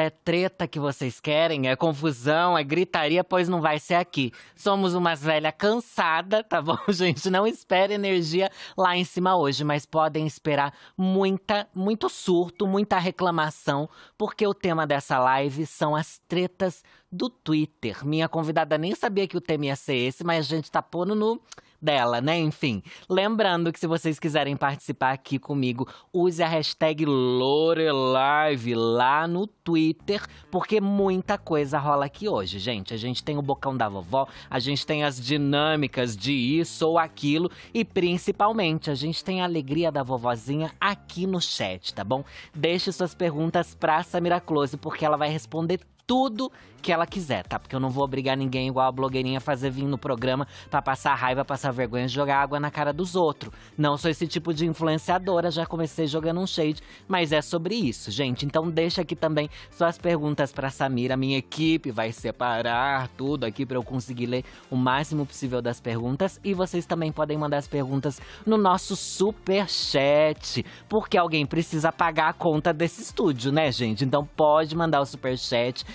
é treta que vocês querem, é confusão, é gritaria, pois não vai ser aqui. Somos umas velha cansada, tá bom, gente? Não espere energia lá em cima hoje, mas podem esperar muita, muito surto, muita reclamação, porque o tema dessa live são as tretas do Twitter. Minha convidada nem sabia que o tema ia ser esse, mas a gente tá pondo no dela, né? Enfim, lembrando que se vocês quiserem participar aqui comigo, use a hashtag Lorelive lá no Twitter, porque muita coisa rola aqui hoje, gente. A gente tem o bocão da vovó, a gente tem as dinâmicas de isso ou aquilo e principalmente a gente tem a alegria da vovozinha aqui no chat, tá bom? Deixe suas perguntas pra Samira Close, porque ela vai responder tudo que ela quiser, tá? Porque eu não vou obrigar ninguém igual a blogueirinha a fazer vir no programa para passar raiva, passar vergonha e jogar água na cara dos outros. Não sou esse tipo de influenciadora, já comecei jogando um shade, mas é sobre isso, gente. Então deixa aqui também suas perguntas para Samira, minha equipe vai separar tudo aqui para eu conseguir ler o máximo possível das perguntas e vocês também podem mandar as perguntas no nosso super chat, porque alguém precisa pagar a conta desse estúdio, né, gente? Então pode mandar o super chat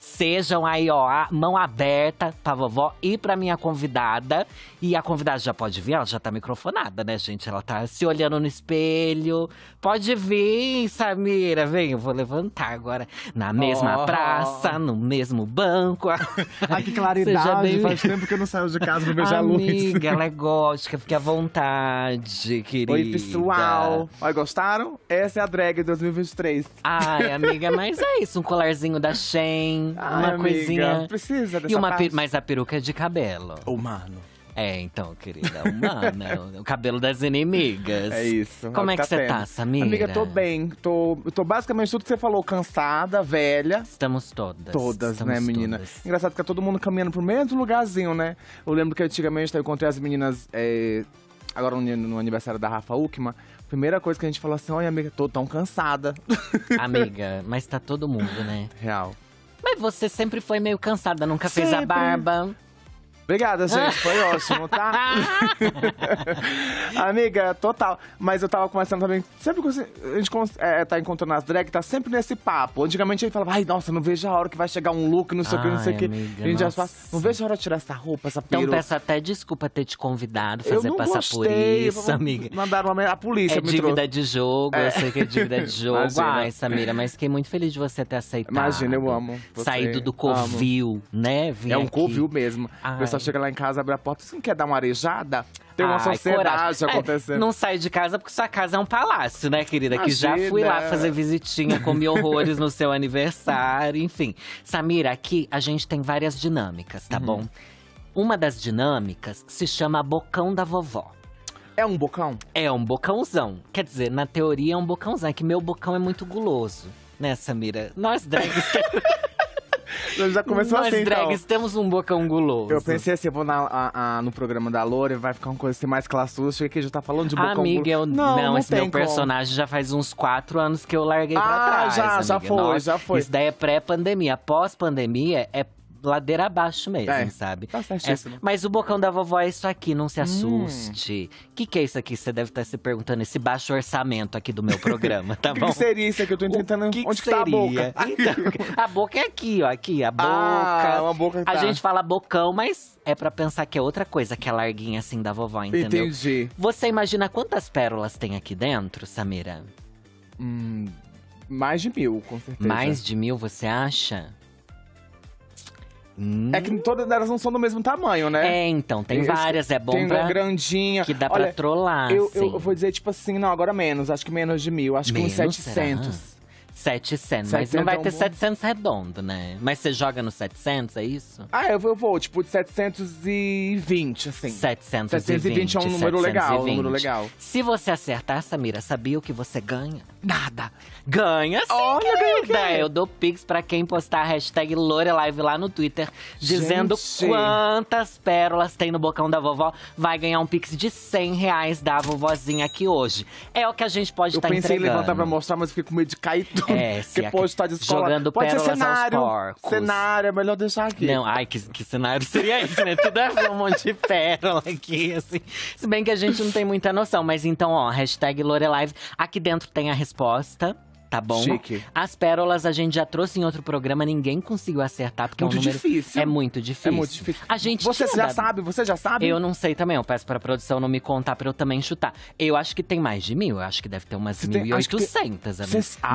Sejam aí, ó, a mão aberta pra vovó e pra minha convidada. E a convidada já pode vir, ela já tá microfonada, né, gente? Ela tá se olhando no espelho. Pode vir, Samira, vem, eu vou levantar agora. Na mesma oh. praça, no mesmo banco. Ai, que claridade, bem... faz tempo que eu não saio de casa pra beijar a luz. Amiga, ela é gótica, fique à vontade, querida. Oi, pessoal. Oi, gostaram? Essa é a drag 2023. Ai, amiga, mas é isso, um colarzinho da Shen Ai, uma amiga, coisinha. Precisa dessa e uma parte. Mas a peruca é de cabelo. Humano. É, então, querida, humano o cabelo das inimigas. É isso. Como é que, tá você tá, Samir? Amiga, tô bem. Tô, tô basicamente tudo que você falou, cansada, velha. Estamos todas. Todas, né, Estamos né, menina? Todas. Engraçado que tá todo mundo caminhando pro mesmo lugarzinho, né? Eu lembro que antigamente eu encontrei as meninas. É, agora no, no, aniversário da Rafa Uckman, primeira coisa que a gente falou assim, olha, amiga, tô tão cansada. Amiga, mas tá todo mundo, né? Real. Mas você sempre foi meio cansada, nunca sempre. fez a barba. Obrigada gente. Foi ótimo, tá? Amiga, total. Mas eu tava conversando também. Sempre que a gente é, tá encontrando as drag, tá sempre nesse papo. Antigamente ele falava, ai, nossa, não vejo a hora que vai chegar um look, não sei o que, não sei o que. A gente já fala, não vejo a hora de tirar essa roupa, essa então peruca. Então peço até desculpa ter te convidado, fazer passar gostei, por isso, amiga. Mandaram uma, a polícia é dívida de jogo, é. eu sei que é dívida de jogo. Imagina. Ai, Samira, mas fiquei muito feliz de você ter aceitado. Imagina, eu amo. Você, Saído do covil, amo. né? Vim é um aqui. covil mesmo. Ai chega lá em casa, abre a porta, você não quer dar uma arejada? Tem uma Ai, sociedade coragem. É, acontecendo. É, não sai de casa porque sua casa é um palácio, né, querida? Imagina. Que já fui lá fazer visitinha, comi horrores no seu aniversário, enfim. Samira, aqui a gente tem várias dinâmicas, tá uhum. bom? Uma das dinâmicas se chama Bocão da Vovó. É um bocão? É um bocãozão. Quer dizer, na teoria é um bocãozão. É que meu bocão é muito guloso, né, Samira? Nós drags. já começou Nós assim, então. drags então. temos um bocão guloso. Eu pensei assim, eu vou na, a, a, no programa da Lore, vai ficar uma coisa assim mais classucha, que a gente tá falando de bocão ah, Amiga, guloso. eu não, não esse meu personagem já faz uns quatro anos que eu larguei ah, pra trás, já, amiga. já foi, Nossa, já foi. Isso daí é pré-pandemia. Pós-pandemia é ladeira abaixo mesmo, é, sabe? Tá certíssimo. É, né? mas o bocão da vovó é isso aqui, não se hum. assuste. O hum. que, que é isso aqui? Você deve estar tá se perguntando, esse baixo orçamento aqui do meu programa, tá bom? O que, seria isso aqui? Eu tô tentando. Que Onde que seria? tá a boca? Então, a boca é aqui, ó. Aqui, a ah, boca. Ah, uma boca tá. A gente fala bocão, mas é para pensar que é outra coisa que é larguinha assim da vovó, entendeu? Entendi. Você imagina quantas pérolas tem aqui dentro, Samira? Hum, mais de mil, com certeza. Mais de mil, você acha? Hum. É que todas elas não são do mesmo tamanho, né? É, então, tem várias, é bom tem pra... grandinha. Que dá Olha, pra trollar, eu, eu, eu, vou dizer, tipo assim, não, agora menos, acho que menos de mil, acho menos, que uns 700. Será? 700, mas não vai é ter 700 redondo, né? Mas você joga no 700, é isso? Ah, eu vou, eu vou tipo, de 720, assim. 720. 720 é um número 720. legal, é um número legal. Se você acertar, Samira, sabia o que você ganha? Nada. Ganha sim, Olha, querida! Ganha. Eu dou pix pra quem postar a hashtag Lorelive lá no Twitter, dizendo Gente. quantas pérolas tem no bocão da vovó. Vai ganhar um pix de 100 reais da vovozinha aqui hoje. É o que a gente pode estar tá entregando. Eu pensei em levantar pra mostrar, mas fiquei com medo de cair tudo. É, sim, Porque, tá de escola. Jogando Pode ser cenário. Cenário, é melhor deixar aqui. Não, ai, que, que cenário seria isso. né? Tudo é um monte de pérola aqui, assim. Se bem que a gente não tem muita noção, mas então, ó, hashtag Lorelive. Aqui dentro tem a resposta tá bom? Chique. As pérolas a gente já trouxe em outro programa, ninguém conseguiu acertar, porque muito é um número... Difícil. É muito difícil. É muito difícil. A gente você já sabe? Você já sabe? Eu não sei também, eu peço pra produção não me contar pra eu também chutar. Eu acho que tem mais de mil, eu acho que deve ter umas mil e oitocentas. Não,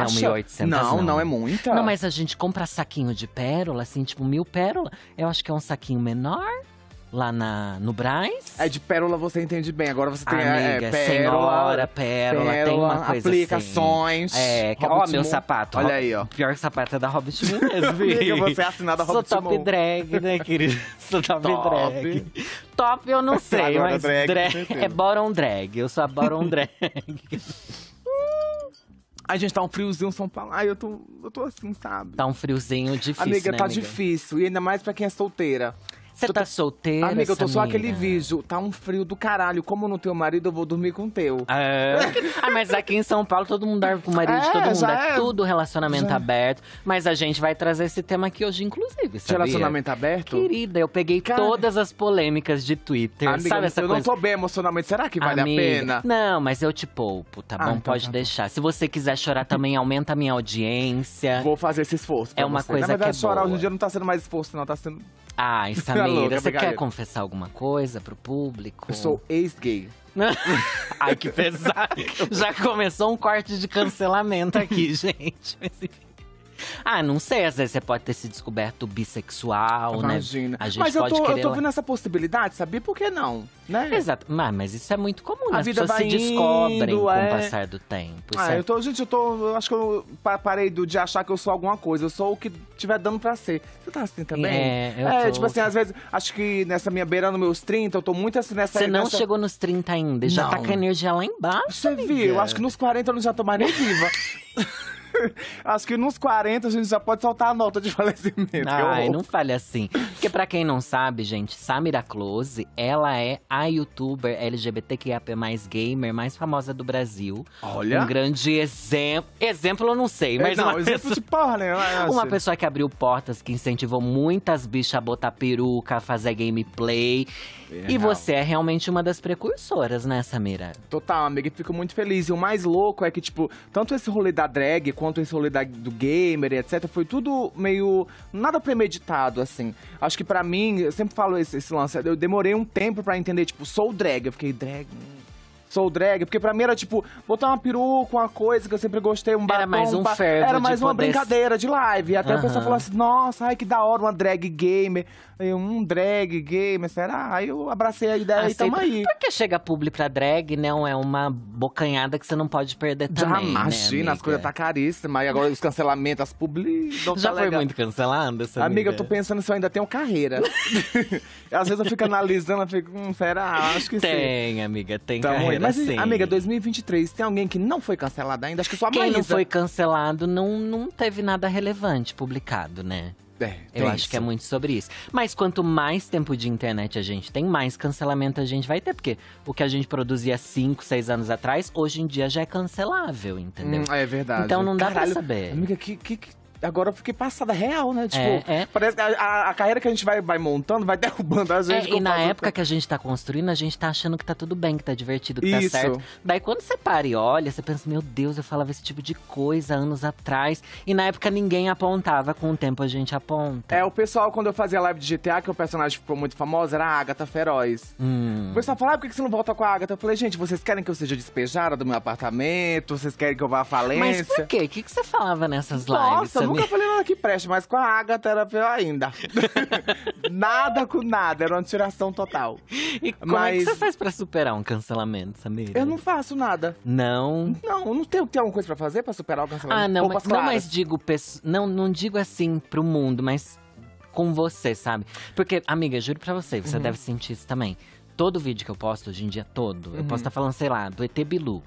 mil não. Não, é muita. Não, mas a gente compra saquinho de pérola, assim, tipo mil pérola. Eu acho que é um saquinho menor lá na, no Braz. É, de pérola você entende bem. Agora você tem é, Amiga, é, pérola, senhora, pérola, pérola, tem uma coisa aplicações. Assim. É, que, é ó, meu sapato. Olha aí, ó. Pior que sapato é da Hobbit mesmo. Amiga, você é assinada Hobbit Sou top Moon. drag, né, querido? Sou top, top, drag. Top eu não sei, mas drag, drag é bottom drag. Eu sou a bottom drag. A gente tá um friozinho São Paulo. Ai, eu tô, eu tô assim, sabe? Tá um friozinho difícil. Amiga, né, tá amiga? difícil. E ainda mais pra quem é solteira. Você tá solteira? Amiga, eu tô só aquele vídeo. Tá um frio do caralho. Como não tenho marido, eu vou dormir com o teu. É. ah, mas aqui em São Paulo todo mundo dorme com o marido de É, todo mundo. É, é, tudo relacionamento Já. É. aberto. Mas a gente vai trazer esse tema aqui hoje, inclusive. Sabia? Relacionamento aberto? Querida, eu peguei Cara. todas as polêmicas de Twitter. Amiga, Sabe essa eu coisa? não tô bem emocionalmente. Será que vale Amiga, a pena? Não, mas eu te poupo, tá Ah, bom? então Pode tá bom. deixar. Se você quiser chorar também, aumenta a minha audiência. Vou fazer esse esforço. pra É uma você. coisa Na verdade, que é chorar boa. hoje em dia não tá sendo mais esforço, não. Tá sendo ah, Samira, tá é você quer confessar alguma coisa pro público? Eu sou ex-gay. Ai, que pesado. Já começou um corte de cancelamento aqui, gente. Mas enfim. Ah, não sei, às vezes você pode ter se descoberto bissexual, Imagina. né? Imagina. mas eu tô, eu tô vendo essa possibilidade, sabia? Por que não? Né? Exato. Mas, mas isso é muito comum, né? A As vida pessoas se indo, é... com o é. passar do tempo. Ah, é... eu tô, gente, eu tô. Eu acho que eu parei do, de achar que eu sou alguma coisa. Eu sou o que tiver dando pra ser. Você tá assim também? É, eu é tô... tipo assim, às vezes, acho que nessa minha beira, nos meus 30, eu tô muito assim nessa. Você não nessa... chegou nos 30 ainda, já tá não. tá com a energia lá embaixo. Você amiga. viu? Eu acho que nos 40 eu não já tô mais nem viva. Acho que nos 40 a gente já pode soltar a nota de falecimento. Ai, não fale assim. Porque pra quem não sabe, gente, Samira Close, ela é a youtuber LGBTQIAP+, mais gamer, mais famosa do Brasil. Olha! Um grande exemplo. Exemplo eu não sei, é, mas é, não, uma exemplo pessoa... de porra, né? uma pessoa que abriu portas, que incentivou muitas bichas a botar peruca, a fazer gameplay. É, e você é realmente uma das precursoras, né, Samira? Total, amiga. Fico muito feliz. E o mais louco é que, tipo, tanto esse rolê da drag quanto em do gamer, e etc. Foi tudo meio nada premeditado assim. Acho que para mim, eu sempre falo esse, esse lance, eu demorei um tempo para entender, tipo, sou drag, eu fiquei drag. Hum sou drag, porque pra mim era tipo, botar uma peruca, uma coisa que eu sempre gostei, um batom. Era mais um ferro Era mais uma brincadeira de live. Até uhum. a pessoa falou assim, nossa, ai que da hora, uma drag gamer. Eu, um drag gamer, será? Aí eu abracei a ideia Aceito. e tamo aí. Porque chega público pra drag, não né? é uma bocanhada que você não pode perder também, Já, né, imagina, né, as coisas tá caríssimas. E agora os cancelamentos, as publi... Tá Já tá foi legal. muito cancelada essa amiga? Amiga, eu tô pensando se eu ainda tenho carreira. Às vezes eu fico analisando, eu fico, hum, será? Acho que tem, sim. Tem, amiga, tem carreira mas, assim. amiga, 2023, tem alguém que não foi cancelado ainda? Acho que sua mãe Quem Maísa. não foi cancelado não, não teve nada relevante publicado, né? É, eu acho que é muito sobre isso. Mas quanto mais tempo de internet a gente tem, mais cancelamento a gente vai ter. Porque o que a gente produzia 5, 6 anos atrás, hoje em dia já é cancelável, entendeu? Hum, é verdade. Então não dá pra saber. Amiga, que, que, que agora eu fiquei passada real, né? Tipo, é, é. parece que a, a, a, carreira que a gente vai, vai montando vai derrubando a gente. É, e na época que a gente tá construindo, a gente tá achando que tá tudo bem, que tá divertido, que tá Isso. tá certo. Daí quando você para e olha, você pensa, meu Deus, eu falava esse tipo de coisa anos atrás. E na época ninguém apontava, com o tempo a gente aponta. É, o pessoal, quando eu fazia live de GTA, que o é personagem ficou muito famoso, era a Agatha Feroz. Hum. O pessoal falava, ah, por que você não volta com a Agatha? Eu falei, gente, vocês querem que eu seja despejada do meu apartamento? Vocês querem que eu vá à falência? Mas por quê? O que, que você falava nessas lives? Nossa, não Nunca falei nada que preste, mas com a Agatha era pior ainda. nada com nada, era uma tiração total. E como mas... é que você faz pra superar um cancelamento, Samira? Eu não faço nada. Não? Não, não tenho, tem alguma coisa pra fazer pra superar o cancelamento? Ah, não, não mas digo, não, não digo assim pro mundo, mas com você, sabe? Porque, amiga, juro pra você, você uhum. deve sentir isso também todo vídeo que eu posto hoje em dia, todo. Uhum. Eu posso estar tá falando, sei lá, do ET Bilu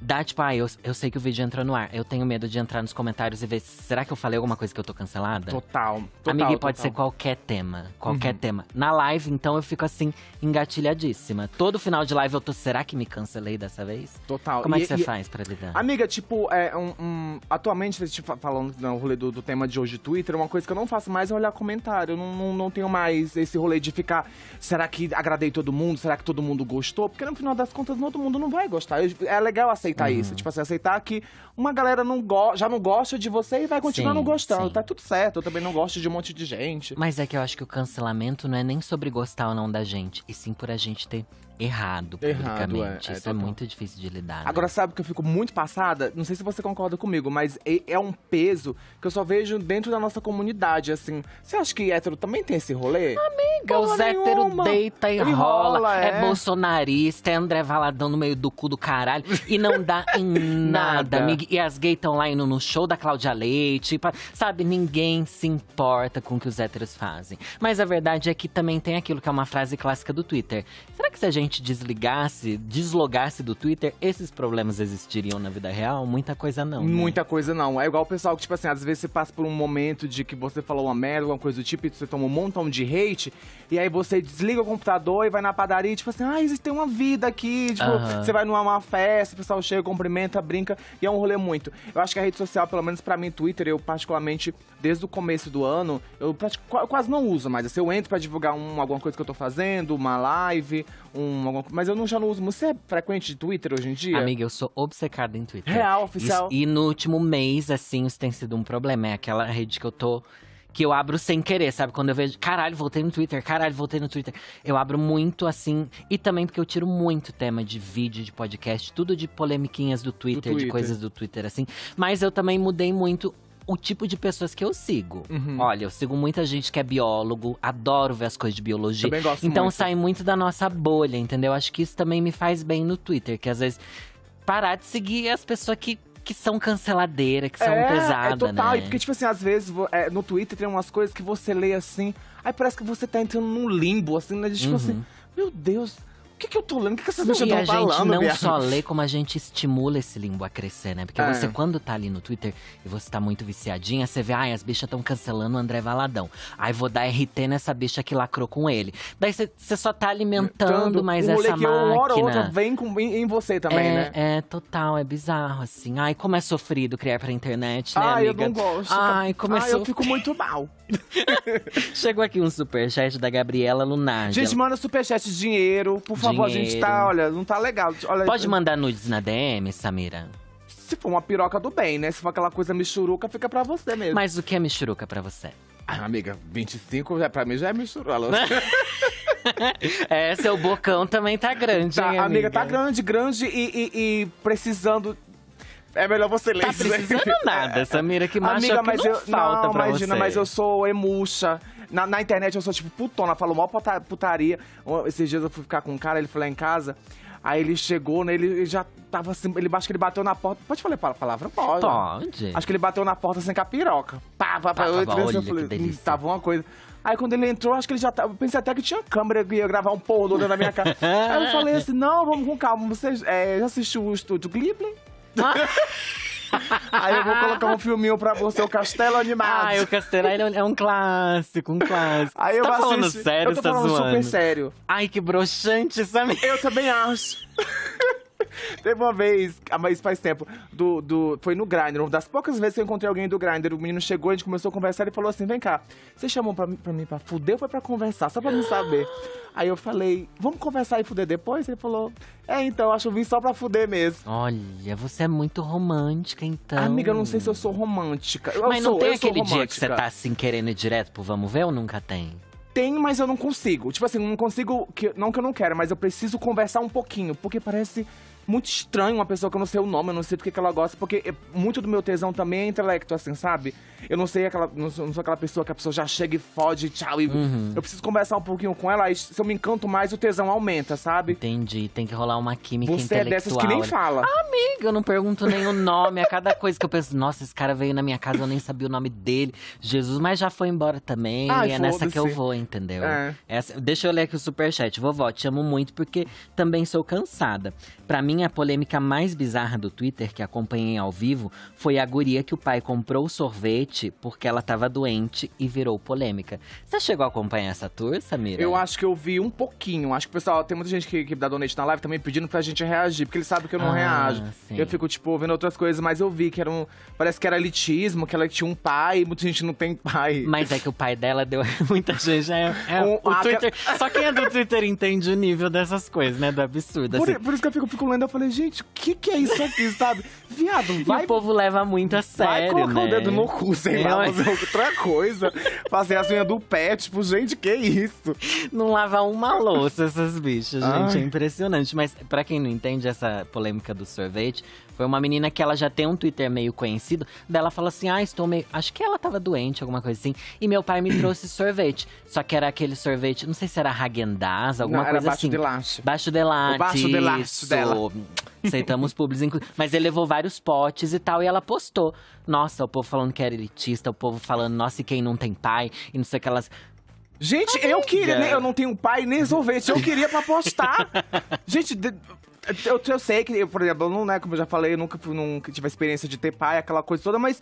dá tipo, ah, eu, eu sei que o vídeo entra no ar. Eu tenho medo de entrar nos comentários e ver, será que eu falei alguma coisa que eu tô cancelada? Total. total Amiga, pode ser qualquer tema. Qualquer uhum. tema. Na live, então, eu fico assim, engatilhadíssima. Todo final de live eu tô, será que me cancelei dessa vez? Total. Como é e, é que você e... faz pra lidar? Amiga, tipo, é, um, um, atualmente, tipo, falando no né, rolê do, do, tema de hoje, Twitter, uma coisa que eu não faço mais é olhar comentário. Eu não, não, não tenho mais esse rolê de ficar, será que agradei todo mundo? Será que todo mundo gostou? Porque no final das contas, todo mundo não vai gostar. Eu, é legal assim aceitar uhum. isso. Tipo assim, aceitar que uma galera não já não gosta de você e vai continuar sim, não gostando. Sim. Tá tudo certo. Eu também não gosto de um monte de gente. Mas é que eu acho que o cancelamento não é nem sobre gostar ou não da gente, e sim por a gente ter errado publicamente. Errado, é, é, Isso é, é muito difícil de lidar. Né? Agora, sabe que eu fico muito passada? Não sei se você concorda comigo, mas é, é, um peso que eu só vejo dentro da nossa comunidade, assim. Você acha que hétero também tem esse rolê? Amiga, os é héteros deita e rola, rola. É. é bolsonarista, é André Valadão no meio do cu do caralho. E não dá em nada, amiga. E as gays estão lá indo no show da Cláudia Leite. Pra, sabe, ninguém se importa com o que os héteros fazem. Mas a verdade é que também tem aquilo que é uma frase clássica do Twitter. Será que se a gente gente desligasse, deslogasse do Twitter, esses problemas existiriam na vida real? Muita coisa não. Né? Muita coisa não. É igual o pessoal que, tipo assim, às vezes você passa por um momento de que você falou uma merda, alguma coisa do tipo, e você toma um montão de hate, e aí você desliga o computador e vai na padaria e, tipo assim, ah, existe uma vida aqui. Tipo, uhum. você vai numa festa, o pessoal chega, cumprimenta, brinca, e é um rolê muito. Eu acho que a rede social, pelo menos para mim, Twitter, eu particularmente, desde o começo do ano, eu quase não uso mais. Assim, eu entro para divulgar um, alguma coisa que eu tô fazendo, uma live, um Algum, mas eu não, já não uso. Você é frequente de Twitter hoje em dia? Amiga, eu sou obcecada em Twitter. Real, oficial. Isso, e no último mês, assim, isso tem sido um problema. É aquela rede que eu tô que eu abro sem querer, sabe? Quando eu vejo, caralho, voltei no Twitter, caralho, voltei no Twitter. Eu abro muito assim. E também porque eu tiro muito tema de vídeo, de podcast, tudo de polemiquinhas do Twitter, do Twitter. de coisas do Twitter, assim. Mas eu também mudei muito o tipo de pessoas que eu sigo. Uhum. Olha, eu sigo muita gente que é biólogo, adoro ver as coisas de biologia. Também gosto então muito. sai muito da nossa bolha, entendeu? Acho que isso também me faz bem no Twitter, que às vezes parar de seguir as pessoas que que são canceladeiras, que são é, pesadas, é total. Né? E porque, tipo assim, às vezes é, no Twitter tem umas coisas que você lê assim, aí parece que você tá entrando num limbo, assim, né? Tipo assim, uhum. assim, meu Deus, o que, que eu tô lendo? O que, que essas bichas estão falando? A gente não viado? só lê, como a gente estimula esse limbo a crescer, né? Porque é. você, quando tá ali no Twitter e você tá muito viciadinha, você vê, ai, as bichas estão cancelando o André Valadão. Aí vou dar RT nessa bicha que lacrou com ele. Daí você só tá alimentando mais essa máquina. Uma hora ou outra vem com, em, em, você também, é, né? É, total, é bizarro, assim. Ai, como é sofrido criar pra internet, né, ai, amiga? Ai, eu não gosto. Tá? Ai, como é ai, eu fico muito mal. Chegou aqui um superchat da Gabriela Lunardi. Gente, manda superchat de dinheiro, por favor, dinheiro. a gente tá, olha, não tá legal. Olha, Pode mandar nudes na DM, Samira? Se for uma piroca do bem, né? Se for aquela coisa michuruca, fica pra você mesmo. Mas o que é michuruca pra você? Ah, amiga, 25 já, é, pra mim já é misturala. é, seu bocão também tá grande, tá, hein, amiga? Tá amiga? tá grande, grande e, e, e precisando é melhor você ler tá Não precisando nada, Samira, que macho Amiga, é mas que não eu, falta não, pra imagina, você. mas eu sou emuxa. Na, na internet eu sou tipo putona, falo mal putaria. Esses dias eu fui ficar com um cara, ele foi lá é em casa. Aí ele chegou, né? Ele já tava assim. Ele, acho que ele bateu na porta. Pode falar a palavra? Pode. Pode. Acho que ele bateu na porta sem capiroca. Pá, pá, pá. eu, tava, assim, olha, eu falei, que hum, tava uma coisa. Aí quando ele entrou, acho que ele já tava. Eu pensei até que tinha câmera que ia gravar um porno dentro da minha cara. Aí eu falei assim: não, vamos com calma. Você é, já assistiu o estúdio Ghibli? Ah. Aí eu vou colocar um filminho pra você, o Castelo Animado. Ai, o Castelo é, é um clássico, um clássico. Aí você eu tá falando sério, eu tô tá falando zoando. super sério. Ai, que broxante, Samir. Eu também acho. Teve uma vez, mas faz tempo, do, do, foi no Grindr. Uma das poucas vezes que eu encontrei alguém do Grindr, o menino chegou, a gente começou a conversar, ele falou assim, vem cá, você chamou pra, pra mim pra fuder ou foi pra conversar? Só pra me saber. Aí eu falei, vamos conversar e fuder depois? Ele falou, é, então, acho que eu vim só pra fuder mesmo. Olha, você é muito romântica, então. Amiga, eu não sei se eu sou romântica. Eu mas não tem aquele dia que você tá assim, querendo ir direto pro vamos ver ou nunca tem? tem, mas eu não consigo. Tipo assim, não consigo. Que, não que eu não quero, mas eu preciso conversar um pouquinho. Porque parece muito estranho uma pessoa que eu não sei o nome, eu não sei do que, que ela gosta, porque é muito do meu tesão também é intelecto, assim, sabe? Eu não sei aquela. Não sou, não sou aquela pessoa que a pessoa já chega e fode, tchau. E uhum. Eu preciso conversar um pouquinho com ela, e se eu me encanto mais, o tesão aumenta, sabe? Entendi. Tem que rolar uma química Você intelectual. Você é dessas que nem fala. Amiga, eu não pergunto nem o nome. A cada coisa que eu penso, nossa, esse cara veio na minha casa, eu nem sabia o nome dele. Jesus, mas já foi embora também. Ai, é nessa que eu vou, entendeu? É. Essa, deixa eu ler aqui o superchat. Vovó, te amo muito porque também sou cansada. Pra mim, mim, a polêmica mais bizarra do Twitter que acompanhei ao vivo foi a guria que o pai comprou sorvete porque ela estava doente e virou polêmica. Você chegou a acompanhar essa tour, Samira? Eu acho que eu vi um pouquinho. Acho que, pessoal, tem muita gente que, que dá donate na live também pedindo pra gente reagir, porque ele sabe que eu não ah, reajo. Sim. Eu fico, tipo, vendo outras coisas, mas eu vi que era um. Parece que era elitismo, que ela tinha um pai, muita gente não tem pai. Mas é que o pai dela deu muita gente. É, é um, o Twitter. Só quem é do Twitter entende o nível dessas coisas, né? Do absurdo. Por, assim. por isso que eu fico, fico lendo eu falei, gente, o que que é isso aqui, sabe? Viado, vai. E o povo leva muito a sério. Vai colocar né? o dedo no cu, sei é, lá, mas... fazer outra coisa. fazer as unhas do pé, tipo, gente, que isso? Não lava uma louça essas bichas, gente. É Ai. É impressionante. Mas para quem não entende essa polêmica do sorvete, foi uma menina que ela já tem um Twitter meio conhecido. Daí ela fala assim: Ah, estou meio. Acho que ela tava doente, alguma coisa assim. E meu pai me trouxe sorvete. Só que era aquele sorvete, não sei se era Hagendaz, alguma não, coisa assim baixo assim. De laço. Baixo de laço. baixo de laço dela. Aceitamos públicos, inclusive. Mas ele levou vários potes e tal, e ela postou. Nossa, o povo falando que era elitista, o povo falando, nossa, e quem não tem pai, e não sei o que elas. Gente, Amiga. eu queria, né? eu não tenho pai nem sorvete, eu queria pra postar. Gente, eu, eu sei que, por exemplo, não, né, como eu já falei, eu nunca, nunca tive a experiência de ter pai, aquela coisa toda, mas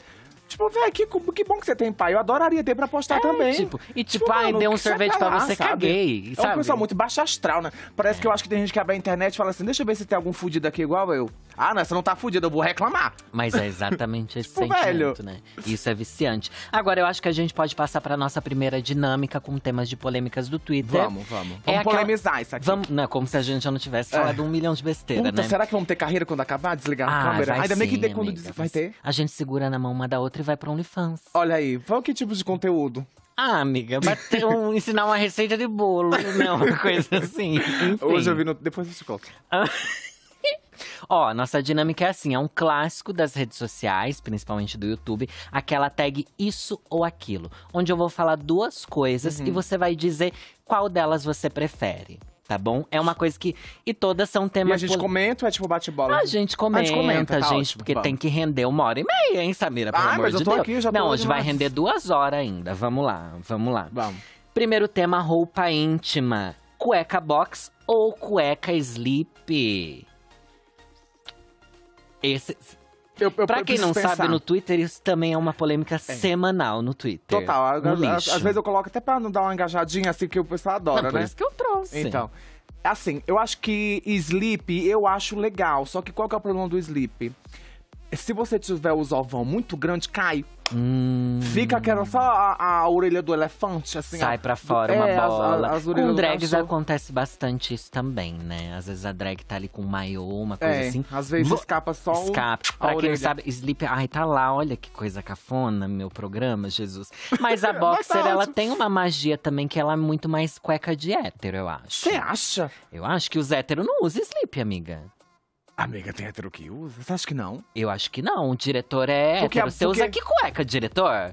Tipo, velho aqui, que bom que você tem pai. Eu adoraria ter pra postar é, também. Tipo, e tipo, tipo ai, deu um sorvete tá pra você, caguei. É, é uma pessoa muito baixa astral, né? Parece é. que eu é. acho que tem gente que abre a internet e fala assim: deixa eu ver se tem algum fudido aqui igual eu. Ah, não, você não tá fudido, eu vou reclamar. Mas é exatamente esse tipo, sentimento, velho. né? Isso é viciante. Agora, eu acho que a gente pode passar pra nossa primeira dinâmica com temas de polêmicas do Twitter. Vamos, vamos. É vamos aquela... polemizar isso aqui. Vamos... Não, é como se a gente já não tivesse falado um milhão de besteira, Puta, né? será que vamos ter carreira quando acabar? Desligar ah, a câmera? Ainda bem que amiga, quando vai ter. A gente segura na mão uma da outra e vai pra OnlyFans. Olha aí, qual que é tipo de conteúdo? Ah, amiga, bater um, ensinar uma receita de bolo, né? Uma coisa assim. Enfim. Hoje eu vi no... Depois eu te conto. Ó, nossa dinâmica é assim, é um clássico das redes sociais, principalmente do YouTube, aquela tag isso ou aquilo, onde eu vou falar duas coisas uhum. e você vai dizer qual delas você prefere tá bom? É uma coisa que. E todas são temas. E a gente pol... comenta ou é tipo bate-bola? A gente comenta, ah, a gente, comenta, tá gente ótimo, porque tem que render uma hora e meia, hein, Samira? Pelo ah, amor mas de eu tô Deus. aqui, já tô Não, hoje demais. vai render duas horas ainda. Vamos lá, vamos lá. Vamos. Primeiro tema: roupa íntima. Cueca box ou cueca sleep? Esse, eu, eu, pra quem não pensar. sabe, no Twitter isso também é uma polêmica é. semanal no Twitter. Total. No eu, às, às vezes eu coloco até pra não dar uma engajadinha assim, que o pessoal adora, não, né? Por isso que eu trouxe. Então. Assim, eu acho que Sleep eu acho legal, só que qual que é o problema do Sleep? se você tiver os ovão muito grande, cai. Hum. Fica aquela só a, a, orelha do elefante, assim. Sai para pra fora é, uma bola. As, as, as com drags acontece bastante isso também, né? Às vezes a drag tá ali com um maiô, uma coisa é, assim. Às vezes Vou... escapa só o. Escapa. Pra quem orelha. não sabe, Sleep. Ai, tá lá, olha que coisa cafona, meu programa, Jesus. Mas a tá boxer, tá ela tem uma magia também que ela é muito mais cueca de hétero, eu acho. Você acha? Eu acho que os héteros não usam Sleep, amiga. Amiga, tem hétero que usa? Você acha que não? Eu acho que não. O diretor é porque, hétero. Você porque... usa que cueca, diretor?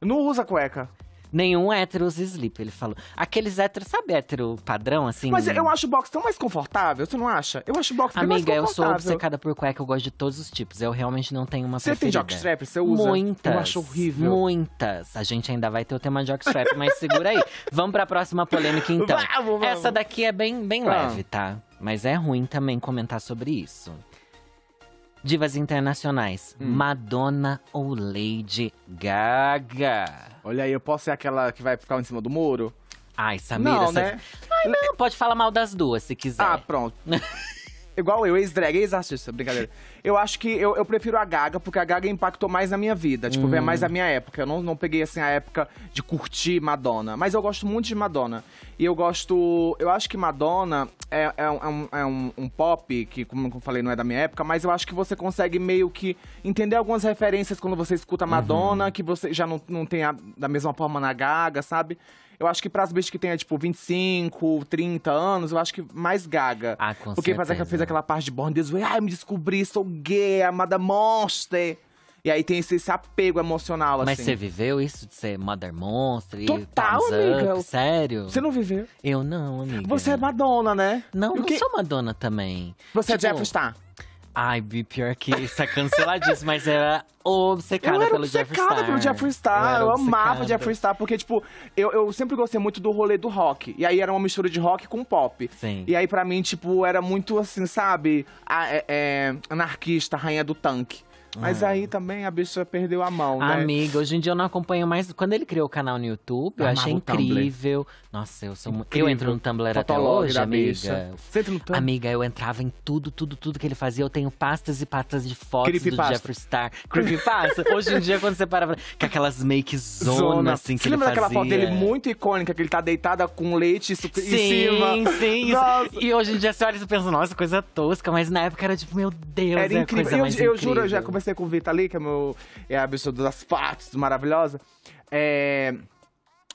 Não usa cueca. Nenhum hétero usa slip, ele falou. Aqueles héteros, sabe hétero padrão, assim? Mas eu acho o box tão mais confortável, Você não acha? Eu acho o box Amiga, mais confortável. Amiga, eu sou obcecada por cueca, eu gosto de todos os tipos. Eu realmente não tenho uma Você preferida. tem jockstrap? Você usa? Muitas. Eu acho horrível. Muitas. A gente ainda vai ter o tema jockstrap, mas segura aí. vamos pra próxima polêmica, então. Vamos, vamos. Essa daqui é bem, bem leve, tá? mas é ruim também comentar sobre isso. Divas internacionais, hum. Madonna ou Lady Gaga? Olha aí, eu posso ser aquela que vai ficar em cima do muro? Ai, Samira, não, você... né? Ai, não, pode falar mal das duas se quiser. Ah, pronto. Igual eu, ex-drag, ex-artista, brincadeira. Eu acho que eu, eu prefiro a Gaga, porque a Gaga impactou mais na minha vida. Tipo, hum. é mais da minha época. Eu não, não peguei, assim, a época de curtir Madonna. Mas eu gosto muito de Madonna. E eu gosto... Eu acho que Madonna é, é, um, é um, é um pop, que, como eu falei, não é da minha época. Mas eu acho que você consegue meio que entender algumas referências quando você escuta uhum. Madonna. Uhum. Que você já não, não tem a, da mesma forma na Gaga, sabe? Eu acho que pras bichas que tem, é, tipo, 25, 30 anos, eu acho que mais gaga. Ah, com Porque certeza. Porque fez aquela parte de Born This Way, ai, me descobri, sou gay, amada monster. E aí tem esse, esse apego emocional, Mas assim. Mas você viveu isso de ser Mother Monster? Total, amiga. Up, sério? Você não viveu? Eu não, amiga. Você é Madonna, né? Não, eu não que... sou Madonna também. Você é tipo, é Jeff Star? Ai, Bi, pior que isso é canceladíssimo, mas era obcecada eu era pelo Jeffree Star. pelo Jeffree Star, eu, eu amava Jeffree Star, porque, tipo, eu, eu sempre gostei muito do rolê do rock. E aí era uma mistura de rock com pop. Sim. E aí, pra mim, tipo, era muito assim, sabe? A, é, é, anarquista, rainha do tanque. Mas ah. aí também a bicha perdeu a mão, né? Amiga, hoje em dia eu não acompanho mais. Quando ele criou o canal no YouTube, eu, eu achei incrível. Nossa, eu sou incrível. Eu entro no Tumblr até hoje, amiga. Você entra no Tumblr. Amiga, eu entrava em tudo, tudo, tudo que ele fazia. Eu tenho pastas e pastas de fotos Creepypasta. do Jeffree Star. Creepypasta. hoje em dia, quando você para com aquelas make zona, assim, que você ele lembra fazia? daquela foto dele muito icônica, que ele tá deitada com leite sim, em cima? Sim, sim. E hoje em dia você olha e pensa, nossa, coisa tosca. Mas na época era tipo, meu Deus, era é incrível. eu, eu juro, eu já comecei conversei com o Vitor ali, que é, meu, é a pessoa das partes maravilhosa. É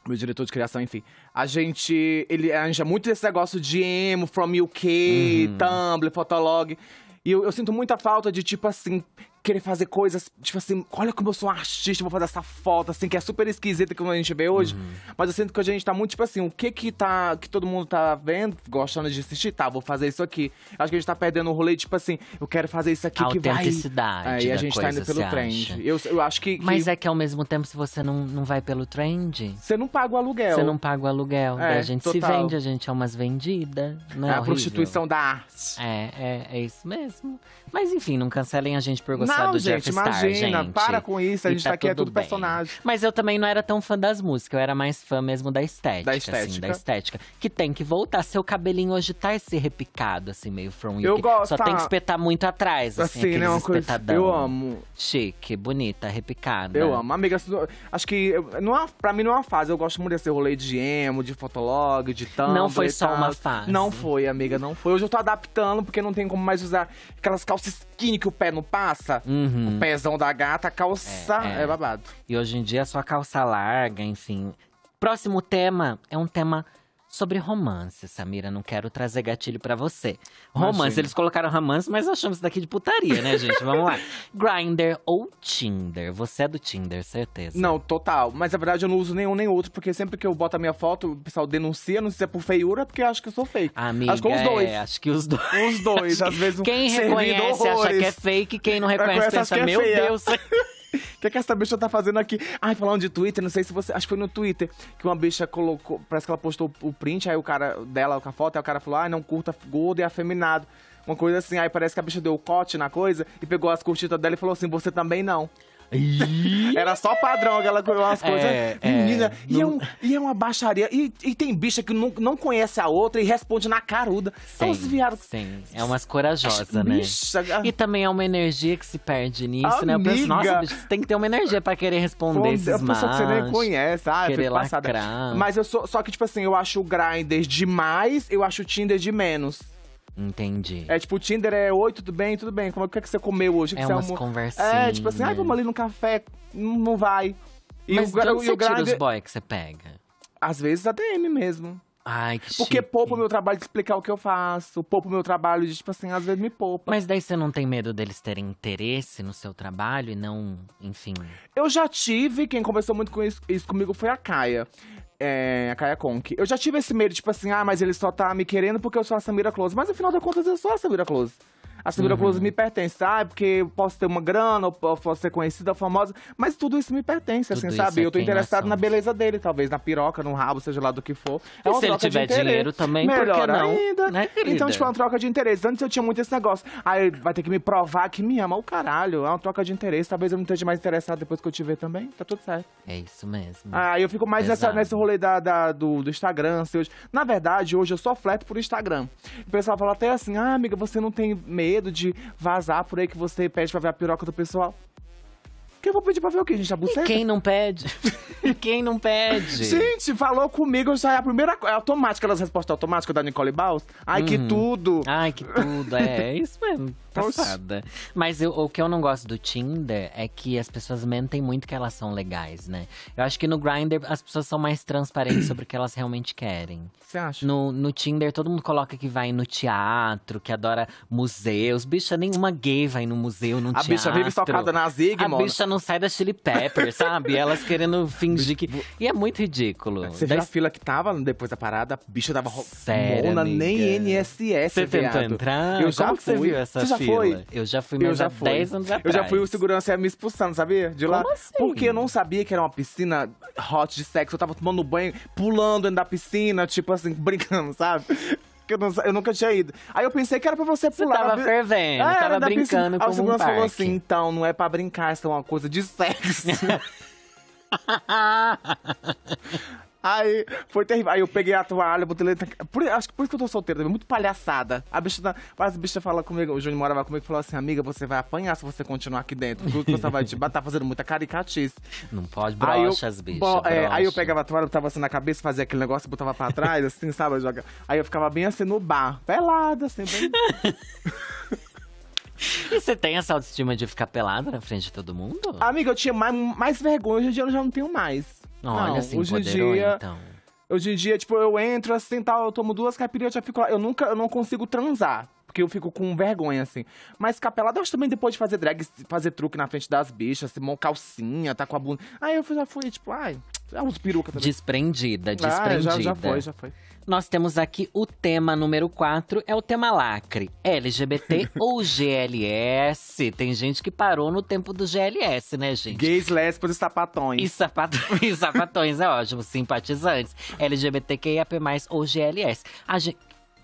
meu diretor de criação, enfim. A gente. Ele anja muito esse negócio de emo, from UK, uhum. Tumblr, Fotolog. E eu, eu, sinto muita falta de, tipo assim, querer fazer coisas, tipo assim, olha como eu sou um artista, vou fazer essa foto, assim, que é super esquisita como a gente vê hoje. Uhum. Mas eu sinto que a gente tá muito, tipo assim, o que que tá, que todo mundo tá vendo, gostando de assistir, tá, vou fazer isso aqui. Acho que a gente tá perdendo o rolê, tipo assim, eu quero fazer isso aqui a que vai... Autenticidade é, e a gente tá indo pelo trend. Eu, eu acho que, que, Mas é que ao mesmo tempo, se você não, não vai pelo trend... Você não paga o aluguel. Você não paga o aluguel. É, a gente total. se vende, a gente é umas vendidas. é, é a horrível. prostituição da arte. É, é, é isso mesmo. Mas enfim, não cancelem a gente por gostar normal, do gente, Jeff Star, imagina, gente. para com isso, a gente tá, tá, aqui, é tudo bem. personagem. Mas eu também não era tão fã das músicas, eu era mais fã mesmo da estética. Da estética. Assim, da estética. Que tem que voltar, seu cabelinho hoje tá esse repicado, assim, meio from you. Eu gosto. Só tá... tem que ah, espetar muito atrás, assim, assim né, uma coisa, Eu amo. Chique, bonita, repicada. Eu amo. Amiga, acho que, não é, pra mim não é uma fase, eu gosto muito desse rolê de emo, de fotolog, de tanto. Não foi só uma fase. Não foi, amiga, não foi. Hoje eu tô adaptando, porque não tem como mais usar aquelas calças skinny que o pé não passa. Uhum. O pezão da gata, a calça é, é. é babado. E hoje em dia é só calça larga, enfim. Próximo tema é um tema sobre romance, Samira. Não quero trazer gatilho para você. Romance, eles colocaram romance, mas achamos isso daqui de putaria, né, gente? Vamos lá. Grinder ou Tinder? Você é do Tinder, certeza. Não, total. Mas na verdade eu não uso nenhum nem outro, porque sempre que eu boto a minha foto, o pessoal denuncia, não sei se é por feiura, porque acho que eu sou fake. Amiga, acho que os é, dois. É, acho que os dois. Os dois, às vezes. Quem reconhece horrores. acha que é fake, quem não reconhece, pensa, é meu feia. Deus. O que, é que essa bicha tá fazendo aqui? Ai, falando de Twitter, não sei se você. Acho que foi no Twitter que uma bicha colocou. Parece que ela postou o print, aí o cara dela com a foto, aí o cara falou: ai, ah, não curta gordo e afeminado. Uma coisa assim, aí parece que a bicha deu o cote na coisa e pegou as curtidas dela e falou assim: você também não. Era só padrão aquela umas é, coisas. É, Menina, e, é um, e é uma baixaria. E, e tem bicha que não, não conhece a outra e responde na caruda. Sim, os viados. Sim, é umas corajosas, né? Bicha. E também é uma energia que se perde nisso, Amiga. né? Eu penso, nossa, bicho, você tem que ter uma energia pra querer responder Bom, esses é uma pessoa que você nem conhece, ah, Querer lacrar. Mas eu sou… Só que, tipo assim, eu acho o Grindr demais, eu acho o Tinder de menos. Entendi. É tipo, o Tinder é oi, tudo bem, tudo bem. Como é, é que você comeu hoje? é que umas conversinhas. É, tipo assim, ai, ah, vamos ali no café, não vai. E Mas o, de onde você grande... tira os boy que você pega? Às vezes a mesmo. Ai, que Porque chique. poupa o meu trabalho de explicar o que eu faço. Poupa o meu trabalho de, tipo assim, às vezes me poupa. Mas daí você não tem medo deles terem interesse no seu trabalho e não, enfim. Eu já tive, quem conversou muito com isso, isso comigo foi a Caia é, a Kaya Conk. Eu já tive esse medo, tipo assim, ah, mas ele só tá me querendo porque eu sou a Samira Close. Mas afinal de contas, eu sou a Samira Close a seguradora uhum. me pertence, sabe ah, é porque eu posso ter uma grana, ou posso ser conhecida, famosa, mas tudo isso me pertence, assim, tudo assim, sabe? É eu tô interessado na beleza dele, talvez, na piroca, no rabo, seja lá do que for. É e se ele tiver dinheiro também, melhor ainda. Né, então, tipo, é uma troca de interesse. Antes eu tinha muito esse negócio, aí vai ter que me provar que me ama, o caralho, é uma troca de interesse, talvez eu não esteja mais interessado depois que eu te ver também, tá tudo certo. É isso mesmo. Aí ah, eu fico mais nessa, nesse rolê da, da do, do, Instagram, assim, hoje. Na verdade, hoje eu só fleto por Instagram. O pessoal fala até assim, ah, amiga, você não tem medo medo de vazar por aí que você pede pra ver a piroca do pessoal. Que eu vou pedir pra ver o quê, gente? A buceta? E quem não pede? quem não pede? Gente, falou comigo, já é a primeira É automática, elas respostas automáticas da Nicole Baus. Ai, uhum. que hum. tudo! Ai, que tudo, é, é isso mesmo passada. Mas eu, o que eu não gosto do Tinder é que as pessoas mentem muito que elas são legais, né? Eu acho que no Grindr as pessoas são mais transparentes sobre o que elas realmente querem. Você acha? No, no Tinder todo mundo coloca que vai no teatro, que adora museus. Bicha, nenhuma gay vai no museu, no a teatro. A bicha vive socada na Zig, A mano. bicha não sai da Chili Pepper, sabe? elas querendo fingir que… E é muito ridículo. Você viu da... a fila que tava depois da parada? A bicha tava Sério, mona, amiga? nem NSS, Você tentou entrar? Eu já vi fui. Você viu essa você fila? foi. Eu já fui, mas eu já há fui. 10 anos atrás. Eu já fui, o segurança ia me expulsando, sabia? De lá. Como assim? Porque eu não sabia que era uma piscina hot de sexo. Eu tava tomando banho, pulando dentro da piscina, tipo assim, brincando, sabe? que eu, não, eu, nunca tinha ido. Aí eu pensei que era pra você pular. Você tava né? fervendo, ah, tava brincando com o segurança um falou assim, então, não é pra brincar, isso é uma coisa de sexo. Aí foi terrível. Aí eu peguei a toalha, botei letra. Por, acho que por isso que eu tô solteira também, muito palhaçada. A bicha, tá, as bichas falam comigo, o Júnior morava comigo e falou assim: amiga, você vai apanhar se você continuar aqui dentro. Porque você vai te bater, tá fazendo muita caricatice. Não pode, brocha as bichas. é, aí eu pegava a toalha, botava assim na cabeça, fazia aquele negócio, botava pra trás, assim, sabe? Joga. Aí eu ficava bem assim no bar, pelada, assim, bem. E você tem essa autoestima de ficar pelada na frente de todo mundo? Amiga, eu tinha mais, mais vergonha, hoje em dia eu já não tenho mais. Não, Olha, assim, hoje em dia. Então. Hoje em dia, tipo, eu entro assim tal, eu tomo duas caipirinhas, eu já fico lá. Eu nunca, eu não consigo transar porque eu fico com vergonha, assim. Mas capelada, eu acho também depois de fazer drag, fazer truque na frente das bichas, assim, calcinha, tá com a bunda. Aí eu já fui, tipo, ai, é uns uso peruca também. Desprendida, desprendida. Ah, já, já foi, já foi. Nós temos aqui o tema número 4, é o tema lacre. LGBT ou GLS? Tem gente que parou no tempo do GLS, né, gente? Gays, lésbicos e sapatões. E, sapato... e sapatões, é ótimo. Simpatizantes. LGBTQIAP+, ou GLS. A gente...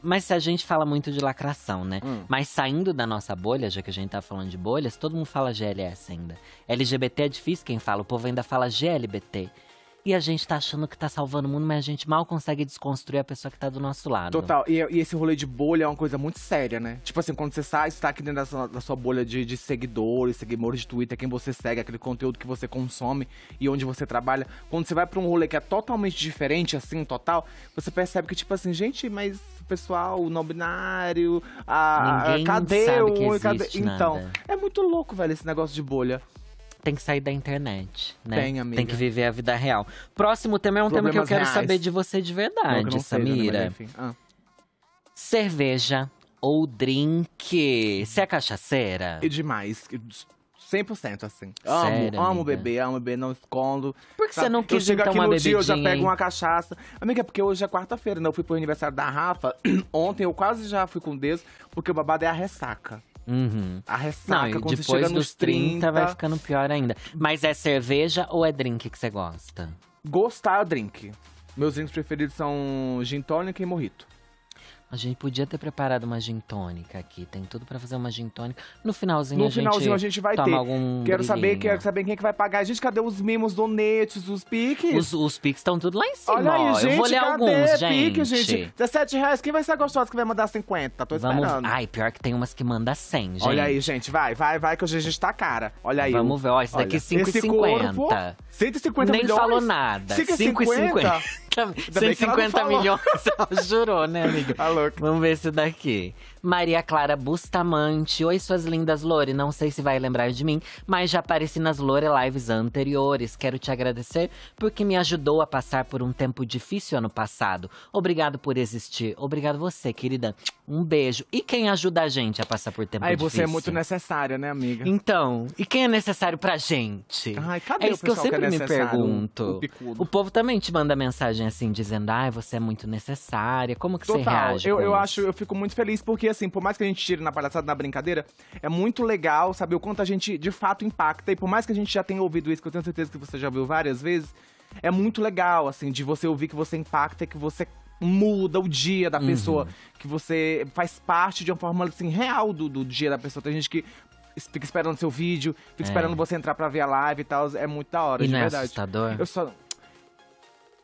Mas se a gente fala muito de lacração, né? Hum. Mas saindo da nossa bolha, já que a gente tá falando de bolhas, todo mundo fala GLS ainda. LGBT é difícil quem fala, o povo ainda fala GLBT. E a gente tá achando que tá salvando o mundo, mas a gente mal consegue desconstruir a pessoa que tá do nosso lado. Total. E, e esse rolê de bolha é uma coisa muito séria, né? Tipo assim, quando você sai, você tá aqui dentro da sua, da sua bolha de, de, seguidores, seguidores de Twitter, quem você segue, aquele conteúdo que você consome e onde você trabalha. Quando você vai pra um rolê que é totalmente diferente, assim, total, você percebe que, tipo assim, gente, mas o pessoal, o não binário, a. Ninguém cadê sabe o. Que existe cadê... Então, nada. Então, é muito louco, velho, esse negócio de bolha tem que sair da internet, né? Tem, amiga. Tem que viver a vida real. Próximo tema é um Problemas tema que eu quero reais. saber de você de verdade, né, Samira. Sei, ah. Cerveja ou drink? Você é cachaceira? E demais. 100% assim. Amo, Sério, amo amiga? beber, amo beber, não escondo. Por que você não quis então aqui uma no bebidinha? dia, eu já pego uma cachaça. Amiga, é porque hoje é quarta-feira, né? Eu fui pro aniversário da Rafa. Ontem eu quase já fui com Deus, porque o babado é a ressaca. Uhum. A ressaca Não, quando você chega nos 30, 30 vai ficando pior ainda. Mas é cerveja ou é drink que você gosta? Gostar drink. Meus drinks preferidos são gin tônica e morrito. A gente podia ter preparado uma gin tônica aqui. Tem tudo para fazer uma gin tônica. No finalzinho, no a, finalzinho gente a gente vai ter. Algum quero saber, quero saber quem é que vai pagar. a Gente, cadê os mimos, donetes, os piques? Os, os piques estão tudo lá em cima. Olha aí, ó. gente, Eu vou ler cadê alguns, pique, gente? 17 reais. Quem vai ser gostosa que vai mandar 50? Tô Vamos... esperando. Ai, pior que tem umas que manda 100, gente. Olha aí, gente. Vai, vai, vai, que hoje a gente tá cara. Olha aí. Vamos ver, ó. Esse daqui é 5,50. 150 Nem milhões? falou nada. 5,50? 150 milhões. Jurou, né, amiga? Alô. Vamos ver esse daqui. Maria Clara Bustamante. Oi, suas lindas Lore. Não sei se vai lembrar de mim, mas já apareci nas Lore Lives anteriores. Quero te agradecer porque me ajudou a passar por um tempo difícil ano passado. Obrigado por existir. Obrigado você, querida. Um beijo. E quem ajuda a gente a passar por tempo Aí difícil? Aí você é muito necessária, né, amiga? Então, e quem é necessário pra gente? Ai, cadê é isso que eu sempre que é me pergunto. O, o, povo também te manda mensagem assim, dizendo: ai, você é muito necessária. Como que Total, você reage? Eu, eu acho, eu fico muito feliz porque assim, por mais que a gente tire na palhaçada, na brincadeira, é muito legal saber o quanto a gente de fato impacta. E por mais que a gente já tenha ouvido isso, que eu tenho certeza que você já viu várias vezes, é muito legal, assim, de você ouvir que você impacta, que você muda o dia da uhum. pessoa, uhum. que você faz parte de uma forma assim real do, do dia da pessoa. Tem gente que fica esperando seu vídeo, fica é. esperando você entrar para ver a live e tal, é muito da hora, e de não é verdade. É assustador. Eu só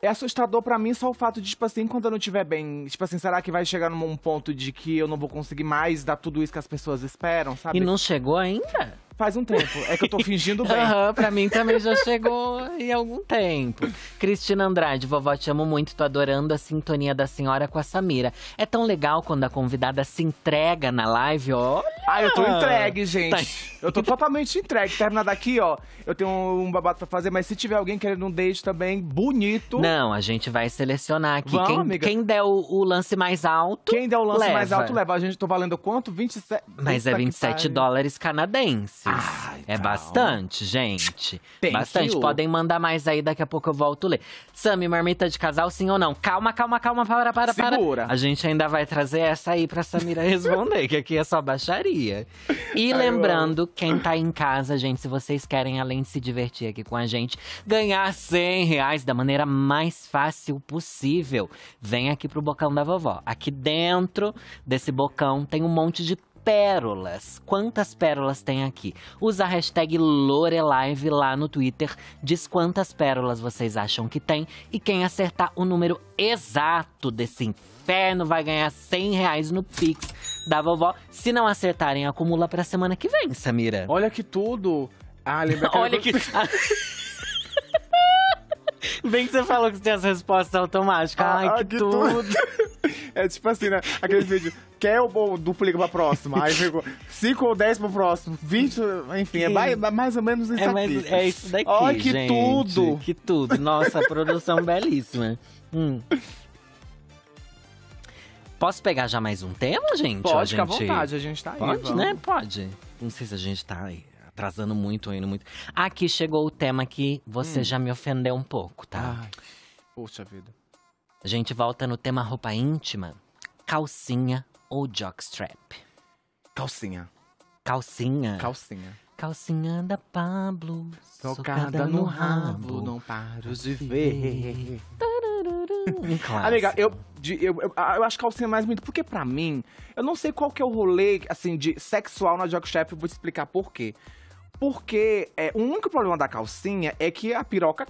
é assustador para mim só o fato de, tipo assim, quando eu não estiver bem, tipo assim, será que vai chegar num ponto de que eu não vou conseguir mais dar tudo isso que as pessoas esperam, sabe? E não chegou ainda? Faz um tempo. É que eu tô fingindo bem. Aham, uhum, pra mim também já chegou em algum tempo. Cristina Andrade, vovó, te amo muito. Tô adorando a sintonia da senhora com a Samira. É tão legal quando a convidada se entrega na live, ó. Ah, eu tô entregue, gente. Tá. Eu tô totalmente entregue. terminada daqui, ó. Eu tenho um babado pra fazer, mas se tiver alguém querendo um date também, bonito. Não, a gente vai selecionar aqui. Vamos, quem, amiga. quem der o, o, lance mais alto. Quem der o lance leva. mais alto leva. A gente tô valendo quanto? 27. Mas Puta é 27 dólares canadenses. Ai, ah, é então. bastante, gente. Thank bastante. You. Podem mandar mais aí, daqui a pouco eu volto ler. Sami, marmita de casal, sim ou não? Calma, calma, calma, para, para, para. Segura. A gente ainda vai trazer essa aí pra Samira responder, que aqui é só baixaria. E Ai, lembrando, quem tá em casa, gente, se vocês querem, além de se divertir aqui com a gente, ganhar 100 reais da maneira mais fácil possível, vem aqui pro Bocão da Vovó. Aqui dentro desse bocão tem um monte de pérolas. Quantas pérolas tem aqui? Usa a hashtag Lorelive lá no Twitter. Diz quantas pérolas vocês acham que tem. E quem acertar o número exato desse inferno vai ganhar 100 reais no Pix da vovó. Se não acertarem, acumula pra semana que vem, Samira. Olha que tudo! Ah, lembra que Olha que... Bem que você falou que você tem as respostas automáticas. Ah, Ai, ah, que, que tudo. tudo. é tipo assim, né? Aquele vídeo. Quer ou duplica pra próxima? Aí ficou 5 ou 10 pro próximo, 20, enfim, é, é, mais ou menos isso é, é isso daqui. Olha que gente, tudo! Que tudo! Nossa, produção belíssima. Hum. Posso pegar já mais um tema, gente? Pode, a gente... à vontade, a gente tá aí. Pode, né? vamos. né? Pode. Não sei se a gente tá aí atrasando muito, indo muito. Aqui chegou o tema que você hum. já me ofendeu um pouco, tá? Ai, poxa vida. A gente volta no tema roupa íntima, calcinha ou jockstrap. Calcinha. Calcinha? Calcinha. Calcinha da Pablo, tocada, no rabo, rabo, não paro de ver. Amiga, eu, de, eu, eu, ah, eu, acho calcinha mais bonita, porque pra mim, eu não sei qual que é o rolê, assim, de sexual na jockstrap, vou te explicar por quê. Porque é, o único problema da calcinha é que a piroca,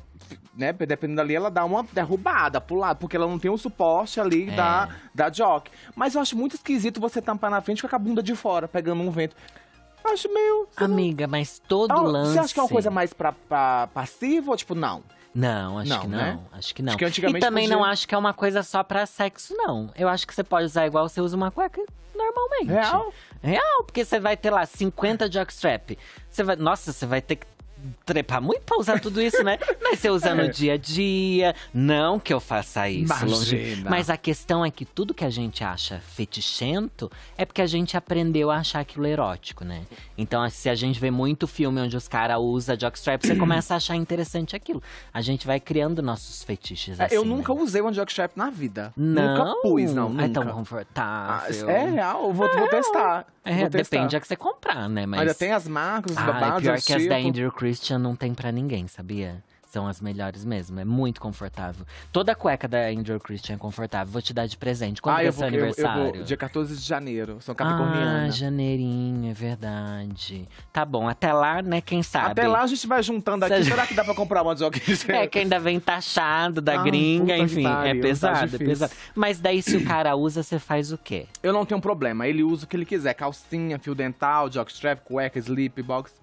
né, dependendo ali, ela dá uma derrubada pro lado, porque ela não tem o suporte ali é. da, da jock. Mas eu acho muito esquisito você tampar na frente com a bunda de fora, pegando um vento. acho meio. Amiga, não... mas todo lance. Então, você acha que é uma coisa mais pra, pra passiva ou tipo, não? Não, acho não, que não. Né? Acho que não. Acho que antigamente e também podia... não acho que é uma coisa só pra sexo, não. Eu acho que você pode usar igual você usa uma cueca normalmente. Real? Real, porque você vai ter lá 50 jockstrap. Você vai, nossa, você vai ter que trepar muito pra usar tudo isso, né? Mas você usa no é. dia a dia. Não que eu faça isso. Imagina. Longe. Mas a questão é que tudo que a gente acha fetichento é porque a gente aprendeu a achar aquilo erótico, né? Então, se a gente vê muito filme onde os caras usam jockstrap, você começa a achar interessante aquilo. A gente vai criando nossos fetiches é, assim, Eu né? nunca né? usei uma jockstrap na vida. Não? Nunca pus, não. Nunca. Ah, é tão confortável. Ah, é real, vou, é, é, vou testar. É, vou depende testar. que você comprar, né? Mas... Ainda tem as marcas, os ah, pior que tipo... as da Andrew Chris Christian não tem para ninguém, sabia? São as melhores mesmo, é muito confortável. Toda cueca da Andrew Christian é confortável. Vou te dar de presente. Quando ah, é seu vou, aniversário? Eu, eu vou, dia 14 de janeiro. São ah, capricorniana. Ah, janeirinho, é verdade. Tá bom, até lá, né, quem sabe. Até lá a gente vai juntando aqui. Será que dá pra comprar uma joguinha? É, que ainda vem taxado da ah, gringa, enfim. é tá pesado, é pesado. Mas daí, se o cara usa, você faz o quê? Eu não tenho problema. Ele usa o que ele quiser. Calcinha, fio dental, jockstrap, cueca, slip, box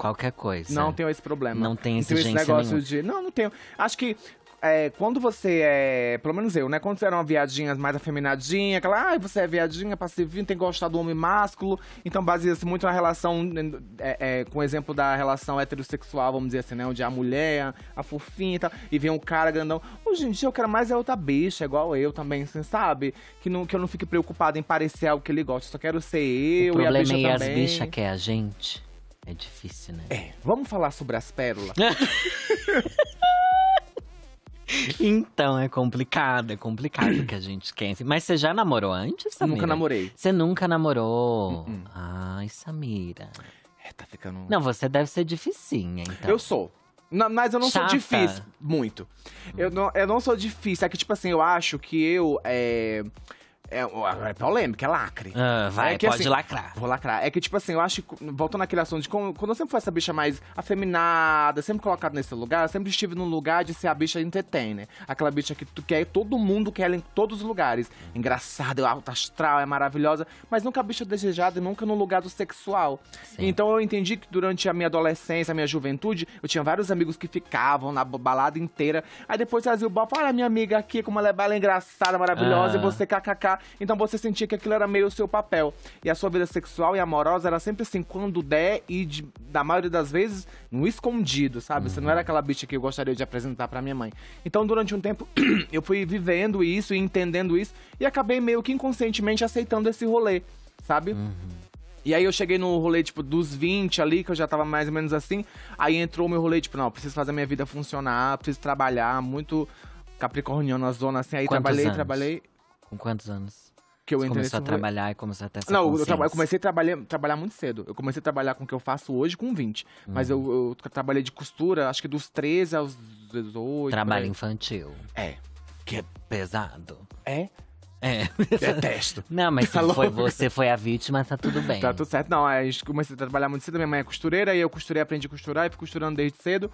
qualquer coisa. Não tenho esse problema. Não tem exigência esse negócio nenhuma. de. Não, não tenho. Acho que é, quando você é. Pelo menos eu, né? Quando você era uma viadinha mais afeminadinha, aquela, ah, você é viadinha, passivinha, tem que gostar do homem másculo. Então baseia-se muito na relação. É, é, com o exemplo da relação heterossexual, vamos dizer assim, né? Onde a mulher, a fofinha e tal, e vem um cara grandão. Hoje em dia eu quero mais é outra bicha, igual eu também, assim, sabe? Que, não, que eu não fique preocupada em parecer algo que ele gosta. Só quero ser eu o e a bicha. O problema é as bichas que é a gente. É difícil, né? É, vamos falar sobre as pérolas. Então, é complicado, é complicado que a gente quer. Mas você já namorou antes, Samira? Nunca namorei. Você nunca namorou? Uh -uh. Ai, Samira. É, tá ficando. Não, você deve ser dificinha, então. Eu sou. mas eu não Chata. sou difícil. Muito. Eu não, eu não sou difícil. É que, tipo assim, eu acho que eu. É... É, é polêmica, é lacre. Ah, é vai, é que, pode assim, lacrar. Vou lacrar. É que, tipo assim, eu acho que, voltando naquele assunto de como, quando eu sempre fui essa bicha mais afeminada, sempre colocada nesse lugar, eu sempre estive num lugar de ser a bicha entertainer. Né? Aquela bicha que tu quer, todo mundo quer ela em todos os lugares. Engraçada, é alta astral, é maravilhosa, mas nunca a bicha desejada e nunca no lugar do sexual. Sim. Então eu entendi que durante a minha adolescência, a minha juventude, eu tinha vários amigos que ficavam na balada inteira. Aí depois trazia o bop, olha minha amiga aqui, como ela é bala engraçada, maravilhosa, ah. e você kkk então você sentia que aquilo era meio o seu papel. E a sua vida sexual e amorosa era sempre assim, quando der e de, da maioria das vezes no escondido, sabe? Uhum. Você não era uhum. aquela bicha que eu gostaria de apresentar para minha mãe. Então durante um tempo eu fui vivendo isso e entendendo isso e acabei meio que inconscientemente aceitando esse rolê, sabe? Uhum. E aí eu cheguei no rolê, tipo, dos 20 ali, que eu já tava mais ou menos assim. Aí entrou o meu rolê, tipo, não, preciso fazer a minha vida funcionar, preciso trabalhar, muito capricorniano na zona, assim. Aí Quantos trabalhei, anos? trabalhei. Com quantos anos? Que eu entrei começou a trabalhar e começou a ter essa Não, eu, eu, comecei a trabalhar, trabalhar muito cedo. Eu comecei a trabalhar com o que eu faço hoje com 20. Mas eu, uhum. eu, trabalhei de costura, acho que dos 13 aos 18. Trabalho infantil. É. Que é pesado. É? É. Detesto. Não, mas tá se Falou. foi você foi a vítima, tá tudo bem. Tá tudo certo. Não, aí comecei a trabalhar muito cedo. Minha mãe é costureira, e eu costurei, aprendi a costurar, e fui costurando desde cedo.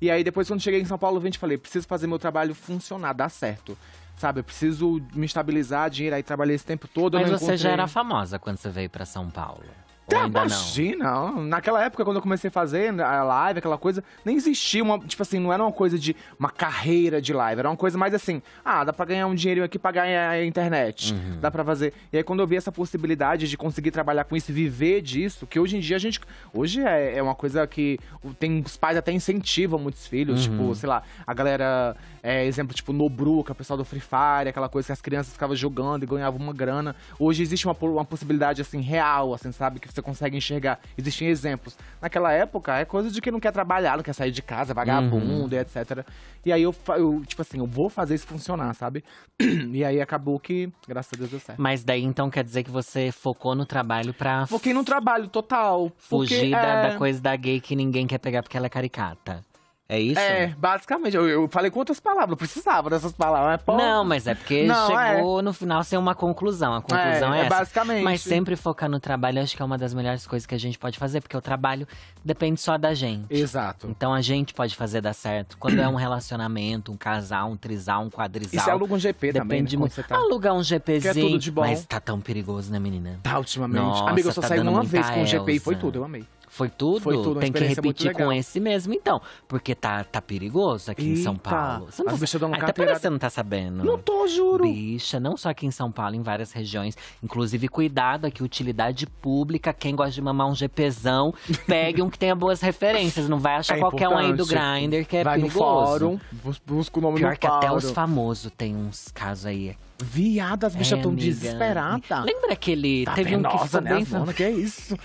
E aí depois, quando cheguei em São Paulo, vim falei, preciso fazer meu trabalho funcionar, dar certo. Sabe, eu preciso me estabilizar, dinheiro, aí trabalhei esse tempo todo. Mas você encontrei... já era famosa quando você veio para São Paulo. Tá, imagina. Não. Naquela época, quando eu comecei a fazer né, a live, aquela coisa, nem existia uma. Tipo assim, não era uma coisa de uma carreira de live. Era uma coisa mais assim, ah, dá pra ganhar um dinheirinho aqui pra ganhar a internet. Uhum. Dá pra fazer. E aí, quando eu vi essa possibilidade de conseguir trabalhar com isso, viver disso, que hoje em dia a gente. Hoje é, é uma coisa que tem, os pais até incentivam muitos filhos. Tipo, uhum. Tipo, sei lá, a galera é, exemplo, tipo, Nobru, que é o pessoal do Free Fire, aquela coisa que as crianças ficavam jogando e ganhavam uma grana. Hoje existe uma, uma possibilidade, assim, real, assim, sabe? Que você consegue enxergar. Existem exemplos. Naquela época, é coisa de quem não quer trabalhar, não quer sair de casa, vagabundo, uhum. etc. E aí eu, eu, tipo assim, eu vou fazer isso funcionar, sabe? e aí acabou que, graças a Deus, deu certo. Mas daí, então, quer dizer que você focou no trabalho pra... Foquei no trabalho, total. Fugir porque, da, é... da coisa da gay que ninguém quer pegar porque ela é caricata. É isso? É, basicamente. Eu, eu falei com outras palavras, eu precisava dessas palavras. Mas, né? pô... Não, mas é porque não, é. chegou é. no final sem uma conclusão. A conclusão é, é, é Basicamente. Mas sempre focar no trabalho, acho que é uma das melhores coisas que a gente pode fazer, porque o trabalho depende só da gente. Exato. Então a gente pode fazer dar certo. Quando é um relacionamento, um casal, um trisal, um quadrisal. E você aluga um GP também, né, muito. Tá... Alugar um GPzinho. Que é tudo de bom. Mas tá tão perigoso, né, menina? Tá, ultimamente. Nossa, Amigo, eu só tá saí uma vez com um GP e foi tudo, eu amei. Foi tudo? Foi tudo Tem que repetir com esse mesmo, então. Porque tá, tá perigoso aqui Eita, em São Paulo. Você não tá... Ai, você não tá sabendo. Não tô, juro. Bicha, não só aqui em São Paulo, em várias regiões. Inclusive, cuidado aqui, utilidade pública. Quem gosta de mamar um GPzão, pegue um que tenha boas referências. Não vai achar é qualquer importante. um aí do Grindr que é vai perigoso. Vai no fórum, busca o nome Pior no que fórum. até os famosos tem uns casos aí Viadas, bicha, é, tão desesperadas desesperada. Lembra aquele. Tá teve um que foi né, bem... que é isso?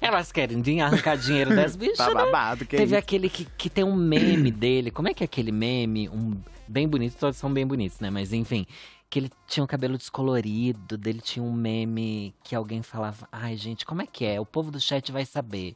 Elas querem vir arrancar dinheiro das bichas. tá né? babado, que é Teve aquele que, que tem um meme dele. Como é que é aquele meme? Um bem bonito, todos são bem bonitos, né? Mas enfim, que ele tinha o um cabelo descolorido, dele tinha um meme que alguém falava: "Ai, gente, como é que é? O povo do chat vai saber".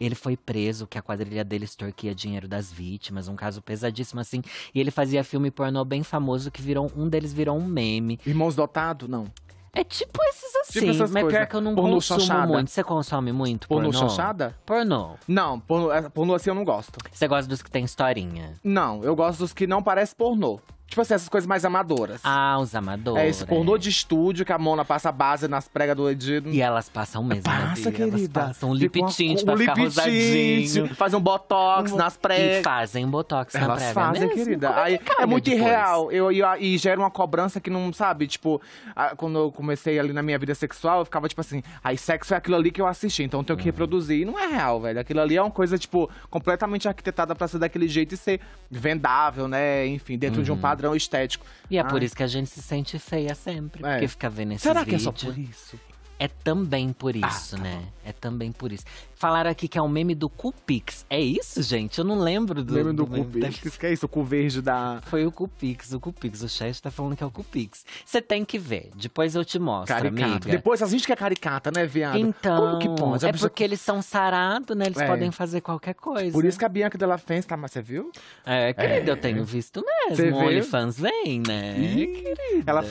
Ele foi preso, que a quadrilha dele extorquia dinheiro das vítimas, um caso pesadíssimo assim. E ele fazia filme pornô bem famoso que virou um deles virou um meme. Irmãos dotado, não? É tipo esses tipo assim, tipo mas coisas. pior que eu não pornô consumo muito. Você consome muito pornô? Pornô chanchada? Pornô. Não, pornô, é, pornô assim eu não gosto. Você gosta dos que tem historinha? Não, eu gosto dos que não parecem pornô. Tipo assim, essas coisas mais amadoras. Ah, os amadores. É esse pornô de estúdio que a Mona passa base nas pregas do Edino. E elas passam mesmo, Passa, né, Bia? Elas passam um lip tint pra ficar rosadinho. Fazem um botox Um- nas pregas. E fazem botox na Elas fazem, mesmo? querida. Como é Aí, é muito depois? irreal. Eu, e a- e gera uma cobrança que não, sabe? Tipo, a- quando eu comecei ali na minha vida sexual, eu ficava tipo assim: aí sexo é aquilo ali que eu assisti, então eu tenho que uhum. reproduzir. E não é real, velho. Aquilo ali é uma coisa, tipo, completamente arquitetada pra ser daquele jeito e ser vendável, né? Enfim, dentro de um padrão. Uhum padrão estético. E é por isso que a gente se sente feia sempre, é. porque fica vendo esses Será que vídeos. é só por isso? É também por ah, isso, ah, tá né? Bom. É também por isso. Falaram aqui que é um meme do Cupix. É isso, gente? Eu não lembro do. Meme do, do Cupix. Deve... Que é isso? O cu verde da. Foi o Cupix, o Cupix. O chat tá falando que é o Cupix. Você tem que ver. Depois eu te mostro. Caricata. Amiga. Depois a gente que é caricata, né, viado? Então. Como que pode? É pessoa... porque eles são sarados, né? Eles é. podem fazer qualquer coisa. Por isso que a Bianca Della Fence tá. Mas você viu? É, querida, é. eu tenho visto mesmo. Você vê? OnlyFans vem, né? Ih, querida. Ela,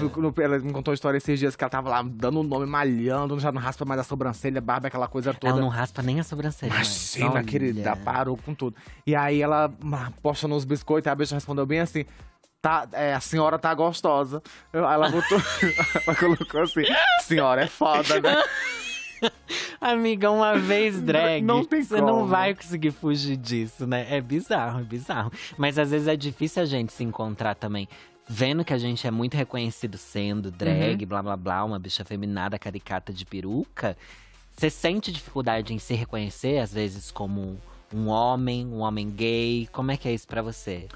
ela me contou a história esses dias que ela tava lá dando um nome malhando olhando, já não raspa mais a sobrancelha, barba, aquela coisa toda. Ela não raspa nem a sobrancelha. Imagina, né? querida, parou com tudo. E aí ela posta nos biscoitos, a bicha respondeu bem assim. Tá, é, a senhora tá gostosa. Ela botou. ela colocou assim: senhora é foda, né? Amiga, uma vez drag, não, não você como. não vai conseguir fugir disso, né? É bizarro, é bizarro. Mas às vezes é difícil a gente se encontrar também vendo que a gente é muito reconhecido sendo drag, uhum. blá blá blá, uma bicha feminada, caricata de peruca, você sente dificuldade em se reconhecer, às vezes, como um homem, um homem gay? Como é que é isso para você?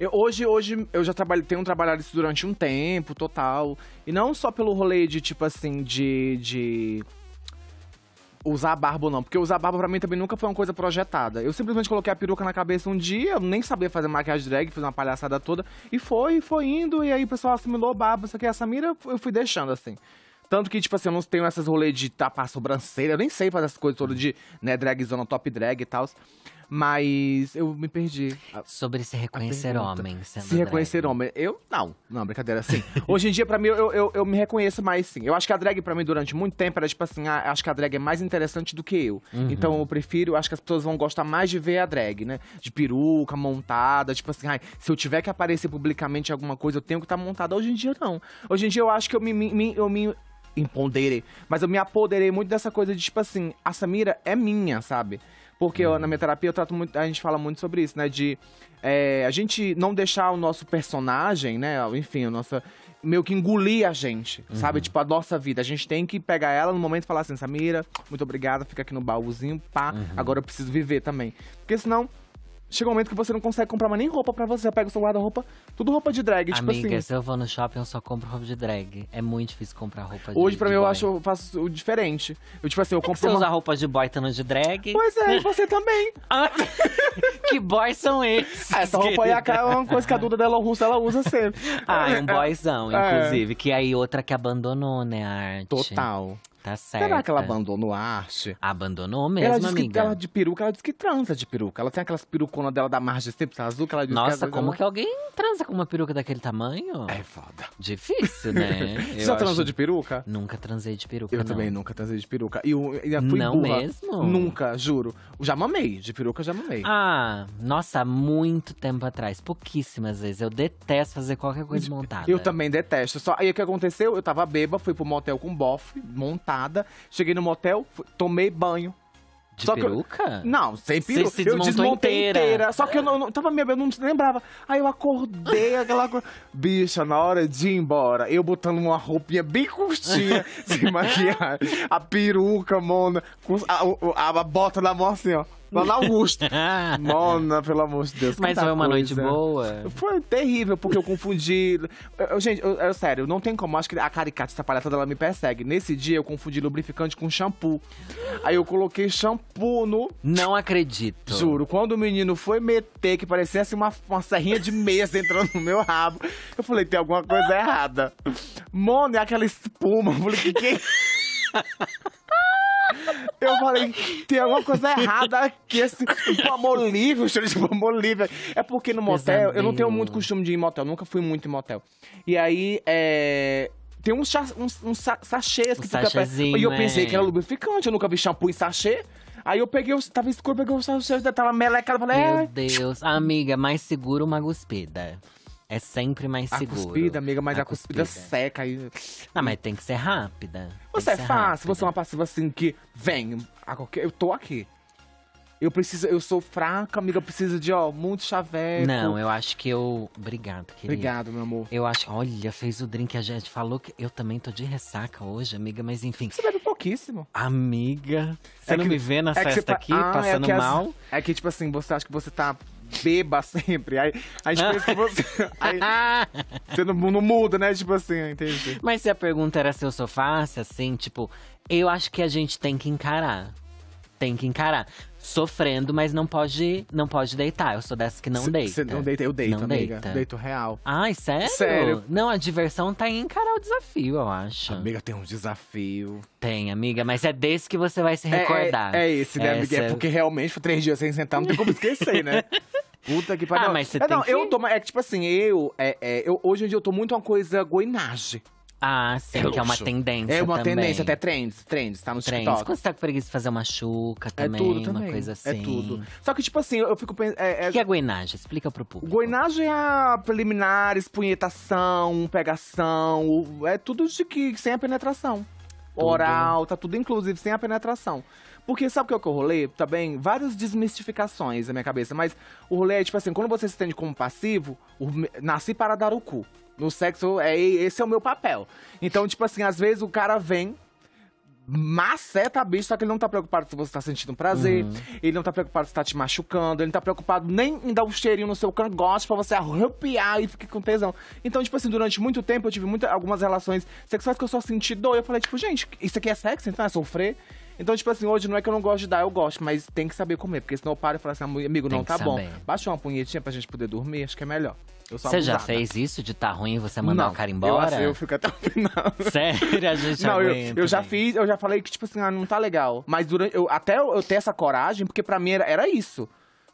Eu, hoje, hoje eu já trabalho, tenho trabalhado isso durante um tempo total. E não só pelo rolê de, tipo assim, de, de usar barba ou não, porque usar barba pra mim também nunca foi uma coisa projetada. Eu simplesmente coloquei a peruca na cabeça um dia, eu nem sabia fazer maquiagem drag, fiz uma palhaçada toda, e foi, foi indo, e aí o pessoal assimilou barba, isso aqui, essa mira eu fui deixando assim. Tanto que, tipo assim, eu não tenho essas rolês de tapar sobrancelha, eu nem sei fazer essas coisas todas de, né, dragzona, top drag e tal. Mas eu me perdi. Sobre se reconhecer homem. Sendo se drag. reconhecer homem. Eu, não. Não, brincadeira, assim. Hoje em dia, pra mim, eu, eu, eu, me reconheço mais, sim. Eu acho que a drag, pra mim, durante muito tempo, era tipo assim, ah, acho que a drag é mais interessante do que eu. Uhum. Então eu prefiro, acho que as pessoas vão gostar mais de ver a drag, né? De peruca, montada, tipo assim, ai, se eu tiver que aparecer publicamente alguma coisa, eu tenho que estar tá montada. Hoje em dia, não. Hoje em dia, eu acho que eu me, me, eu me empoderei. Mas eu me apoderei muito dessa coisa de, tipo assim, a Samira é minha, sabe? porque ó, uhum. na minha terapia eu trato muito, a gente fala muito sobre isso, né? De é, a gente não deixar o nosso personagem, né? Enfim, a nossa meio que engolir a gente, uhum. sabe? Tipo, a nossa vida. A gente tem que pegar ela no momento e falar assim, Samira, muito obrigada, fica aqui no baúzinho, pá, uhum. agora eu preciso viver também. Porque senão chega um momento que você não consegue comprar mais nem roupa pra você. Você pega o seu guarda-roupa, tudo roupa de drag, tipo Amiga, tipo assim. se eu vou no shopping, eu só compro roupa de drag. É muito difícil comprar roupa de Hoje, pra mim, boy. eu acho, eu faço diferente. Eu, tipo assim, eu compro. Você uma... usa roupa de boy estando de drag? Pois é, e você também. Ah, que boys são esses? É, essa roupa aí é, é uma coisa que a Duda Delo Russo ela usa sempre. Ah, é um boyzão, é. inclusive. Que aí outra que abandonou, né, a arte. Total. Tá certo. Será que ela abandonou a arte? Abandonou mesmo, ela diz amiga. Que ela de peruca, ela diz que transa de peruca. Ela tem aquelas peruconas dela da margem sempre azul que ela diz é Nossa, que como que alguém transa com uma peruca daquele tamanho? É foda. Difícil, né? Você já transou de peruca? Nunca transei de peruca. Eu não. também nunca transei de peruca. E eu, eu, eu Não mesmo? Nunca, juro. Já mamei, de peruca já mamei. Ah, nossa, muito tempo atrás. Pouquíssimas vezes. Eu detesto fazer qualquer coisa montada. Eu também detesto. Só aí o que aconteceu? Eu tava beba fui pro motel com bofe, montado cheguei no motel, tomei banho, de só peruca? Eu, não, sem peruca. Se eu desmontei inteira. inteira. Só que eu não, não tava me eu não lembrava. Aí eu acordei, aquela coisa. Bicha, na hora de ir embora, eu botando uma roupinha bem curtinha, sem maquiagem. A peruca, mona, a, a, a, a bota na mão assim, ó. Mona Augusta, Mona, pelo amor de Deus. Mas foi uma coisa. noite boa. Foi terrível, porque eu confundi. Eu, gente, eu, eu, sério, não tem como. Acho que a caricata, essa palhaçada, ela me persegue. Nesse dia eu confundi lubrificante com shampoo. Aí eu coloquei shampoo no. Não acredito. Juro, quando o menino foi meter, que parecia assim uma, uma serrinha de mesa entrando no meu rabo, eu falei: tem alguma coisa errada. Mona, é aquela espuma. Eu falei: que que é? Eu falei, tem alguma coisa errada aqui, esse tipo amor livre, o cheiro de amor livre. É porque no motel, eu não tenho muito costume de ir em motel, nunca fui muito em motel. E aí, é... Tem uns, uns, uns sachês que fica perto. E eu pensei é. que era lubrificante, eu nunca vi shampoo em sachê. Aí eu peguei, tava escuro, peguei o sachê, tava melecado, falei... Meu é, Deus, amiga, mais seguro uma guspida. É sempre mais a seguro. A cuspida, amiga, mas a, a cuspida, cuspida, seca. E... Não, mas tem que ser rápida. Você é fácil, você é uma passiva assim que vem, a qualquer... eu tô aqui. Eu preciso, eu sou fraca, amiga, eu preciso de, ó, muito chaveco. Não, eu acho que eu. Obrigado, querido. Obrigado, meu amor. Eu acho. Olha, fez o drink, a gente falou que eu também tô de ressaca hoje, amiga, mas enfim. Você bebe pouquíssimo. Amiga. Você é não que, me vê na é festa que, tá aqui, ah, é passando é mal? É que, tipo assim, você acha que você tá beba sempre. Aí a gente pensa que você. Aí, você não, não muda, né? Tipo assim, entendi. Mas se a pergunta era se eu sou fácil, assim, tipo, eu acho que a gente tem que encarar. Tem que encarar sofrendo, mas não pode, não pode deitar. Eu sou dessas que não deita. Você não deita, eu deito, não amiga. Deita. Deito real. Ai, sério? Sério. Não, a diversão tá em encarar o desafio, eu acho. Amiga, tem um desafio. Tem, amiga, mas é desse que você vai se recordar. É, é, é esse, né, Essa... amiga? É porque realmente, por três dias sem sentar, não tem como esquecer, né? Puta que ah, pariu. Ah, mas você é, tem não, que... eu tô... É que, tipo assim, eu, é, é, eu... Hoje em dia eu tô muito uma coisa goinage. Ah, sim, é que é uma tendência É uma também. tendência, até trends, trends, tá no trends. TikTok. Quando você tá com preguiça de fazer uma chuca também, é tudo, também. uma coisa é assim. É tudo. Só que, tipo assim, eu fico pensando… É, é... O é que é goinagem? Explica pro público. Goinagem é a preliminares, punhetação, pegação… É tudo de que… sem a penetração. Tudo. Oral, tá tudo inclusive, sem a penetração. Porque sabe o que é, que o rolê? Também, várias desmistificações na minha cabeça. Mas o rolê é tipo assim, quando você se entende como passivo, o, nasci para dar o cu. No sexo, é, esse é o meu papel. Então, tipo assim, às vezes o cara vem maceta a bicha, só que ele não tá preocupado se você tá sentindo prazer, uhum. ele não tá preocupado se tá te machucando, ele não tá preocupado nem em dar um cheirinho no seu cangote pra você arrepiar e ficar com tesão. Então, tipo assim, durante muito tempo eu tive muita, algumas relações sexuais que eu só senti dor. Eu falei, tipo, gente, isso aqui é sexo? Então é sofrer? Então, tipo assim, hoje não é que eu não gosto de dar, eu gosto, mas tem que saber comer, porque senão eu paro e falo assim, amigo, não tá saber. bom. Baixa uma punhetinha pra gente poder dormir, acho que é melhor. Você já fez isso de tá ruim e você mandar não, o cara embora? Eu, eu fico até o final. Sério, a gente Não, eu, eu, já fiz, eu já falei que, tipo assim, ah, não tá legal. Mas durante. Eu, até eu ter essa coragem, porque pra mim era, era isso.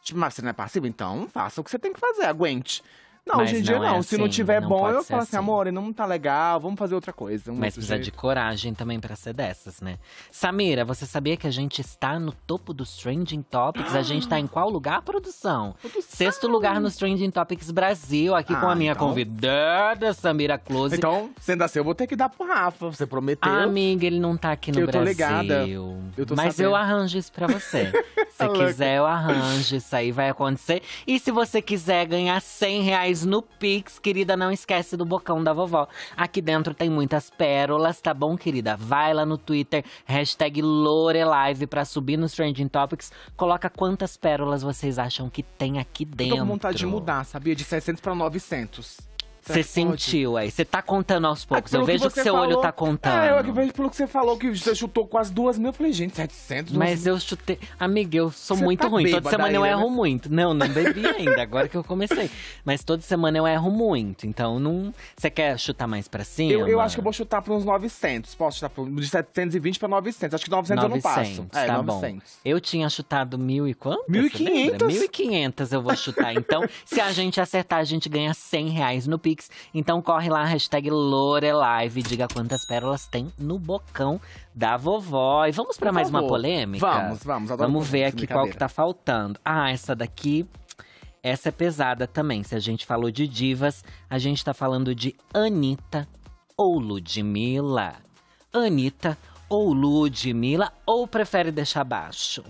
Tipo, mas você não é passivo, então faça o que você tem que fazer, aguente. Não, mas hoje em dia não. É Assim, Se não assim, tiver não bom, eu falo assim, assim, amor, não tá legal, vamos fazer outra coisa. Mas precisa jeito. de coragem também pra ser dessas, né? Samira, você sabia que a gente está no topo dos Trending Topics? A gente tá em qual lugar, produção? produção. Sexto lugar nos Trending Topics Brasil, aqui ah, com a ah, minha então... convidada, Samira Close. Então, sendo assim, eu vou ter que dar pro Rafa, você prometeu. Ah, amiga, ele não tá aqui no eu Brasil. Ligada. Eu tô Mas sabendo. eu arranjo isso pra você. Se tá quiser, eu arranjo. Isso aí vai acontecer. E se você quiser ganhar 100 reais no Pix, querida, não esquece do bocão da vovó. Aqui dentro tem muitas pérolas, tá bom, querida? Vai lá no Twitter, hashtag Lorelive, pra subir nos Trending Topics. Coloca quantas pérolas vocês acham que tem aqui dentro. Eu tô com vontade de mudar, sabia? De 600 pra 900. Você tá, sentiu aí. Você tá contando aos é poucos. eu vejo que, que seu falou, olho tá contando. É, eu vejo pelo que você falou, que você chutou quase duas mil. Eu falei, gente, 700, Mas eu chutei... Amiga, eu sou você muito tá ruim. Toda semana eu erro né? muito. Não, não bebi ainda, agora que eu comecei. Mas toda semana eu erro muito. Então, não... Você quer chutar mais pra cima? Eu, eu acho que eu vou chutar pra uns 900. Posso chutar de 720 pra 900. Acho que 900, 900 eu não passo. É, tá é, 900. bom. Eu tinha chutado mil e quanto? 1.500. 1.500 eu vou chutar. Então, se a gente acertar, a gente ganha 100 reais no Pix então corre lá, hashtag Lorelive, diga quantas pérolas tem no bocão da vovó. E vamos para mais uma polêmica? Vamos, vamos. Vamos ver aqui qual que tá faltando. Ah, essa daqui essa é pesada também. Se a gente falou de divas, a gente tá falando de Anitta ou Ludmilla. Anitta ou Ludmilla, ou prefere deixar baixo?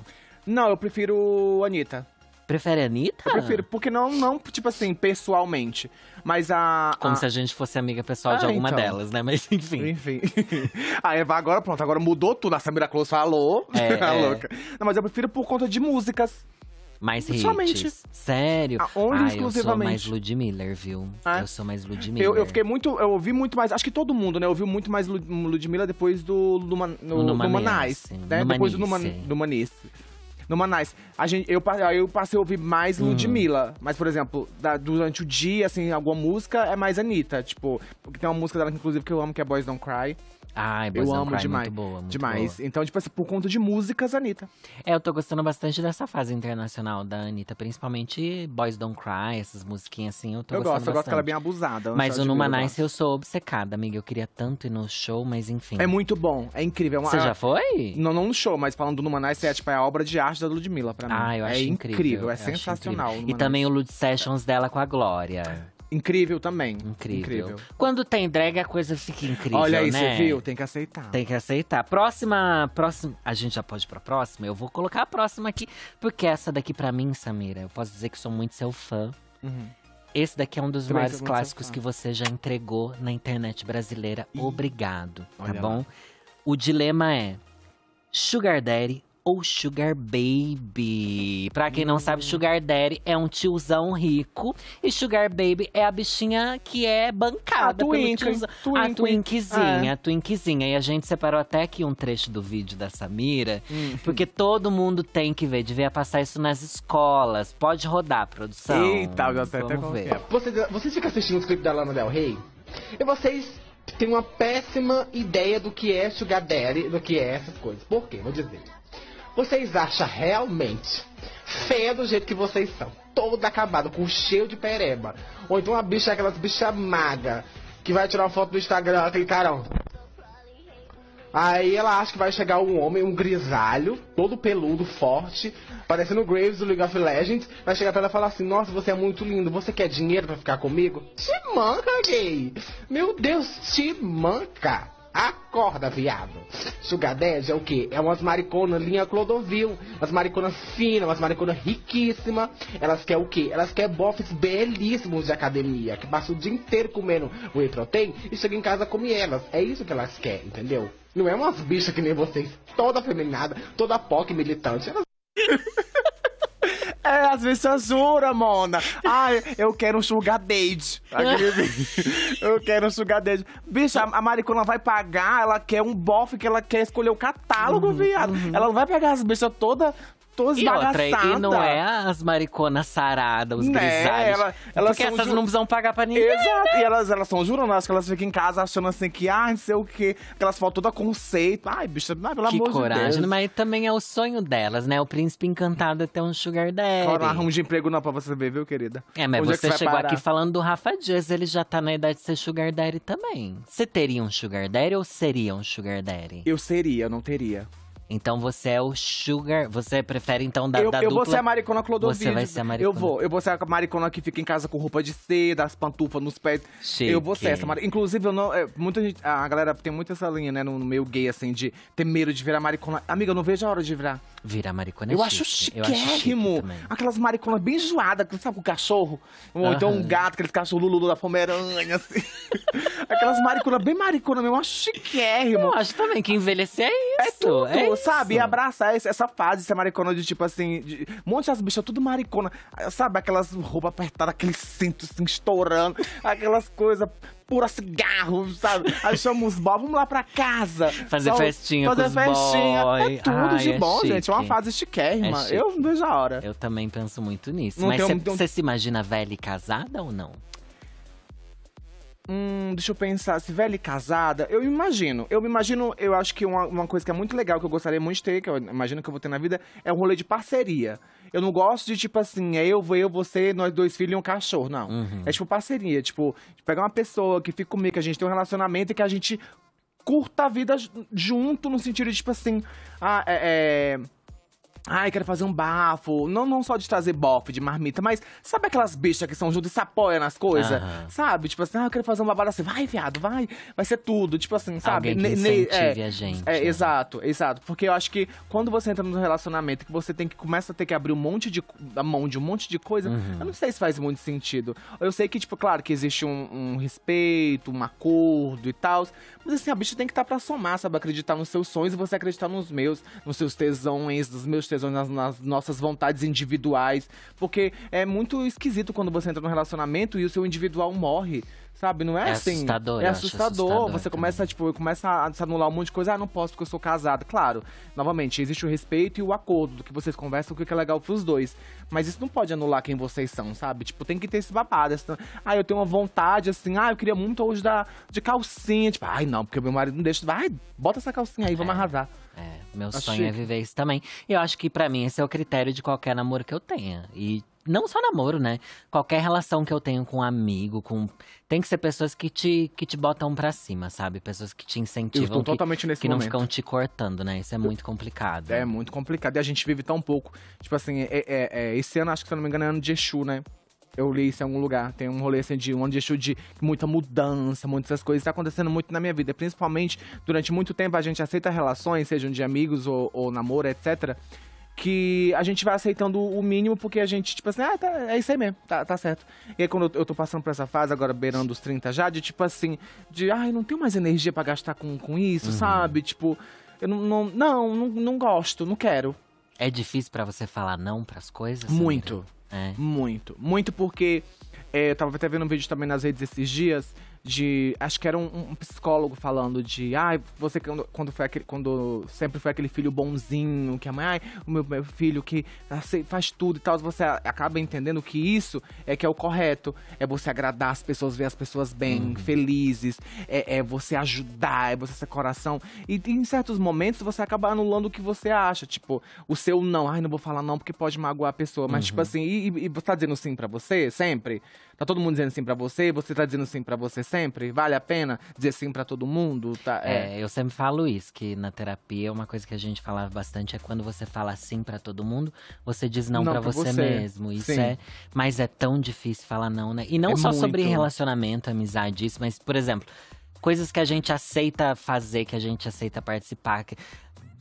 Não, eu prefiro Anitta. Prefere a Anitta? Eu prefiro, porque não, não, tipo assim, pessoalmente. Mas a. Como a... se a gente fosse amiga pessoal ah, de alguma então. delas, né? Mas enfim. Enfim. Eva ah, é, agora, pronto, agora mudou tudo. A Samira Close falou. É, tá é. louca. Não, mas eu prefiro por conta de músicas. Mais hits. Sério? Aonde ah, exclusivamente. É? Eu sou mais Ludmiller, viu? Eu sou mais Ludmilla. Eu, eu fiquei muito. Eu ouvi muito mais. Acho que todo mundo, né? Ouviu muito mais Ludmilla depois do do no, né? Depois do, Numan, do Manice no Manais. A gente, eu, eu passei a ouvir mais hum. Ludmilla. Uhum. Mas, por exemplo, da, durante o dia, assim, alguma música é mais Anitta. Tipo, porque tem uma música dela, inclusive, que eu amo, que é Boys Don't Cry. Ai, Boys eu amo Cry, demais. Muito boa, muito demais. Boa. Então, tipo assim, por conta de músicas, Anitta. É, eu tô gostando bastante dessa fase internacional da Anitta, principalmente Boys Don't Cry, essas musiquinhas assim, eu tô eu gostando. gosto, eu gosto que ela é bem abusada. Mas o Numa Nice eu, eu sou obcecada, amiga. Eu queria tanto ir no show, mas enfim. É muito bom, é incrível. É Você já foi? Não, não no show, mas falando do Numa Nice, é tipo é a obra de arte da Ludmilla pra mim. Ah, eu é acho é incrível. incrível. É sensacional. Incrível. E também o Lud Sessions dela com a Glória. Incrível também. Incrível. incrível. Quando tem drag, a coisa fica incrível. Olha aí, né? você viu? Tem que aceitar. Tem que aceitar. Próxima, próxima. A gente já pode ir pra próxima? Eu vou colocar a próxima aqui, porque essa daqui para mim, Samira, eu posso dizer que sou muito seu fã. Uhum. Esse daqui é um dos Também maiores clássicos que você já entregou na internet brasileira. Ih. Obrigado, tá Olha bom? Lá. O dilema é: Sugar Daddy ou Sugar Baby. Pra quem não sabe, Sugar Daddy é um tiozão rico e Sugar Baby é a bichinha que é bancada ah, a pelo twink, tiozão. Twink, ah. a twinkzinha, é. a twinkzinha. E a gente separou até aqui um trecho do vídeo da Samira, hum. porque todo mundo tem que ver, devia passar isso nas escolas. Pode rodar, produção. Eita, eu Vamos ver. Vocês, é. vocês ficam assistindo os clipes da Lana Del Rey? E vocês têm uma péssima ideia do que é Sugar Daddy, do que é essas coisas. Por quê? Vou dizer. Vocês acham realmente feia do jeito que vocês são? Toda acabada, com cheio de pereba. Ou então uma bicha, aquelas bicha maga, que vai tirar uma foto do Instagram, ela carão. Aí ela acha que vai chegar um homem, um grisalho, todo peludo, forte, parecendo o Graves do League of Legends. Vai chegar pra ela e falar assim: Nossa, você é muito lindo, você quer dinheiro pra ficar comigo? Te manca, gay! Meu Deus, te manca! Acorda, viado. Sugar Daddy é o quê? É umas mariconas linha Clodovil. Umas mariconas finas, umas mariconas riquíssimas. Elas querem o quê? Elas querem bofes belíssimos de academia. Que passam o dia inteiro comendo whey protein e chega em casa come elas. É isso que elas querem, entendeu? Não é umas bichas que nem vocês. Toda feminada, toda POC militante. Elas... É, às vezes censura, Mona. Ai, eu quero um sugar date. eu quero um sugar date. Bicho, a, a maricona vai pagar, ela quer um bofe que ela quer escolher o catálogo, uhum, viado. Uhum. Ela não vai pegar as bichas todas tô esbagaçada. E, outra, e não é as mariconas saradas, os né? grisalhos. Ela, elas porque essas ju... não precisam pagar pra ninguém. Exato. Né? E elas, elas são juronas que elas ficam em casa achando assim que, ah, não sei o quê. Que elas faltam todo conceito. Ai, bicha, ah, pelo que amor coragem. de Deus. Mas também é o sonho delas, né? O príncipe encantado é ter um sugar daddy. Claro, não de emprego não pra você ver, viu, querida? É, mas é você, é chegou parar? aqui falando do Rafa Dias, ele já tá na idade de ser sugar daddy também. Você teria um sugar daddy ou seria um sugar daddy? Eu seria, não teria. Então você é o Sugar. Você prefere então da, eu, da eu dupla? Eu vou ser a Maricona Clodovídeo. Você vai ser a Maricona. Eu vou. Eu vou ser a Maricona que fica em casa com roupa de seda, as pantufas nos pés. Chique. Eu vou ser essa Maricona. Inclusive, eu não, é, muita gente, a galera tem muito essa linha, né, no, no meio gay, assim, de ter medo de virar Maricona. Amiga, eu não vejo a hora de virar. Virar maricona é Eu acho chiquérrimo. Aquelas mariconas bem zoadas, sabe, com cachorro. Ou Aham. então um gato, aqueles cachorro Lulu da Pomerânia, assim. Aquelas mariconas bem maricona mesmo, eu acho chiquérrimo. Eu acho também que envelhecer é, é isso. É tudo, é sabe? E abraçar essa fase, essa maricona de tipo assim. De, um monte das bichas tudo maricona. Sabe? Aquelas roupas apertadas, aquele cinto assim, estourando, aquelas coisas pura cigarro, sabe? Aí chama os boys, vamos lá pra casa. Fazer só, festinha Fazer festinha. É boy. É tudo Ai, de é bom, chique. gente. É uma fase chiquérrima. É eu não vejo a hora. Eu também penso muito nisso. Não Mas você um... se imagina velha e casada ou não? Hum, deixa eu pensar, se velha e casada, eu imagino. Eu me imagino, eu acho que uma, uma coisa que é muito legal, que eu gostaria muito de ter, que eu imagino que eu vou ter na vida, é um rolê de parceria. Eu não gosto de, tipo assim, é eu, eu, você, nós dois filhos e um cachorro, não. Uhum. É tipo parceria, tipo, pegar uma pessoa que fica comigo, que a gente tem um relacionamento e que a gente curta a vida junto, no sentido de, tipo assim, ah, é... é Ai, quero fazer um bafo. Não, não só de trazer bofe, de marmita, mas sabe aquelas bichas que são juntas e se apoiam nas coisas? Sabe? Tipo assim, ah, eu quero fazer um babado assim. Vai, viado, vai. Vai ser tudo. Tipo assim, sabe? Alguém que Ne- ne- é, a gente. é, né? exato, exato. Porque eu acho que quando você entra num relacionamento que você tem que começa a ter que abrir um monte de. a mão de um monte de coisa, uhum. eu não sei se faz muito sentido. Eu sei que, tipo, claro que existe um, um respeito, um acordo e tal. Mas assim, a bicha tem que estar tá pra somar, sabe? Acreditar nos seus sonhos e você acreditar nos meus, nos seus tesões, nos meus tesões, nas, nas, nossas vontades individuais. Porque é muito esquisito quando você entra num relacionamento e o seu individual morre. Sabe? Não é, é assim. Assustador, é assustador. assustador você também. começa, tipo, começa a se anular um monte de coisa. Ah, não posso porque eu sou casado. Claro, novamente, existe o respeito e o acordo do que vocês conversam, o que é legal pros dois. Mas isso não pode anular quem vocês são, sabe? Tipo, tem que ter esse babado. Essa... Ah, eu tenho uma vontade, assim, ah, eu queria muito hoje da... de calcinha. Tipo, ai, não, porque meu marido não deixa. Ai, bota essa calcinha aí, vamos é. arrasar. É, meu acho sonho é viver isso também. E eu acho que para mim esse é o critério de qualquer namoro que eu tenha. E não só namoro, né? Qualquer relação que eu tenho com um amigo, com tem que ser pessoas que te, que te botam para cima, sabe? Pessoas que te incentivam, que, totalmente nesse que não ficam te cortando, né? Isso é muito complicado. É muito complicado e a gente vive tão pouco. Tipo assim, é, é, é, esse ano acho que se eu não me engano é ano de Exu, né? Eu li isso em algum lugar. Tem um rolê assim de um ano de Exu de muita mudança, muitas coisas. Tá acontecendo muito na minha vida. Principalmente durante muito tempo a gente aceita relações, sejam de amigos ou, ou namoro, etc que a gente vai aceitando o mínimo porque a gente, tipo assim, ah, tá, é isso aí mesmo, tá, tá certo. E aí, quando eu, tô passando por essa fase, agora beirando os 30 já, de tipo assim, de ai, não tenho mais energia para gastar com, com isso, uhum. sabe? Tipo, eu não, não, não, não, não gosto, não quero. É difícil para você falar não para as coisas? Muito. É. Muito. Muito porque é, eu tava até vendo um vídeo também nas redes esses dias de. Acho que era um, um psicólogo falando de. Ai, ah, você quando, quando foi aquele. Quando sempre foi aquele filho bonzinho, que a mãe, ai, o meu, meu filho que faz tudo e tal. Você acaba entendendo que isso é que é o correto. É você agradar as pessoas, ver as pessoas bem, uhum. felizes. É, é, você ajudar, é você ser coração. E em certos momentos você acaba anulando o que você acha. Tipo, o seu não. Ai, não vou falar não porque pode magoar a pessoa. Mas, tipo uhum. tipo assim, e, e, e você tá dizendo sim para você sempre? Tá todo mundo dizendo sim para você, você tá dizendo sim para você sempre? Vale a pena dizer sim para todo mundo? Tá, é. é. eu sempre falo isso, que na terapia uma coisa que a gente falava bastante é quando você fala sim para todo mundo, você diz não, não para você, você, mesmo. Isso sim. é, mas é tão difícil falar não, né? E não é só muito. sobre relacionamento, amizade, isso, mas por exemplo, coisas que a gente aceita fazer, que a gente aceita participar, que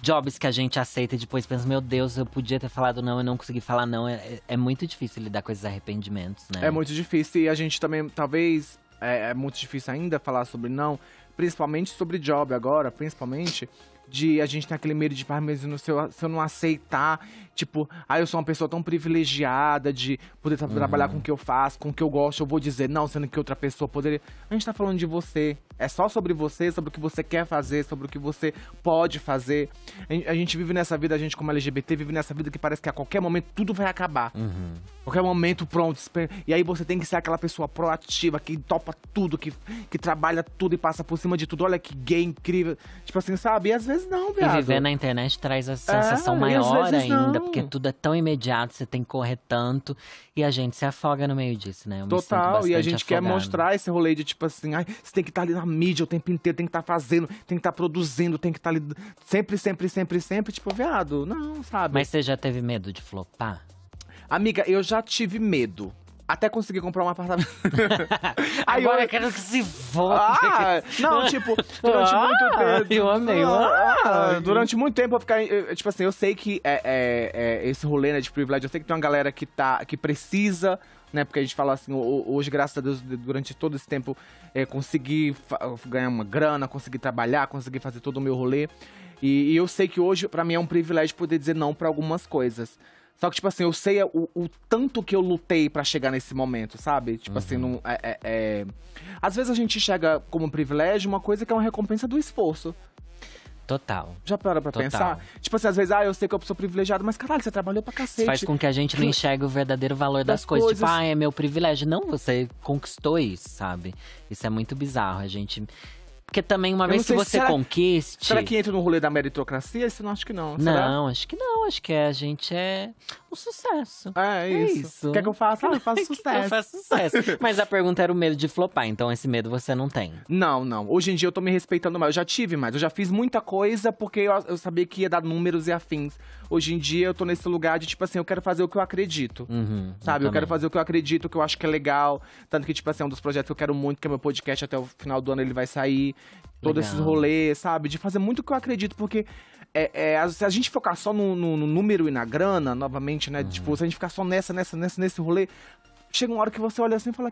jobs que a gente aceita e depois pensa, meu Deus, eu podia ter falado não e não consegui falar não. É, é, é muito difícil lidar com esses arrependimentos, né? É muito difícil e a gente também, talvez, é, é muito difícil ainda falar sobre não, principalmente sobre job agora, principalmente de a gente tem aquele medo de, ah, mas se eu, se eu não aceitar, Tipo, ah, eu sou uma pessoa tão privilegiada de poder uhum. trabalhar com o uhum. que eu faço, com o que eu gosto, eu vou dizer não, sendo que outra pessoa poderia. A gente tá falando de você. É só sobre você, sobre o que você quer fazer, sobre o que você pode fazer. A gente vive nessa vida, a gente como LGBT vive nessa vida que parece que a qualquer momento tudo vai acabar. Uhum. Qualquer momento, pronto. E aí você tem que ser aquela pessoa proativa, que topa tudo, que, que trabalha tudo e passa por cima de tudo. Olha que gay incrível. Tipo assim, sabe? E às vezes não, viado. E viver na internet traz a é, sensação é, maior ainda, não porque hum. tudo é tão imediato, você tem que correr tanto. E a gente se afoga no meio disso, né? Eu Total, e a gente afogado. quer mostrar esse rolê de tipo assim, ai, você tem que estar tá ali na mídia o tempo inteiro, tem que estar tá fazendo, tem que estar tá produzindo, tem que estar tá ali sempre, sempre, sempre, sempre, tipo, viado, não, sabe? Mas você já teve medo de flopar? Amiga, eu já tive medo. Até conseguir comprar um apartamento. Aí Agora eu... eu quero que se volte. Ah, não, tipo, durante ah, muito tempo. Eu amei. Ah, ah durante muito tempo eu ficar. tipo assim, eu sei que é, é, é, esse rolê né, de privilégio, eu sei que tem uma galera que, tá, que precisa né? Porque a gente fala assim, hoje, graças a Deus, durante todo esse tempo, é, consegui ganhar uma grana, consegui trabalhar, consegui fazer todo o meu rolê. E, e eu sei que hoje, para mim, é um privilégio poder dizer não para algumas coisas. Só que, tipo assim, eu sei o, o tanto que eu lutei para chegar nesse momento, sabe? Tipo assim, uhum. assim, não. É, é, é, Às vezes a gente chega como privilégio uma coisa que é uma recompensa do esforço. Total. Já para pra Total. pensar? Tipo assim, às vezes, ah, eu sei que eu sou privilegiado, mas caralho, você trabalhou pra cacete. Isso faz com que a gente não tipo, enxergue o verdadeiro valor das, das coisas. Tipo, coisas. Tipo, ah, é meu privilégio. Não, você conquistou isso, sabe? Isso é muito bizarro. A gente porque também, uma vez que você será, conquiste. Será que entra no rolê da meritocracia? Isso não acho que não. Será? Não, acho que não. Acho que a gente é um sucesso. é, é isso. isso. Quer que eu faça? Ah, eu faço sucesso. eu faço sucesso. Mas a pergunta era o medo de flopar, então esse medo você não tem. Não, não. Hoje em dia eu tô me respeitando mais. Eu já tive mais. Eu já fiz muita coisa porque eu, eu sabia que ia dar números e afins. Hoje em dia eu tô nesse lugar de, tipo assim, eu quero fazer o que eu acredito. Uhum, sabe? Eu, eu quero fazer o que eu acredito, o que eu acho que é legal. Tanto que, tipo assim, é um dos projetos que eu quero muito, que é meu podcast até o final do ano ele vai sair todos esses rolês, sabe? De fazer muito o que eu acredito, porque é, é, se a gente focar só no, no, no número e na grana, novamente, né? Tipo, uhum. Tipo, se a gente ficar só nessa, nessa, nessa, nesse rolê, chega uma hora que você olha assim e fala,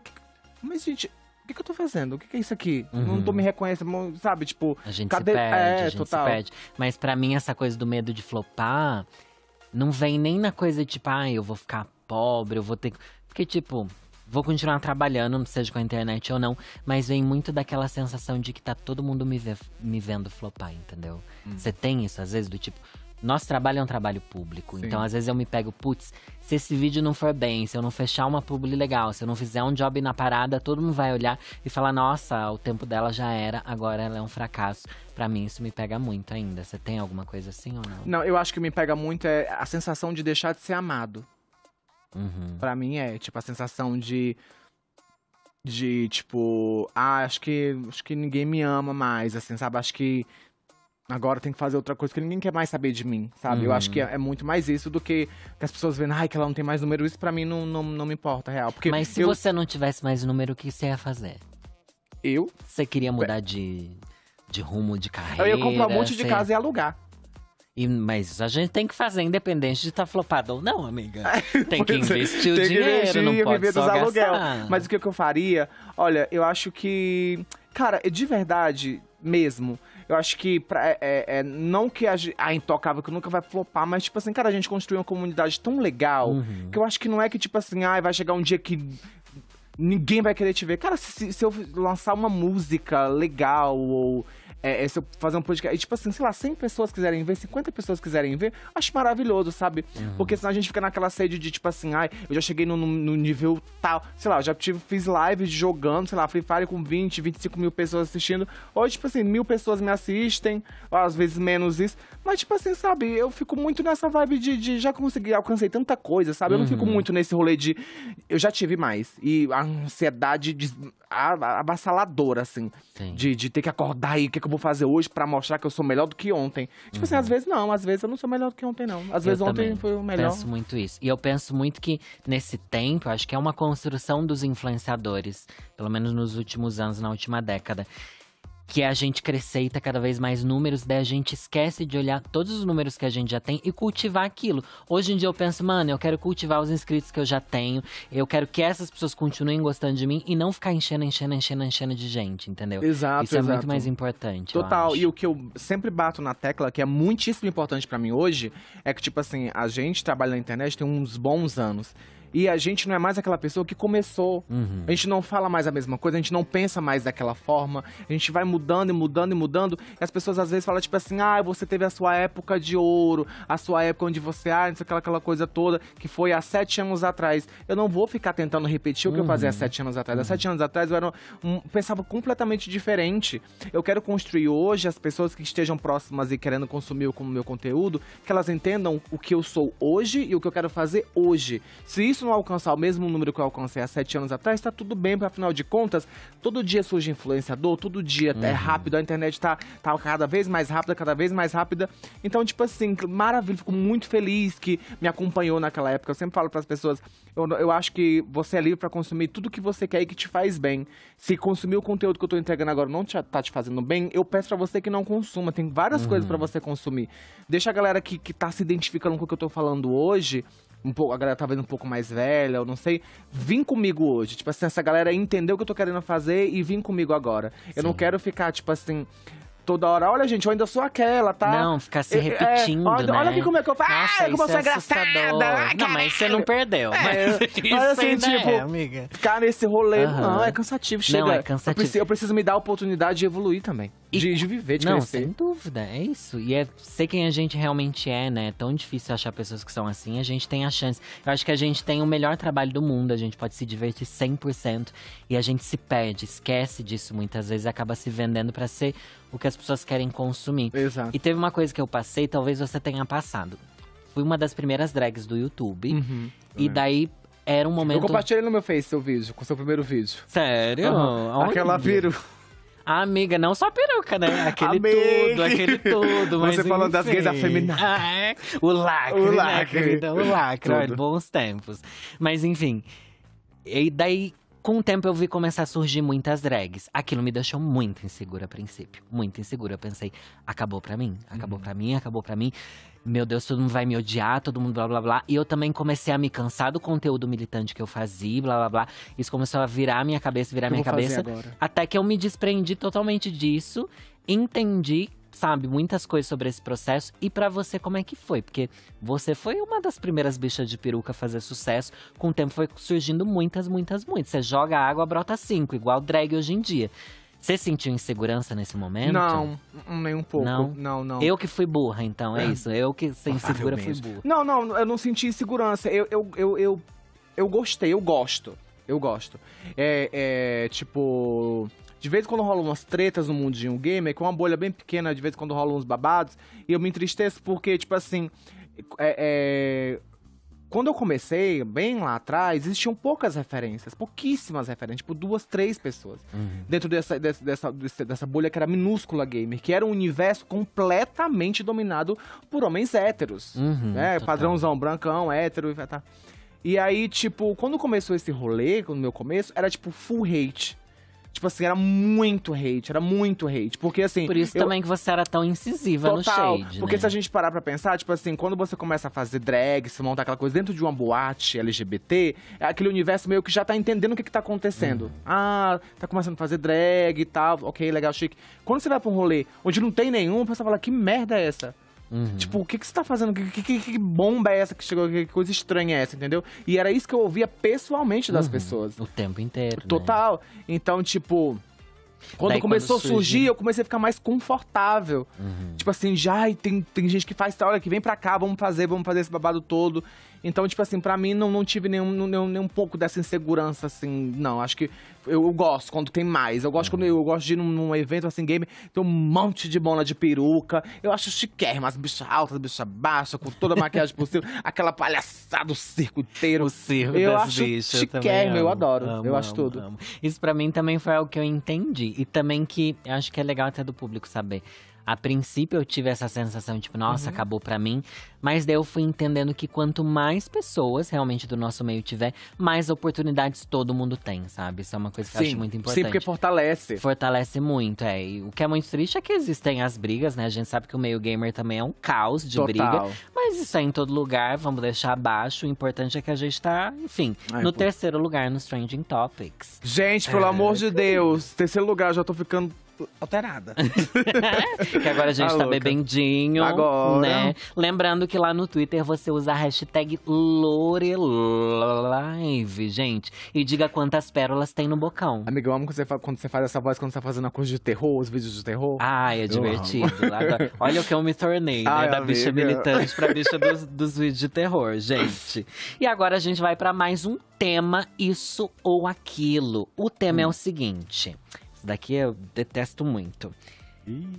mas gente, o que, que eu tô fazendo? O que, que é isso aqui? Uhum. Não tô uhum. me reconhecendo, sabe? Tipo, a gente cadê... se perde, é, a gente total. se perde. Mas para mim, essa coisa do medo de flopar não vem nem na coisa tipo, ah, eu vou ficar pobre, eu vou ter. Porque, tipo, vou continuar trabalhando, seja com a internet ou não, mas vem muito daquela sensação de que tá todo mundo me, vê, me vendo flopar, entendeu? Hum. Você hum. tem isso, às vezes, do tipo. Nosso trabalho é um trabalho público, Sim. então às vezes eu me pego, putz, se esse vídeo não for bem, se eu não fechar uma publi legal, se eu não fizer um job na parada, todo mundo vai olhar e falar, nossa, o tempo dela já era, agora ela é um fracasso. Para mim isso me pega muito ainda. Você tem alguma coisa assim ou não? Não, eu acho que me pega muito é a sensação de deixar de ser amado. Uhum. Para mim é, tipo, a sensação de de tipo, ah, acho que acho que ninguém me ama mais, assim, sabe? Acho que agora tem que fazer outra coisa que ninguém quer mais saber de mim, sabe? Uhum. Eu acho que é, é, muito mais isso do que, que as pessoas vendo, ai, que ela não tem mais número, isso para mim não, não, não me importa, real, porque Mas se eu... você não tivesse mais número, o que você ia fazer? Eu? Você queria mudar é. de de rumo de carreira? Eu ia comprar um monte de casa e alugar. E, mas a gente tem que fazer, independente de estar tá flopado ou não, amiga. Tem que investir o tem dinheiro, que investir, não pode viver só dos aluguel. Gastar. Mas o que, eu faria? Olha, eu acho que... Cara, de verdade, mesmo... Eu acho que pra, é, é, é não que a, a ah, intocável que nunca vai flopar, mas tipo assim, cara, a gente construiu uma comunidade tão legal uhum. que eu acho que não é que tipo assim, ai, ah, vai chegar um dia que ninguém vai querer te ver. Cara, se, se eu lançar uma música legal ou é, é, se eu fazer um podcast. E, tipo assim, sei lá, 100 pessoas quiserem ver, 50 pessoas quiserem ver, acho maravilhoso, sabe? Uhum. Porque senão a gente fica naquela sede de, tipo assim, ai, eu já cheguei no, no nível tal. Sei lá, eu já tive, fiz lives jogando, sei lá, Free Fire com 20, 25 mil pessoas assistindo. Hoje, tipo assim, mil pessoas me assistem, às vezes menos isso. Mas, tipo assim, sabe, eu fico muito nessa vibe de, de já consegui, alcancei tanta coisa, sabe? Eu não fico uhum. muito nesse rolê de. Eu já tive mais. E a ansiedade de, a, a, avassaladora, assim. De, de ter que acordar e o que, é que eu vou vou fazer hoje para mostrar que eu sou melhor do que ontem. Tipo uhum. assim, às uhum. vezes não, às vezes eu não sou melhor do que ontem, não. Às eu vezes ontem foi o melhor. Eu penso muito isso. E eu penso muito que nesse tempo, acho que é uma construção dos influenciadores, pelo menos nos últimos anos, na última década, que a gente crescer e ter cada vez mais números, daí a gente esquece de olhar todos os números que a gente já tem e cultivar aquilo. Hoje em dia eu penso, mano, eu quero cultivar os inscritos que eu já tenho, eu quero que essas pessoas continuem gostando de mim e não ficar enchendo, enchendo, enchendo, enchendo de gente, entendeu? Exato. Isso é exato. muito mais importante. Total. E o que eu sempre bato na tecla, que é muitíssimo importante para mim hoje, é que, tipo assim, a gente trabalha na internet tem uns bons anos. E a gente não é mais aquela pessoa que começou. Uhum. A gente não fala mais a mesma coisa, a gente não pensa mais daquela forma. A gente vai mudando e mudando e mudando. E as pessoas às vezes falam, tipo assim, ah, você teve a sua época de ouro, a sua época onde você, ah, não sei aquela, aquela coisa toda, que foi há sete anos atrás. Eu não vou ficar tentando repetir o que uhum. eu fazia há uhum. sete anos atrás. Uhum. Há sete anos atrás eu era um, pensava completamente diferente. Eu quero construir hoje as pessoas que estejam próximas e querendo consumir o meu conteúdo, que elas entendam o que eu sou hoje e o que eu quero fazer hoje. Se isso isso não alcançar o mesmo número que eu alcancei há sete anos atrás, está tudo bem, porque afinal de contas, todo dia surge influenciador, todo dia é uhum. é rápido, a internet está tá cada vez mais rápida, cada vez mais rápida. Então, tipo assim, maravilha, fico muito feliz que me acompanhou naquela época. Eu sempre falo para as pessoas, eu, eu acho que você é livre para consumir tudo que você quer e que te faz bem. Se consumir o conteúdo que eu estou entregando agora não te, tá te fazendo bem, eu peço para você que não consuma. Tem várias uhum. coisas para você consumir. Deixa a galera que, que tá se identificando com o que eu estou falando hoje um pouco, a galera tá vendo um pouco mais velha, eu não sei, vim comigo hoje. Tipo assim, essa galera entendeu o que eu tô querendo fazer e vim comigo agora. Sim. Eu não quero ficar, tipo assim, toda hora, olha, gente, eu ainda sou aquela, tá? Não, ficar se é, repetindo, é, olha, né? Olha aqui como é que eu faço. Nossa, ah, como eu sou é engraçada. Ah, não, mas você não perdeu. É, mas, mas assim, é. tipo, é, amiga. ficar nesse rolê, uhum. não, é cansativo. Chega, não, é cansativo. Eu preciso, eu preciso me dar a oportunidade de evoluir também. E, de, de viver, de não, crescer. sem dúvida, é isso. E é ser quem a gente realmente é, né? É tão difícil achar pessoas que são assim. A gente tem a chance. Eu acho que a gente tem o melhor trabalho do mundo. A gente pode se divertir 100%. E a gente se perde, esquece disso muitas vezes. Acaba se vendendo para ser o que as pessoas querem consumir. Exato. E teve uma coisa que eu passei, talvez você tenha passado. Fui uma das primeiras drags do YouTube. Uhum, e é. daí era um momento. Eu compartilhei no meu Face seu vídeo, com seu primeiro vídeo. Sério? Uhum. Aquela peru. Ah, amiga, não só peruca, né? Aquele Amei. tudo, aquele tudo. Mas Você enfim. falou das gays afeminadas. Ah, é. O lacre, o né, lacre. Né, querida? O lacre, olha, bons tempos. Mas enfim. E daí com o tempo eu vi começar a surgir muitas drags. Aquilo me deixou muito insegura a princípio. Muito insegura. Eu pensei, acabou pra mim, acabou uhum. pra mim, acabou pra mim. Meu Deus, todo mundo vai me odiar, todo mundo blá blá blá. E eu também comecei a me cansar do conteúdo militante que eu fazia, blá blá blá. Isso começou a virar minha cabeça, virar minha cabeça. Até que eu me desprendi totalmente disso entendi sabe, muitas coisas sobre esse processo. E para você, como é que foi? Porque você foi uma das primeiras bichas de peruca a fazer sucesso. Com o tempo foi surgindo muitas, muitas, muitas. Você joga água, brota cinco, igual drag hoje em dia. Você sentiu insegurança nesse momento? Não, nem um pouco. Não, não. não. Eu que fui burra, então, é, é. isso. Eu que sem insegura fui burra. Não, não, eu não senti insegurança. Eu, eu, eu, eu, eu gostei, eu gosto. Eu gosto. É, é tipo. De vez em quando rolam umas tretas no mundinho gamer, que é uma bolha bem pequena, de vez em quando rolam uns babados. E eu me entristeço porque, tipo assim. É, é... Quando eu comecei, bem lá atrás, existiam poucas referências, pouquíssimas referências, tipo duas, três pessoas. Uhum. Dentro dessa, dessa, dessa, dessa bolha que era minúscula gamer, que era um universo completamente dominado por homens héteros. Uhum, né? Total. Padrãozão, brancão, hétero e tal. Tá. E aí, tipo, quando começou esse rolê, no meu começo, era tipo full hate. Tipo assim, era muito hate, era muito hate. Porque assim. Por isso eu... também que você era tão incisiva Total, no shade. Porque né? se a gente parar pra pensar, tipo assim, quando você começa a fazer drag, se montar aquela coisa dentro de uma boate LGBT, é aquele universo meio que já tá entendendo o que, que tá acontecendo. Uhum. Ah, tá começando a fazer drag e tal, ok, legal, chique. Quando você vai pra um rolê onde não tem nenhum, o pessoal fala, que merda é essa? Uhum. Tipo, o que, que você tá fazendo? Que, que, que bomba é essa que chegou? Que coisa estranha é essa, entendeu? E era isso que eu ouvia pessoalmente das uhum. pessoas. O tempo inteiro. Né? Total. Né? Então, tipo. Quando Daí, começou quando a surgir, eu comecei a ficar mais confortável. Uhum. Tipo assim, já tem, tem gente que faz tal, olha, que vem pra cá, vamos fazer, vamos fazer esse babado todo. Então, tipo assim, para mim não, não tive nenhum, nenhum, nenhum pouco dessa insegurança, assim, não. Acho que eu, eu gosto quando tem mais. Eu gosto uhum. quando eu, eu, gosto de ir num, num, evento assim, game, tem um monte de bola de peruca. Eu acho chiquérrimo, as bichas altas, as bichas baixas, com toda a maquiagem possível, aquela palhaçada do circo inteiro. O circo eu das acho bichas. Chiquérrimo, eu, eu adoro. Amo, eu amo, acho tudo. Amo. Isso para mim também foi algo que eu entendi. E também que acho que é legal até do público saber. A princípio eu tive essa sensação, tipo, nossa, uhum. acabou para mim. Mas daí eu fui entendendo que quanto mais pessoas realmente do nosso meio tiver, mais oportunidades todo mundo tem, sabe? Isso é uma coisa que sim, eu acho muito importante. Sim, porque fortalece. Fortalece muito, é. E o que é muito triste é que existem as brigas, né? A gente sabe que o meio gamer também é um caos de Total. briga. Mas isso é em todo lugar, vamos deixar abaixo. O importante é que a gente tá, enfim, Ai, no pô. terceiro lugar nos Trending Topics. Gente, pelo é, amor de Deus, terceiro lugar, já tô ficando alterada. que agora a gente tá, tá bebendinho. Agora. Né? Lembrando que lá no Twitter você usa a hashtag Lorelive, gente. E diga quantas pérolas tem no bocão. Amiga, eu amo quando você, faz, quando você faz essa voz, quando você tá fazendo a coisa de terror, os vídeos de terror. Ai, é divertido. Agora, olha o que eu me tornei, né? Ai, da amiga. bicha militante pra bicha dos, dos vídeos de terror, gente. E agora a gente vai para mais um tema, isso ou aquilo. O tema hum. é o seguinte. Essa daqui eu detesto muito.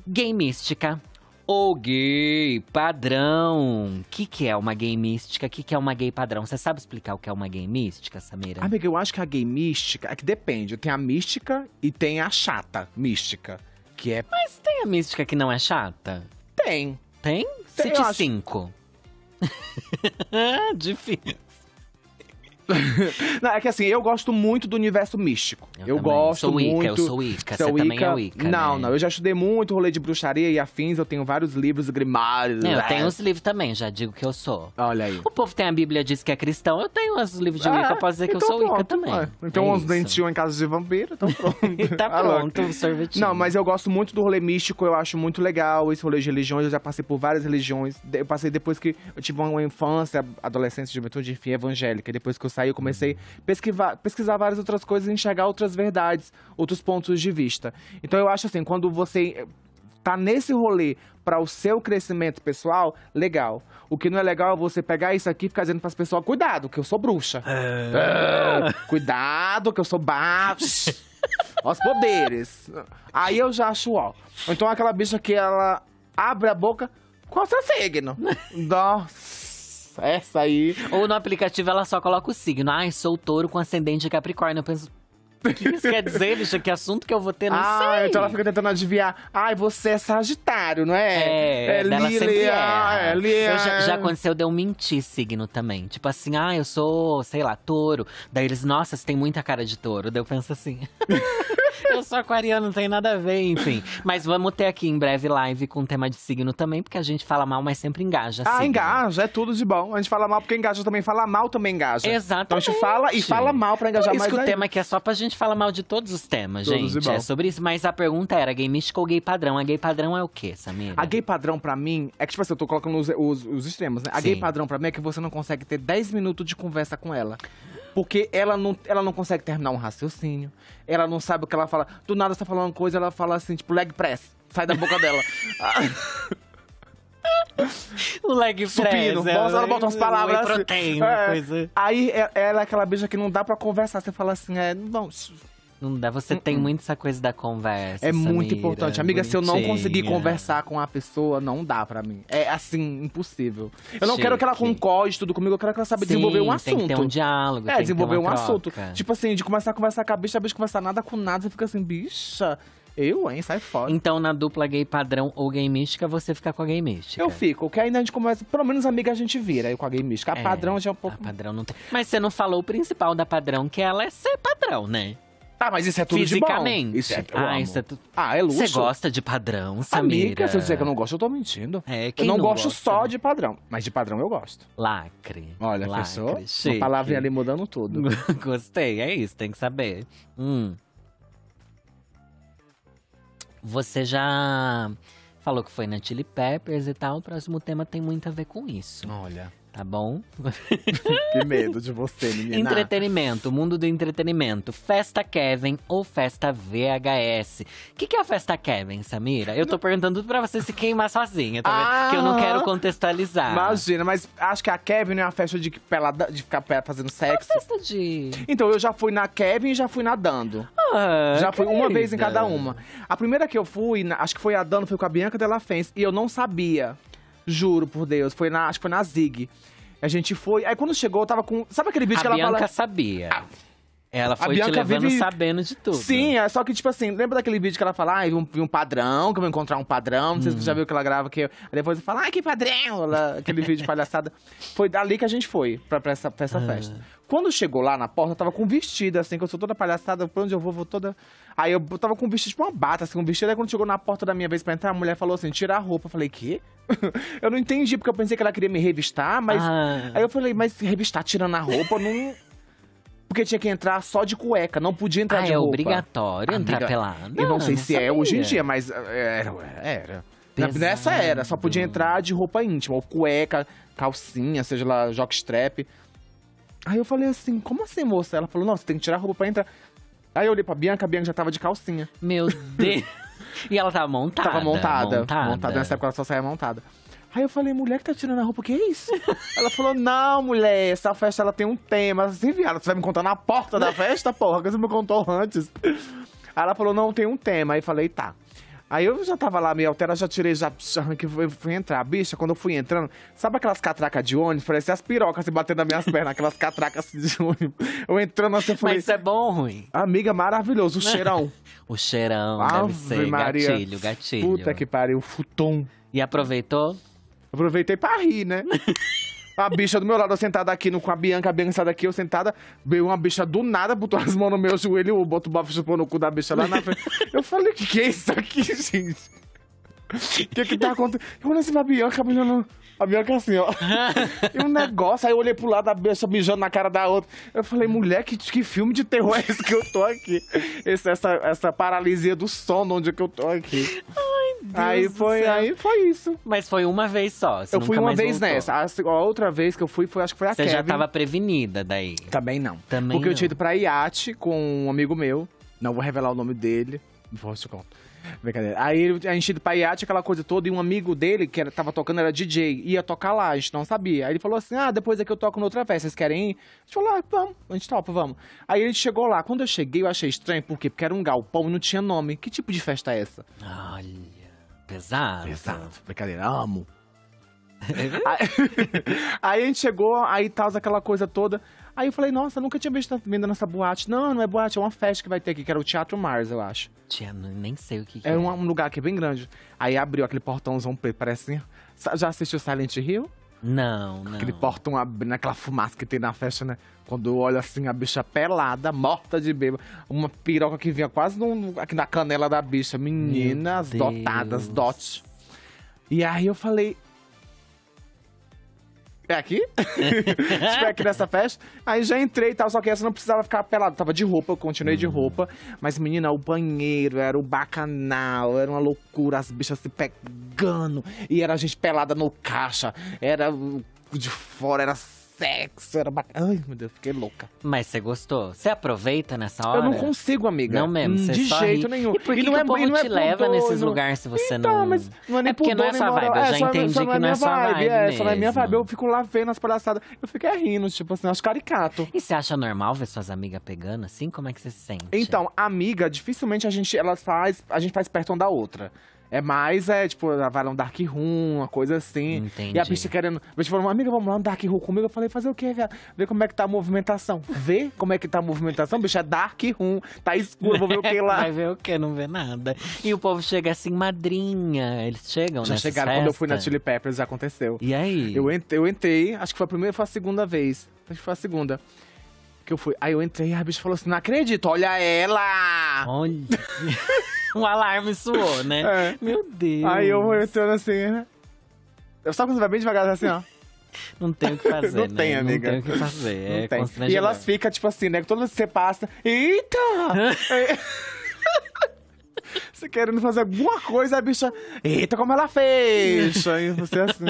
Game mística ou gay padrão. O que, que é uma gay mística? O que, que é uma gay padrão? Você sabe explicar o que é uma gay mística, Samira? Amiga, eu acho que a gay mística. É que depende. Tem a mística e tem a chata mística. Que é. Mas tem a mística que não é chata? Tem. Tem? tem Cite cinco. Acho... Difícil. não, é que assim, eu gosto muito do universo místico. Eu, eu gosto sou muito. eu sou Ica. sou você também é Ica. Não, né? não, eu já estudei muito rolê de bruxaria e afins, eu tenho vários livros grimários. Eu né? tenho os livros também, já digo que eu sou. Olha aí. O povo tem a Bíblia, diz que é cristão, eu tenho os livros de Ica, é, eu posso dizer então que eu então sou pronto, também. É. Então é uns dentinhos em casa de vampiro, então pronto. tá ah, pronto, um sorvetinho. Não, mas eu gosto muito do rolê místico, eu acho muito legal esse rolê de religiões, eu já passei por várias religiões. Eu passei depois que eu tive uma infância, adolescência, juventude, enfim, evangélica. Depois que eu Aí eu comecei a pesquisar, pesquisar várias outras coisas, enxergar outras verdades, outros pontos de vista. Então eu acho assim, quando você tá nesse rolê para o seu crescimento pessoal, legal. O que não é legal é você pegar isso aqui e ficar dizendo para as pessoas: cuidado, que eu sou bruxa. É... Ah, cuidado, que eu sou baixo. Os poderes. Aí eu já acho, ó. Então aquela bicha que ela abre a boca, com o seu signo? Nossa nossa, essa aí. Ou no aplicativo ela só coloca o signo. Ai, sou touro com ascendente Capricórnio. Eu penso, o que isso quer dizer, bicho? Que assunto que eu vou ter, não ah, sei. Então ela fica tentando adivinhar. Ai, você é Sagitário, não é? É, é ela sempre É, é li, já, já aconteceu de eu mentir signo também. Tipo assim, ah, eu sou, sei lá, touro. Daí eles, nossa, você tem muita cara de touro. Daí eu penso assim. Eu sou aquariano, não tem nada a ver, enfim. Mas vamos ter aqui em breve live com tema de signo também, porque a gente fala mal, mas sempre engaja. Ah, signo. engaja, é tudo de bom. A gente fala mal porque engaja também, fala mal também engaja. Exatamente. Então a gente fala e fala mal pra engajar Por isso mais. Isso que o tema aqui é só pra gente falar mal de todos os temas, todos gente. É sobre isso, mas a pergunta era gay místico ou gay padrão? A gay padrão é o quê, Samira? A gay padrão pra mim é que, tipo assim, eu tô colocando os, os, os extremos, né? A Sim. gay padrão pra mim é que você não consegue ter 10 minutos de conversa com ela. Porque ela não, ela não consegue terminar um raciocínio, ela não sabe o que ela fala. Do nada você tá falando coisa, ela fala assim, tipo, leg press. Sai da boca dela. o leg press. Supino. É, ela bota umas palavras. Assim. Proteína, é, coisa. Aí é, ela é aquela bicha que não dá pra conversar. Você fala assim, é, vamos não dá, você uh -uh. tem hum. muito essa coisa da conversa. É Samira, muito importante. Amiga, bonitinha. se eu não conseguir conversar com a pessoa, não dá para mim. É assim, impossível. Eu não quero que ela concorde tudo comigo, eu quero que ela saiba Sim, desenvolver um assunto. Tem que ter um diálogo. É, desenvolver um troca. assunto. Tipo assim, de começar a conversar com a bicha, a bicha conversar nada com nada, você fica assim, bicha. Eu, hein? Sai fora. Então, na dupla gay padrão ou gay mística, você fica com a gay mística. Eu fico, porque ainda a gente começa. Pelo menos amiga a gente vira aí com a gay mística. A é, padrão já é um pouco. A padrão não tem. Mas você não falou o principal da padrão, que ela é ser padrão, né? Tá, mas isso é tudo de bom. Isso é, eu ah, amo. isso é tudo. Ah, é luxo. Você gosta de padrão, Samira? Amiga, se eu dizer que eu não gosto, eu tô mentindo. É, que eu não, não gosto gosta, só de padrão, mas de padrão eu gosto. Lacre. Olha, lacre, pessoa, chique. uma palavrinha ali mudando tudo. Gostei, é isso, tem que saber. Hum. Você já falou que foi na Chili Peppers e tal. O próximo tema tem muito a ver com isso. Olha tá bom? que medo de você, menina. Entretenimento, mundo do entretenimento. Festa Kevin ou Festa VHS. O que, que é a Festa Kevin, Samira? Eu tô perguntando tudo pra você se queimar sozinha, tá ah, vendo? Que eu não ah! quero contextualizar. Imagina, mas acho que a Kevin não é uma festa de, pelada, de ficar fazendo sexo. É uma festa de… Então, eu já fui na Kevin e já fui nadando. Ah, já fui uma vez em cada uma. A primeira que eu fui, acho que foi nadando, foi com a Bianca Della Fence. E eu não sabia. Juro por Deus. Foi na, acho que foi na Zig. A gente foi. Aí quando chegou, eu tava com. Sabe aquele bicho a que ela Bianca fala. sabia. Ah, ela foi te levando vive... sabendo de tudo. Sim, é só que, tipo assim, lembra daquele vídeo que ela fala, ai, ah, um, um, padrão, que eu vou encontrar um padrão. Não sei se você já uhum. viu que ela grava, que eu... depois fala, ai, que padrão! Ela, aquele vídeo de palhaçada. Foi dali que a gente foi pra, pra essa, pra essa ah. festa. Quando chegou lá na porta, eu tava com um vestido, assim, que eu sou toda palhaçada, pra onde eu vou, vou toda. Aí eu tava com um vestido, tipo uma bata, assim, um vestido. Aí quando chegou na porta da minha vez pra entrar, a mulher falou assim: tira a roupa. Eu falei, quê? eu não entendi, porque eu pensei que ela queria me revistar, mas. Ah. Aí eu falei, mas revistar tirando a roupa, não porque tinha que entrar só de cueca, não podia entrar ah, de é roupa. é obrigatório Amiga, entrar pelado? Eu não sei é não se sabia. é hoje em dia, mas é, é, era, era. Nessa era, só podia entrar de roupa íntima, ou cueca, calcinha, seja lá, jockstrap. Aí eu falei assim, como assim, moça? Ela falou, não, você tem que tirar a roupa pra entrar. Aí eu olhei pra Bianca, a Bianca já tava de calcinha. Meu Deus! e ela tava montada? Tava montada. Montada, montada. nessa época ela só saía montada. Aí eu falei, mulher que tá tirando a roupa, o que é isso? ela falou, não, mulher, essa festa ela tem um tema. Assim, viado, você vai me contar na porta da festa, porra, que você me contou antes. Aí ela falou, não, tem um tema. Aí eu falei, tá. Aí eu já tava lá, meio altera, já tirei, já que fui entrar. Bicha, quando eu fui entrando, sabe aquelas catracas de ônibus? Parecia as pirocas se batendo nas minhas pernas, aquelas catracas de ônibus. Eu entrando assim, eu falei... Mas isso é bom ou ruim? Amiga, maravilhoso, o cheirão. o cheirão, Ave deve ser. Maria. Gatilho, gatilho. Puta que pariu, futon. E aproveitou? Aproveitei pra rir, né? A bicha do meu lado, eu sentada aqui no, com a Bianca, a Bianca sentada aqui, eu sentada, veio uma bicha do nada, botou as mãos no meu joelho, o boto bafo chupou no cu da bicha lá na frente. Eu falei, o que, que é isso aqui, gente? O que que tá acontecendo? Eu olhei assim pra Bianca, a não a Bianca é assim, ó. e um negócio, aí eu olhei pro lado, da besta mijando na cara da outra. Eu falei, mulher, que, que filme de terror é esse que eu tô aqui? Esse, essa, essa paralisia do sono onde é que eu tô aqui. Ai, Deus aí foi, céu. aí foi isso. Mas foi uma vez só. Eu fui uma vez voltou. nessa. A, a, outra vez que eu fui, foi, acho que foi a Você Kevin. já tava prevenida daí. Também não. Também Porque não. eu tinha ido pra iate com um amigo meu. Não vou revelar o nome dele. Vou te contar. Brincadeira. Aí a gente ia pra iate, aquela coisa toda, e um amigo dele, que era, tava tocando, era DJ, ia tocar lá, a gente não sabia. Aí ele falou assim: ah, depois aqui eu toco noutra festa, vocês querem ir? A gente falou: ah, vamos, a gente topa, vamos. Aí ele chegou lá, quando eu cheguei eu achei estranho, por quê? Porque era um galpão e não tinha nome. Que tipo de festa é essa? Olha, pesado. Pesado, brincadeira, amo. É aí, aí a gente chegou, aí tal, aquela coisa toda. Aí eu falei, nossa, nunca tinha visto venda nessa boate. Não, não é boate, é uma festa que vai ter aqui, que era o Teatro Mars, eu acho. Tia, nem sei o que, que é. É um, um lugar que é bem grande. Aí abriu aquele portãozão preto, parece assim. Já assistiu Silent Hill? Não, não. Aquele portão abrindo, aquela fumaça que tem na festa, né? Quando eu olho assim, a bicha pelada, morta de bêbado. Uma piroca que vinha quase no, aqui na canela da bicha. Meninas dotadas, dot. E aí eu falei, é aqui? tipo, aqui nessa festa? Aí já entrei e tal, só que essa não precisava ficar pelado. Tava de roupa, eu continuei de hum. roupa. Mas, menina, o banheiro era o bacanal, era uma loucura, as bichas se pegando. E era a gente pelada no caixa. Era de fora, era sexo, era bacana. Ai, meu Deus, fiquei louca. Mas você gostou? Você aproveita nessa hora? Eu não consigo, amiga. Não mesmo, hum, você De jeito ri. nenhum. E por que, e não que é, o povo não te pudor, é leva nesses lugares se você então, não... Mas não é, é nem é porque pudor, não é sua vibe, eu é, já é, entendi que não é sua vibe, vibe É, só não é minha vibe, eu fico lá vendo as palhaçadas. Eu fico é rindo, tipo assim, acho caricato. E você acha normal ver suas amigas pegando assim? Como é que você se sente? Então, amiga, dificilmente a gente, elas faz, a gente faz perto uma da outra. É mais, é, tipo, ela ah, vai lá um Dark Room, uma coisa assim. Entendi. E a bicha querendo. A bicha falou, amiga, vamos lá no Dark Room comigo. Eu falei, fazer o quê, viado? Ver como é que tá a movimentação. Ver como é que tá a movimentação, bicho, é Dark Room. Tá escuro, vou ver o que lá. Vai ver o que? Não vê nada. E o povo chega assim, madrinha. Eles chegam, né? Já chegaram festa. quando eu fui na Chili Peppers, já aconteceu. E aí? Eu entrei, eu entrei, acho que foi a primeira, foi a segunda vez. Acho que foi a segunda que eu fui. Aí eu entrei e a bicha falou assim: não acredito, olha ela! Olha. um alarme suou, né? É. Meu Deus. Aí eu vou entrando assim, né? Eu só quando vai bem devagar, assim, ó. Não tem o que fazer, Não né? tem, amiga. Não tem o que fazer. Não é tem. E elas ficam, tipo assim, né? Todas você passa. Eita! É. Você querendo fazer alguma coisa, a bicha. Eita, como ela fez! Aí você é assim.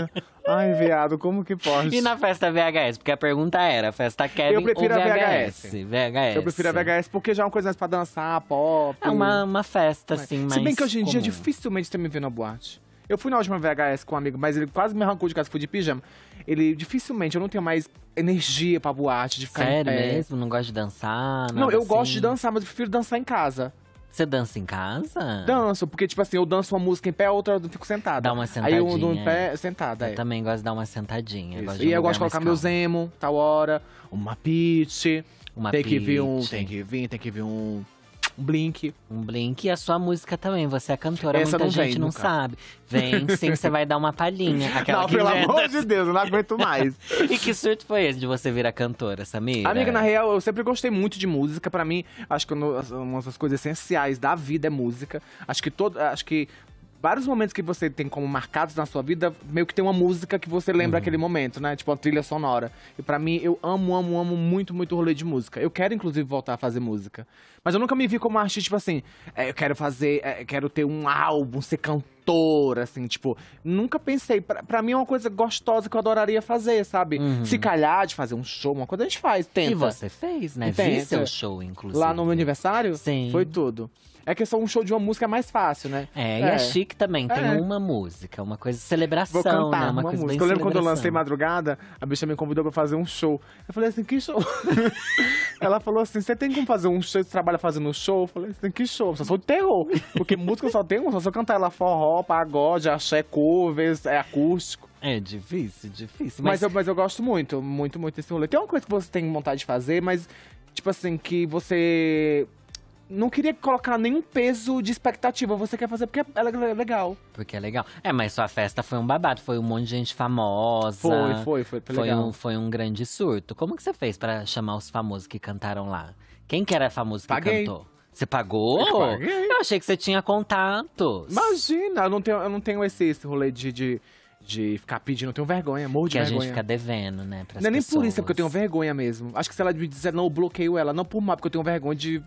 Ai, viado, como que pode? E na festa VHS? Porque a pergunta era, festa Kevin eu prefiro ou VHS? A VHS? VHS. Eu prefiro a VHS porque já é uma coisa mais pra dançar, pop. É uma, uma festa, mas... É? assim, mais Se bem que hoje em comum. dia dificilmente você me vê na boate. Eu fui na última VHS com um amigo, mas ele quase me arrancou de casa, fui de pijama. Ele dificilmente, eu não tenho mais energia pra boate, de ficar Sério mesmo? Não gosto de dançar? Não, eu assim. gosto de assim? dançar, mas eu prefiro dançar em casa. Você dança em casa? Danço, porque, tipo assim, eu danço uma música em pé, a outra eu fico sentada. Dá uma sentadinha. Aí eu dou em pé, é. sentada. Eu é. também gosto de dar uma sentadinha. e eu gosto de colocar meu Zemo, tal hora, uma pitch. Uma tem pitch. que vir um, tem que vir, tem que vir um. Um Blink. Um Blink e a sua música também. Você é cantora, Essa muita gente vem, não nunca. sabe. Vem sim, você vai dar uma palhinha. Aquela não, que pelo inventa. amor de Deus, eu não aguento mais. e que surto foi esse de você virar cantora, Samir? Amiga, na real, eu sempre gostei muito de música. Para mim, acho que uma das coisas essenciais da vida é música. Acho que todo, acho que vários momentos que você tem como marcados na sua vida, meio que tem uma música que você lembra uhum. aquele momento, né? Tipo, a trilha sonora. E para mim, eu amo, amo, amo muito, muito rolê de música. Eu quero, inclusive, voltar a fazer música. Mas eu nunca me vi como artista, tipo assim, é, eu quero fazer, é, eu quero ter um álbum, ser cantor, assim, tipo, nunca pensei. para mim é uma coisa gostosa que eu adoraria fazer, sabe? Uhum. Se calhar de fazer um show, uma coisa a gente faz, tenta. E você fez, né? Tenta. Vi seu show, inclusive. Lá no meu aniversário? Sim. Foi tudo. É que só um show de uma música é mais fácil, né? É, e é, é, chique também. Tem é. uma música, uma coisa de celebração, Vou cantar, né? Uma, uma coisa música. eu lembro quando eu lancei Madrugada, a bicha me convidou pra fazer um show. Eu falei assim, que show? Ela falou assim, você tem como fazer um show? Você trabalha fazendo um show? Eu falei assim, que show? só sou de terror. Porque música eu só tenho, só se eu cantar ela forró, pagode, axé, covers, é acústico. É difícil, difícil. Mas... Mas, eu, mas eu gosto muito, muito, muito desse rolê. Tem uma coisa que você tem vontade de fazer, mas, tipo assim, que você não queria colocar nenhum peso de expectativa. Você quer fazer porque é legal. Porque é legal. É, mas sua festa foi um babado. Foi um monte de gente famosa. Foi, foi, foi. Foi, foi um, foi um grande surto. Como que você fez para chamar os famosos que cantaram lá? Quem que era famoso que Paguei. cantou? Você pagou? Eu, paguei. eu achei que você tinha contatos. Imagina, eu não tenho, eu não tenho esse, esse rolê de, de, de ficar pedindo, eu tenho vergonha, morro de vergonha. Que a gente fica devendo, né, pras Não é nem por isso, é porque eu tenho vergonha mesmo. Acho que se ela me disser, não, eu bloqueio ela, não por mal, porque eu tenho vergonha de...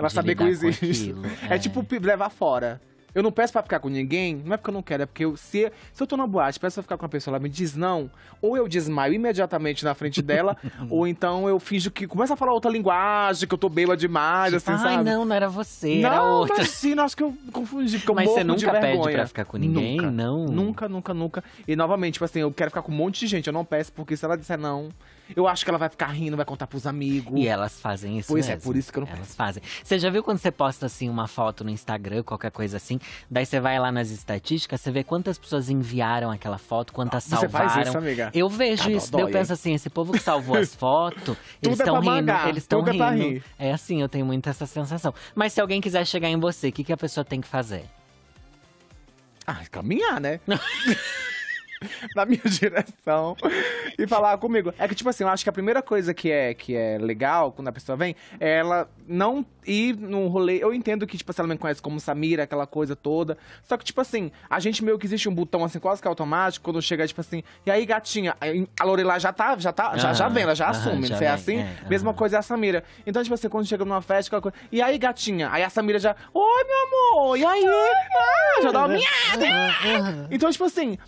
Ela de saber que eu existo. é. é. tipo levar fora. Eu não peço pra ficar com ninguém, não é porque eu não quero, é porque eu, se, se eu tô na boate, peço pra ficar com uma pessoa, ela me diz não, ou eu desmaio imediatamente na frente dela, ou então eu finjo que começa a falar outra linguagem, que eu tô bêbada demais, assim, ai, sabe? não, não era você, não, era outra. Não, imagina, acho que eu confundi, porque Mas você nunca pede pra ficar com ninguém, nunca. não? Nunca, nunca, nunca. E novamente, tipo assim, eu quero ficar com um monte de gente, eu não peço, porque se ela disser não, eu acho que ela vai ficar rindo, vai contar pros amigos. E elas fazem isso Pois é, mesmo. é, por isso que eu não Elas peço. fazem. Você já viu quando você posta, assim, uma foto no Instagram, qualquer coisa assim? Daí você vai lá nas estatísticas, você vê quantas pessoas enviaram aquela foto, quantas você salvaram. Faz isso, amiga. Eu vejo tá, isso, dói, eu penso assim, esse povo que salvou as fotos, eles Tudo é estão rindo, mangar, eles estão é rindo. É assim, eu tenho muito essa sensação. Mas se alguém quiser chegar em você, o que, que a pessoa tem que fazer? Ah, caminhar, né? na minha direção e falar comigo. É que, tipo assim, eu acho que a primeira coisa que é, que é legal quando a pessoa vem é ela não ir num rolê. Eu entendo que, tipo, se ela me conhece como Samira, aquela coisa toda. Só que, tipo assim, a gente meio que existe um botão, assim, quase que automático, quando chega, tipo assim, e aí, gatinha, a Lorelai já tá, já tá, já, já ah, vem, ela já assume, já se é assim. É, mesma coisa é a Samira. Então, tipo assim, quando chega numa festa, aquela coisa, e aí, gatinha, aí a Samira já, oi, meu amor, e aí? Ah, já dá uma é, é, meada é, Então, tipo assim,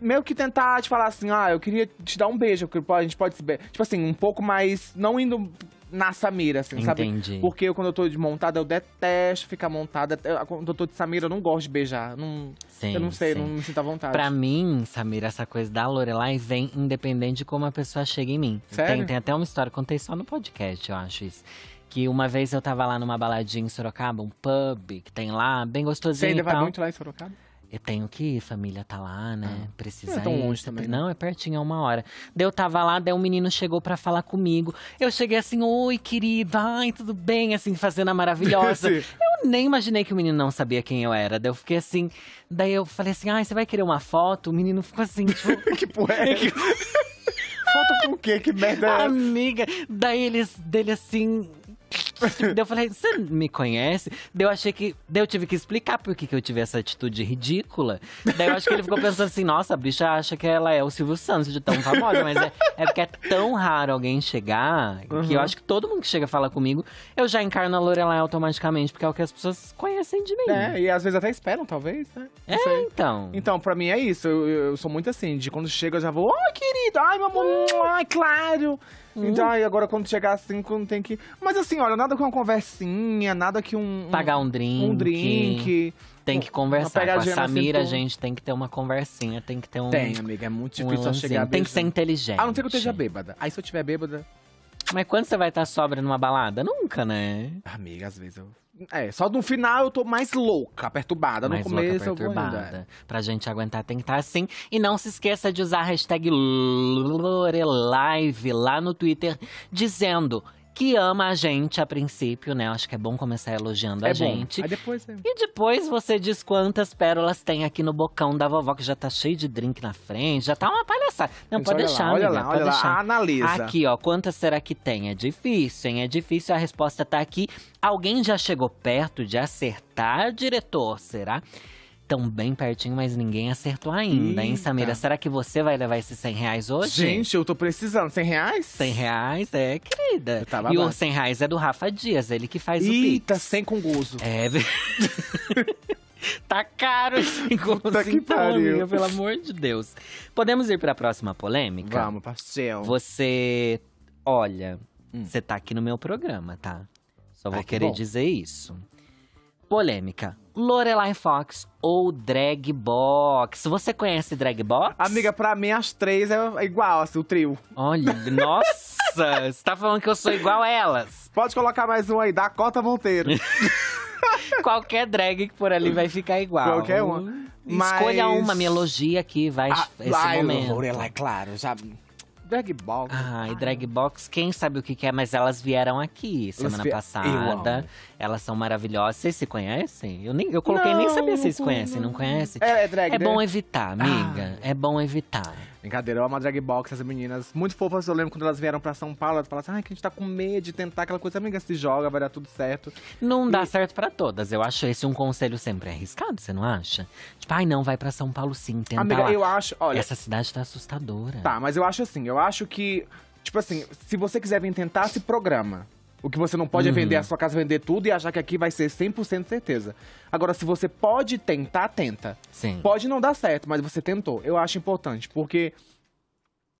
meio que tentar te falar assim, ah, eu queria te dar um beijo, a gente pode se beijar. Tipo assim, um pouco mais. Não indo na Samira, assim, Entendi. sabe? Entendi. Porque eu, quando eu tô de montada, eu detesto ficar montada. Eu, quando eu tô de Samira, eu não gosto de beijar. Não, sim, eu não sei, sim. não me sinto à vontade. Pra mim, Samira, essa coisa da Lorelai vem independente de como a pessoa chega em mim. Sério? Tem, tem até uma história, contei só no podcast, eu acho isso que uma vez eu tava lá numa baladinha em Sorocaba, um pub que tem lá, bem gostosinho. Você ainda vai muito lá em Sorocaba? eu tenho que ir, família tá lá, né? Ah. Precisa não é tão ir. longe também. Né? Não, é pertinho, é uma hora. Daí eu tava lá, daí o um menino chegou para falar comigo. Eu cheguei assim, oi, querida, ai, tudo bem? Assim, fazendo a maravilhosa. eu nem imaginei que o menino não sabia quem eu era. Daí eu fiquei assim, daí eu falei assim, ai, você vai querer uma foto? O menino ficou assim, tipo. que porra é? Que... foto com o quê? Que merda é? Amiga, daí eles, dele assim daí eu falei, você me conhece? Daí eu achei que. Daí eu tive que explicar por que, que eu tive essa atitude ridícula. Daí eu acho que ele ficou pensando assim, nossa, a bicha acha que ela é o Silvio Santos de tão famosa, mas é, é porque é tão raro alguém chegar uhum. que eu uhum. acho que todo mundo que chega a falar comigo, eu já encarno a Lorelai automaticamente, porque é o que as pessoas conhecem de mim. É, e às vezes até esperam, talvez, né? é, então. Então, pra mim é isso. Eu, eu, sou muito assim, de quando chega eu já vou, ai, oh, querido, ai, meu amor, hum. ai, claro então E agora quando chegar às 5 não tem que. Mas assim, olha, nada que uma conversinha, nada que um. Pagar um drink. Um drink. Tem que conversar. Com a Samira, assim, gente, tem que ter uma conversinha, tem que ter um. Tem, amiga, é muito difícil um chegar Tem que ser inteligente. ah não ser que eu esteja bêbada. Aí se eu estiver bêbada. Mas quando você vai estar sobra numa balada? Nunca, né? Amiga, às vezes eu é, só no final eu tô mais louca, perturbada. Mais no começo louca, perturbada. eu vou ainda. Pra gente aguentar tem que estar assim. E não se esqueça de usar a hashtag Lorelive lá no Twitter, dizendo que ama a gente a princípio, né? Acho que é bom começar elogiando é a bom. gente. Aí depois é... E depois você diz quantas pérolas tem aqui no bocão da vovó, que já tá cheio de drink na frente, já tá uma palhaçada. Não, pode deixar, lá, amiga, Olha lá, olha deixar. lá, analisa. Aqui, ó, quantas será que tem? É difícil, hein? É difícil, a resposta tá aqui. Alguém já chegou perto de acertar, diretor? Será? estão bem pertinho, mas ninguém acertou ainda, Eita. hein, Samira? Será que você vai levar esses 100 reais hoje? Gente, eu tô precisando. 100 reais? 100 reais, é, querida. Eu tava e os 100 reais é do Rafa Dias, ele que faz Eita, o Pix. Eita, 100 com gozo. É, Tá caro esse gozo, tá que então, Amiga, pelo amor de Deus. Podemos ir para a próxima polêmica? Vamos, parceiro. Você, olha, hum. você tá aqui no meu programa, tá? Só tá vou ah, querer que dizer isso. Polêmica. Lorelai Fox ou Drag Box. Você conhece Drag Box? Amiga, pra mim as três é igual, assim, o trio. Olha, nossa, você tá falando que eu sou igual a elas. Pode colocar mais um aí, Dakota Monteiro. Qualquer drag que por ali vai ficar igual. Qualquer uma. Mas... Escolha uma, me elogia aqui, vai, a, ah, esse vai, momento. Lorelai, claro, já... Dragbox. Drag Box, quem sabe o que, que é, mas elas vieram aqui semana vi... passada. Elas são maravilhosas. Vocês se conhecem? Eu, nem, eu coloquei, não, nem sabia se vocês conhecem, não conhecem? É, é drag, É bom evitar, amiga. Ah. É bom evitar. Brincadeira, eu amo a drag box, as meninas. Muito fofas, eu lembro quando elas vieram pra São Paulo, elas falaram assim, ai, ah, que a gente tá com medo de tentar aquela coisa, amiga, se joga, vai dar tudo certo. Não e... dá certo para todas. Eu acho esse um conselho sempre arriscado, você não acha? Tipo, ai, não, vai para São Paulo sim, tentar Amiga, lá. eu acho, olha... Essa cidade tá assustadora. Tá, mas eu acho assim, eu acho que... Tipo assim, se você quiser vir tentar, se programa. O que você não pode uhum. é vender uhum. a sua casa, vender tudo e achar que aqui vai ser 100% certeza. Agora, se você pode tentar, tenta. Sim. Pode não dar certo, mas você tentou. Eu acho importante, porque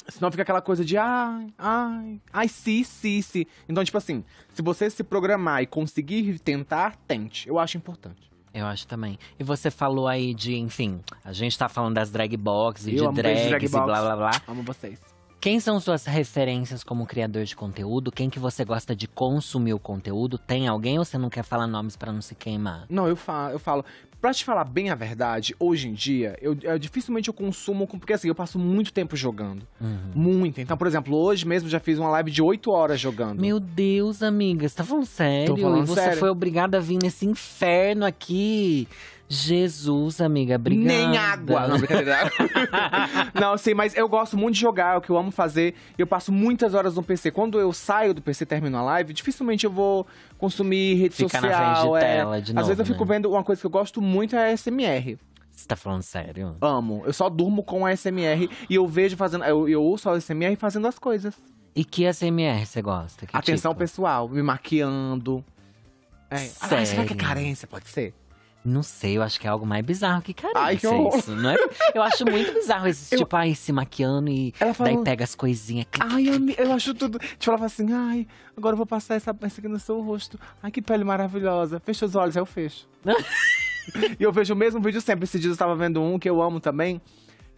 senão fica aquela coisa de ai, ai, ai, se, se, se. Então, tipo assim, se você se programar e conseguir tentar, tente. Eu acho importante. Eu acho também. E você falou aí de, enfim, a gente tá falando das drag box e de drags drag box. e blá blá blá. Amo vocês. Quem são suas referências como criador de conteúdo? Quem que você gosta de consumir o conteúdo? Tem alguém ou você não quer falar nomes para não se queimar? Não, eu falo, eu falo. Pra te falar bem a verdade, hoje em dia, eu, eu dificilmente eu consumo, porque assim, eu passo muito tempo jogando. Uhum. Muito. Então, por exemplo, hoje mesmo já fiz uma live de 8 horas jogando. Meu Deus, amiga, você tá falando sério? Tô falando e você sério. foi obrigada a vir nesse inferno aqui Jesus, amiga, obrigada. Nem água. Não, brincadeira. não, assim, mas eu gosto muito de jogar, é o que eu amo fazer. Eu passo muitas horas no PC. Quando eu saio do PC e termino a live, dificilmente eu vou consumir rede Fica social. na de é. tela de Às novo, Às vezes eu né? fico vendo uma coisa que eu gosto muito é a SMR. Você tá falando sério? Amo. Eu só durmo com a SMR e eu vejo fazendo. Eu, eu ouço a SMR fazendo as coisas. E que SMR você gosta? Que Atenção tipo? pessoal, me maquiando. É. Ah, será que é carência? Pode ser? Não sei, eu acho que é algo mais bizarro que cara Ai, que assim. isso, não é? Eu acho muito bizarro esse eu... tipo, aí se maquiando e ela daí pega as coisinhas. Clic, ai, clic. eu acho tudo. Tipo, ela fala assim, ai, agora eu vou passar essa peça aqui no seu rosto. Ai, que pele maravilhosa. Fecha os olhos, aí eu fecho. e eu vejo o mesmo vídeo sempre. Esse dia eu estava vendo um que eu amo também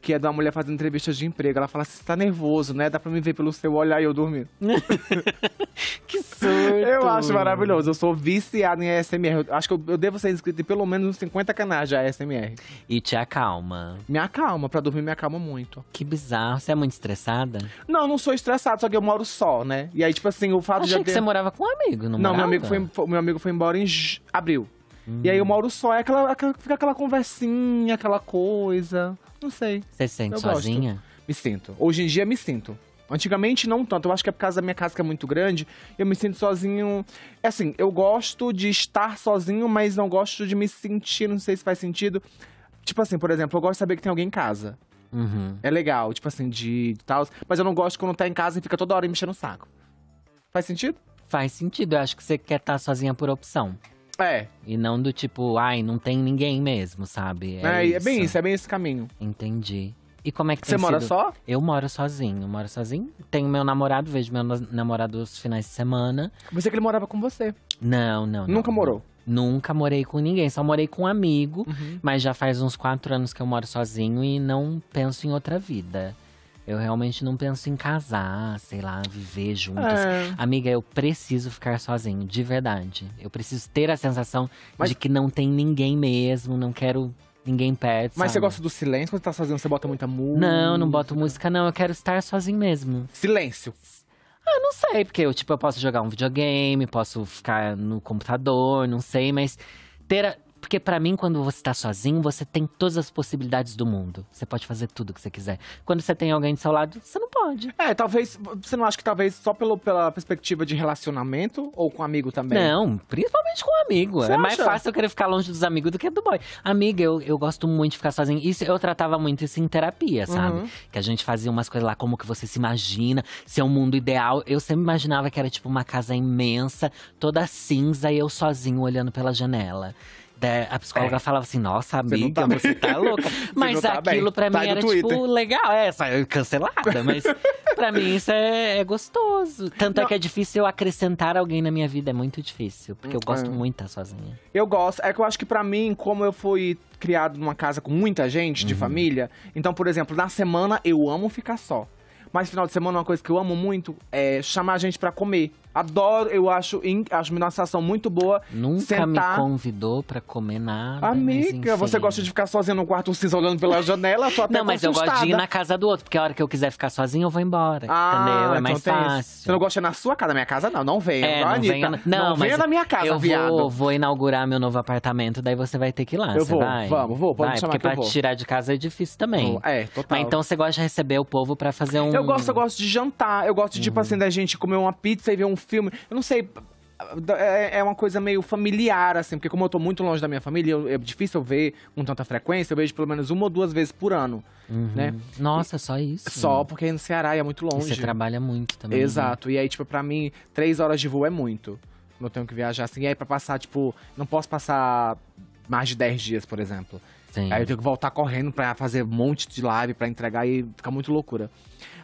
que é da mulher fazendo entrevista de emprego. Ela fala assim, você tá nervoso, né? Dá pra me ver pelo seu olhar e eu dormir. que surto! Eu acho maravilhoso. Eu sou viciado em ASMR. Eu acho que eu, devo ser inscrito em pelo menos uns 50 canais de ASMR. E te acalma. Me acalma. Pra dormir me acalma muito. Que bizarro. Você é muito estressada? Não, não sou estressado, só que eu moro só, né? E aí, tipo assim, o fato de... Achei que ter... você morava com um amigo, não Não, meu amigo foi, meu amigo foi embora em abril. Hum. E aí eu hum. moro só, é aquela, aquela, fica aquela conversinha, aquela coisa. Não sei. Você se sente eu sozinha? Gosto. Me sinto. Hoje em dia me sinto. Antigamente não tanto, eu acho que é por causa da minha casa que é muito grande, eu me sinto sozinho. É assim, eu gosto de estar sozinho, mas não gosto de me sentir, não sei se faz sentido. Tipo assim, por exemplo, eu gosto de saber que tem alguém em casa. Uhum. É legal, tipo assim, de tal. Mas eu não gosto quando tá em casa e fica toda hora me mexendo o saco. Faz sentido? Faz sentido, eu acho que você quer estar tá sozinha por opção. É. E não do tipo, ai, não tem ninguém mesmo, sabe? É, é, é bem isso, é bem esse caminho. Entendi. E como é que Você mora sido? só? Eu moro sozinho, eu moro sozinho. Tenho meu namorado, vejo meu namorado os finais de semana. Você é que ele morava com você? Não, não. Nunca não, morou? Nunca morei com ninguém, só morei com um amigo, uhum. mas já faz uns quatro anos que eu moro sozinho e não penso em outra vida. Eu realmente não penso em casar, sei lá, viver juntos. É. Amiga, eu preciso ficar sozinho, de verdade. Eu preciso ter a sensação Mas... de que não tem ninguém mesmo, não quero ninguém perto. Mas sabe? você gosta do silêncio quando você tá sozinho? Você bota muita música? Não, não boto música, não. Eu quero estar sozinho mesmo. Silêncio. Ah, não sei, porque eu, tipo, eu posso jogar um videogame, posso ficar no computador, não sei, mas ter a, porque para mim, quando você está sozinho, você tem todas as possibilidades do mundo. Você pode fazer tudo que você quiser. Quando você tem alguém do seu lado, você não pode. É, talvez. Você não acha que talvez só pelo, pela perspectiva de relacionamento ou com amigo também? Não, principalmente com amigo. Você é acha? mais fácil eu querer ficar longe dos amigos do que do boy. Amiga, eu, eu gosto muito de ficar sozinho. Isso eu tratava muito isso em terapia, sabe? Uhum. Que a gente fazia umas coisas lá, como que você se imagina, se é um mundo ideal. Eu sempre imaginava que era tipo uma casa imensa, toda cinza, e eu sozinho olhando pela janela a psicóloga é. falava assim, nossa, amiga, você, tá... você tá, louca. Mas tá aquilo bem. pra Sai mim era, tipo, legal. É, cancelada, mas pra mim isso é, é gostoso. Tanto é não. é que é difícil eu acrescentar alguém na minha vida, é muito difícil. Porque eu hum, gosto é. muito de sozinha. Eu gosto. É que eu acho que pra mim, como eu fui criado numa casa com muita gente, de uhum. família. Então, por exemplo, na semana eu amo ficar só. Mas final de semana, uma coisa que eu amo muito é chamar a gente para comer. Adoro, eu acho, acho uma sensação muito boa. Nunca sentar. me convidou pra comer nada. Amiga, você gosta de ficar sozinha no quarto, cinza olhando pela janela, só até Não, mas assustada. eu gosto de ir na casa do outro, porque a hora que eu quiser ficar sozinha, eu vou embora. Ah, entendeu? É então mais fácil. Isso. Você não gosta na sua casa, na minha casa, não. Não venha, é, não, Anitta. não, não venha na minha casa, eu viado. Vou, vou inaugurar meu novo apartamento, daí você vai ter que ir lá. Eu vou, vai? vamos, vou, pode vai, chamar porque pra tirar de casa é difícil também. É, total. Mas então você gosta de receber o povo pra fazer um. Eu gosto, eu gosto de jantar. Eu gosto, tipo uhum. tipo assim, da gente comer uma pizza e ver um filme. Eu não sei. É, é uma coisa meio familiar, assim, porque como eu tô muito longe da minha família, é difícil eu ver com tanta frequência, eu vejo pelo menos uma ou duas vezes por ano, uhum. né? Nossa, e, só isso? Só, porque é no Ceará é muito longe. E você trabalha muito também. Né? Exato, né? e aí, tipo, pra mim, três horas de voo é muito. Eu tenho que viajar, assim, e aí pra passar, tipo, não posso passar mais de dez dias, por exemplo. Sim. Aí eu tenho que voltar correndo pra fazer um monte de live, pra entregar e fica muito loucura.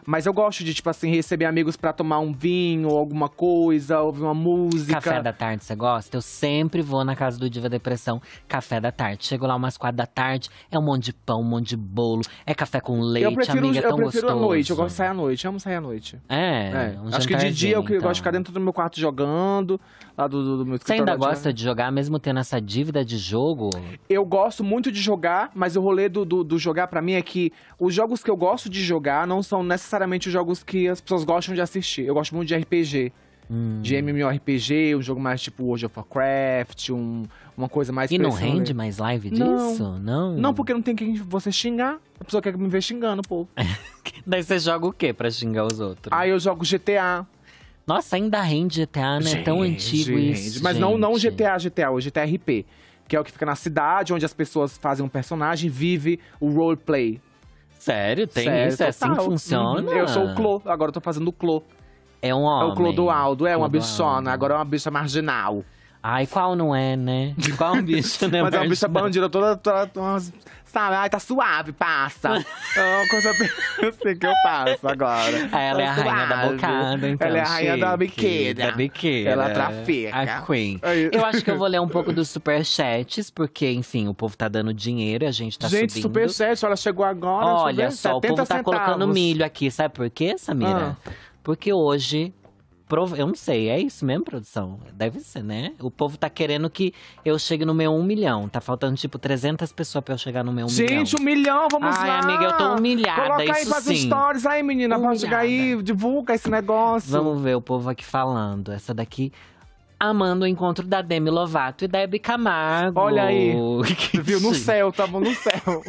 Mas eu gosto de, tipo assim, receber amigos para tomar um vinho, alguma coisa, ouvir uma música. Café da tarde, você gosta? Eu sempre vou na casa do Diva Depressão, café da tarde. Chego lá umas quatro da tarde, é um monte de pão, um monte de bolo, é café com leite, eu prefiro, amiga, é tão gostoso. Eu prefiro a noite, eu gosto de sair à noite, eu amo sair à noite. É, é. Um Acho que de dia eu então. gosto de ficar então. dentro do meu quarto jogando, lá do, do, do meu Você ainda gosta de jogar, mesmo tendo essa dívida de jogo? Eu gosto muito de jogar, mas o rolê do, do, do jogar para mim é que os jogos que eu gosto de jogar não são necessariamente necessariamente os jogos que as pessoas gostam de assistir. Eu gosto muito de RPG. Hum. De MMORPG, um jogo mais tipo World of Warcraft, um, uma coisa mais. E não rende mais live disso? Não. não. não? porque não tem quem você xingar. A pessoa quer me ver xingando, pô. Daí você joga o quê pra xingar os outros? Aí eu jogo GTA. Nossa, ainda rende GTA, né? Gente, é tão antigo gente. isso. Mas gente. não não GTA, GTA, hoje RP. Que é o que fica na cidade, onde as pessoas fazem um personagem, vive o roleplay. Sério, tem Sério, isso? É assim que funciona? Uhum. Eu sou o Clo, agora eu tô fazendo o Clo. É um homem. É o Clodoaldo, é uma bichona, agora é uma bicha marginal. Ai, qual não é, né? Qual um bicho né? Mas é um bicho bandida toda. toda, toda sabe? Ai, tá suave, passa. É uma coisa assim que eu passo agora. Ah, ela é, é a rainha da bocada, então. Ela é a rainha da biqueira. Da biqueira. Ela trafica. A queen. Aí. É eu acho que eu vou ler um pouco dos superchats, porque, enfim, o povo tá dando dinheiro, a gente tá gente, subindo. Gente, superchat, ela chegou agora. Olha só, o povo tá colocando milho aqui. Sabe por quê, Samira? Ah. Porque hoje Prov... Eu não sei, é isso mesmo, produção? Deve ser, né? O povo tá querendo que eu chegue no meu 1 um milhão. Tá faltando, tipo, 300 pessoas pra eu chegar no meu 1 um milhão. Gente, 1 um milhão, vamos Ai, lá! Ai, amiga, eu tô humilhada, Coloca aí, isso faz sim. stories aí, menina. Humilhada. Pode chegar aí, divulga esse negócio. Vamos ver o povo aqui falando. Essa daqui amando o encontro da Demi Lovato e Debbie Camargo. Olha aí. Viu? No céu, tava tá no céu.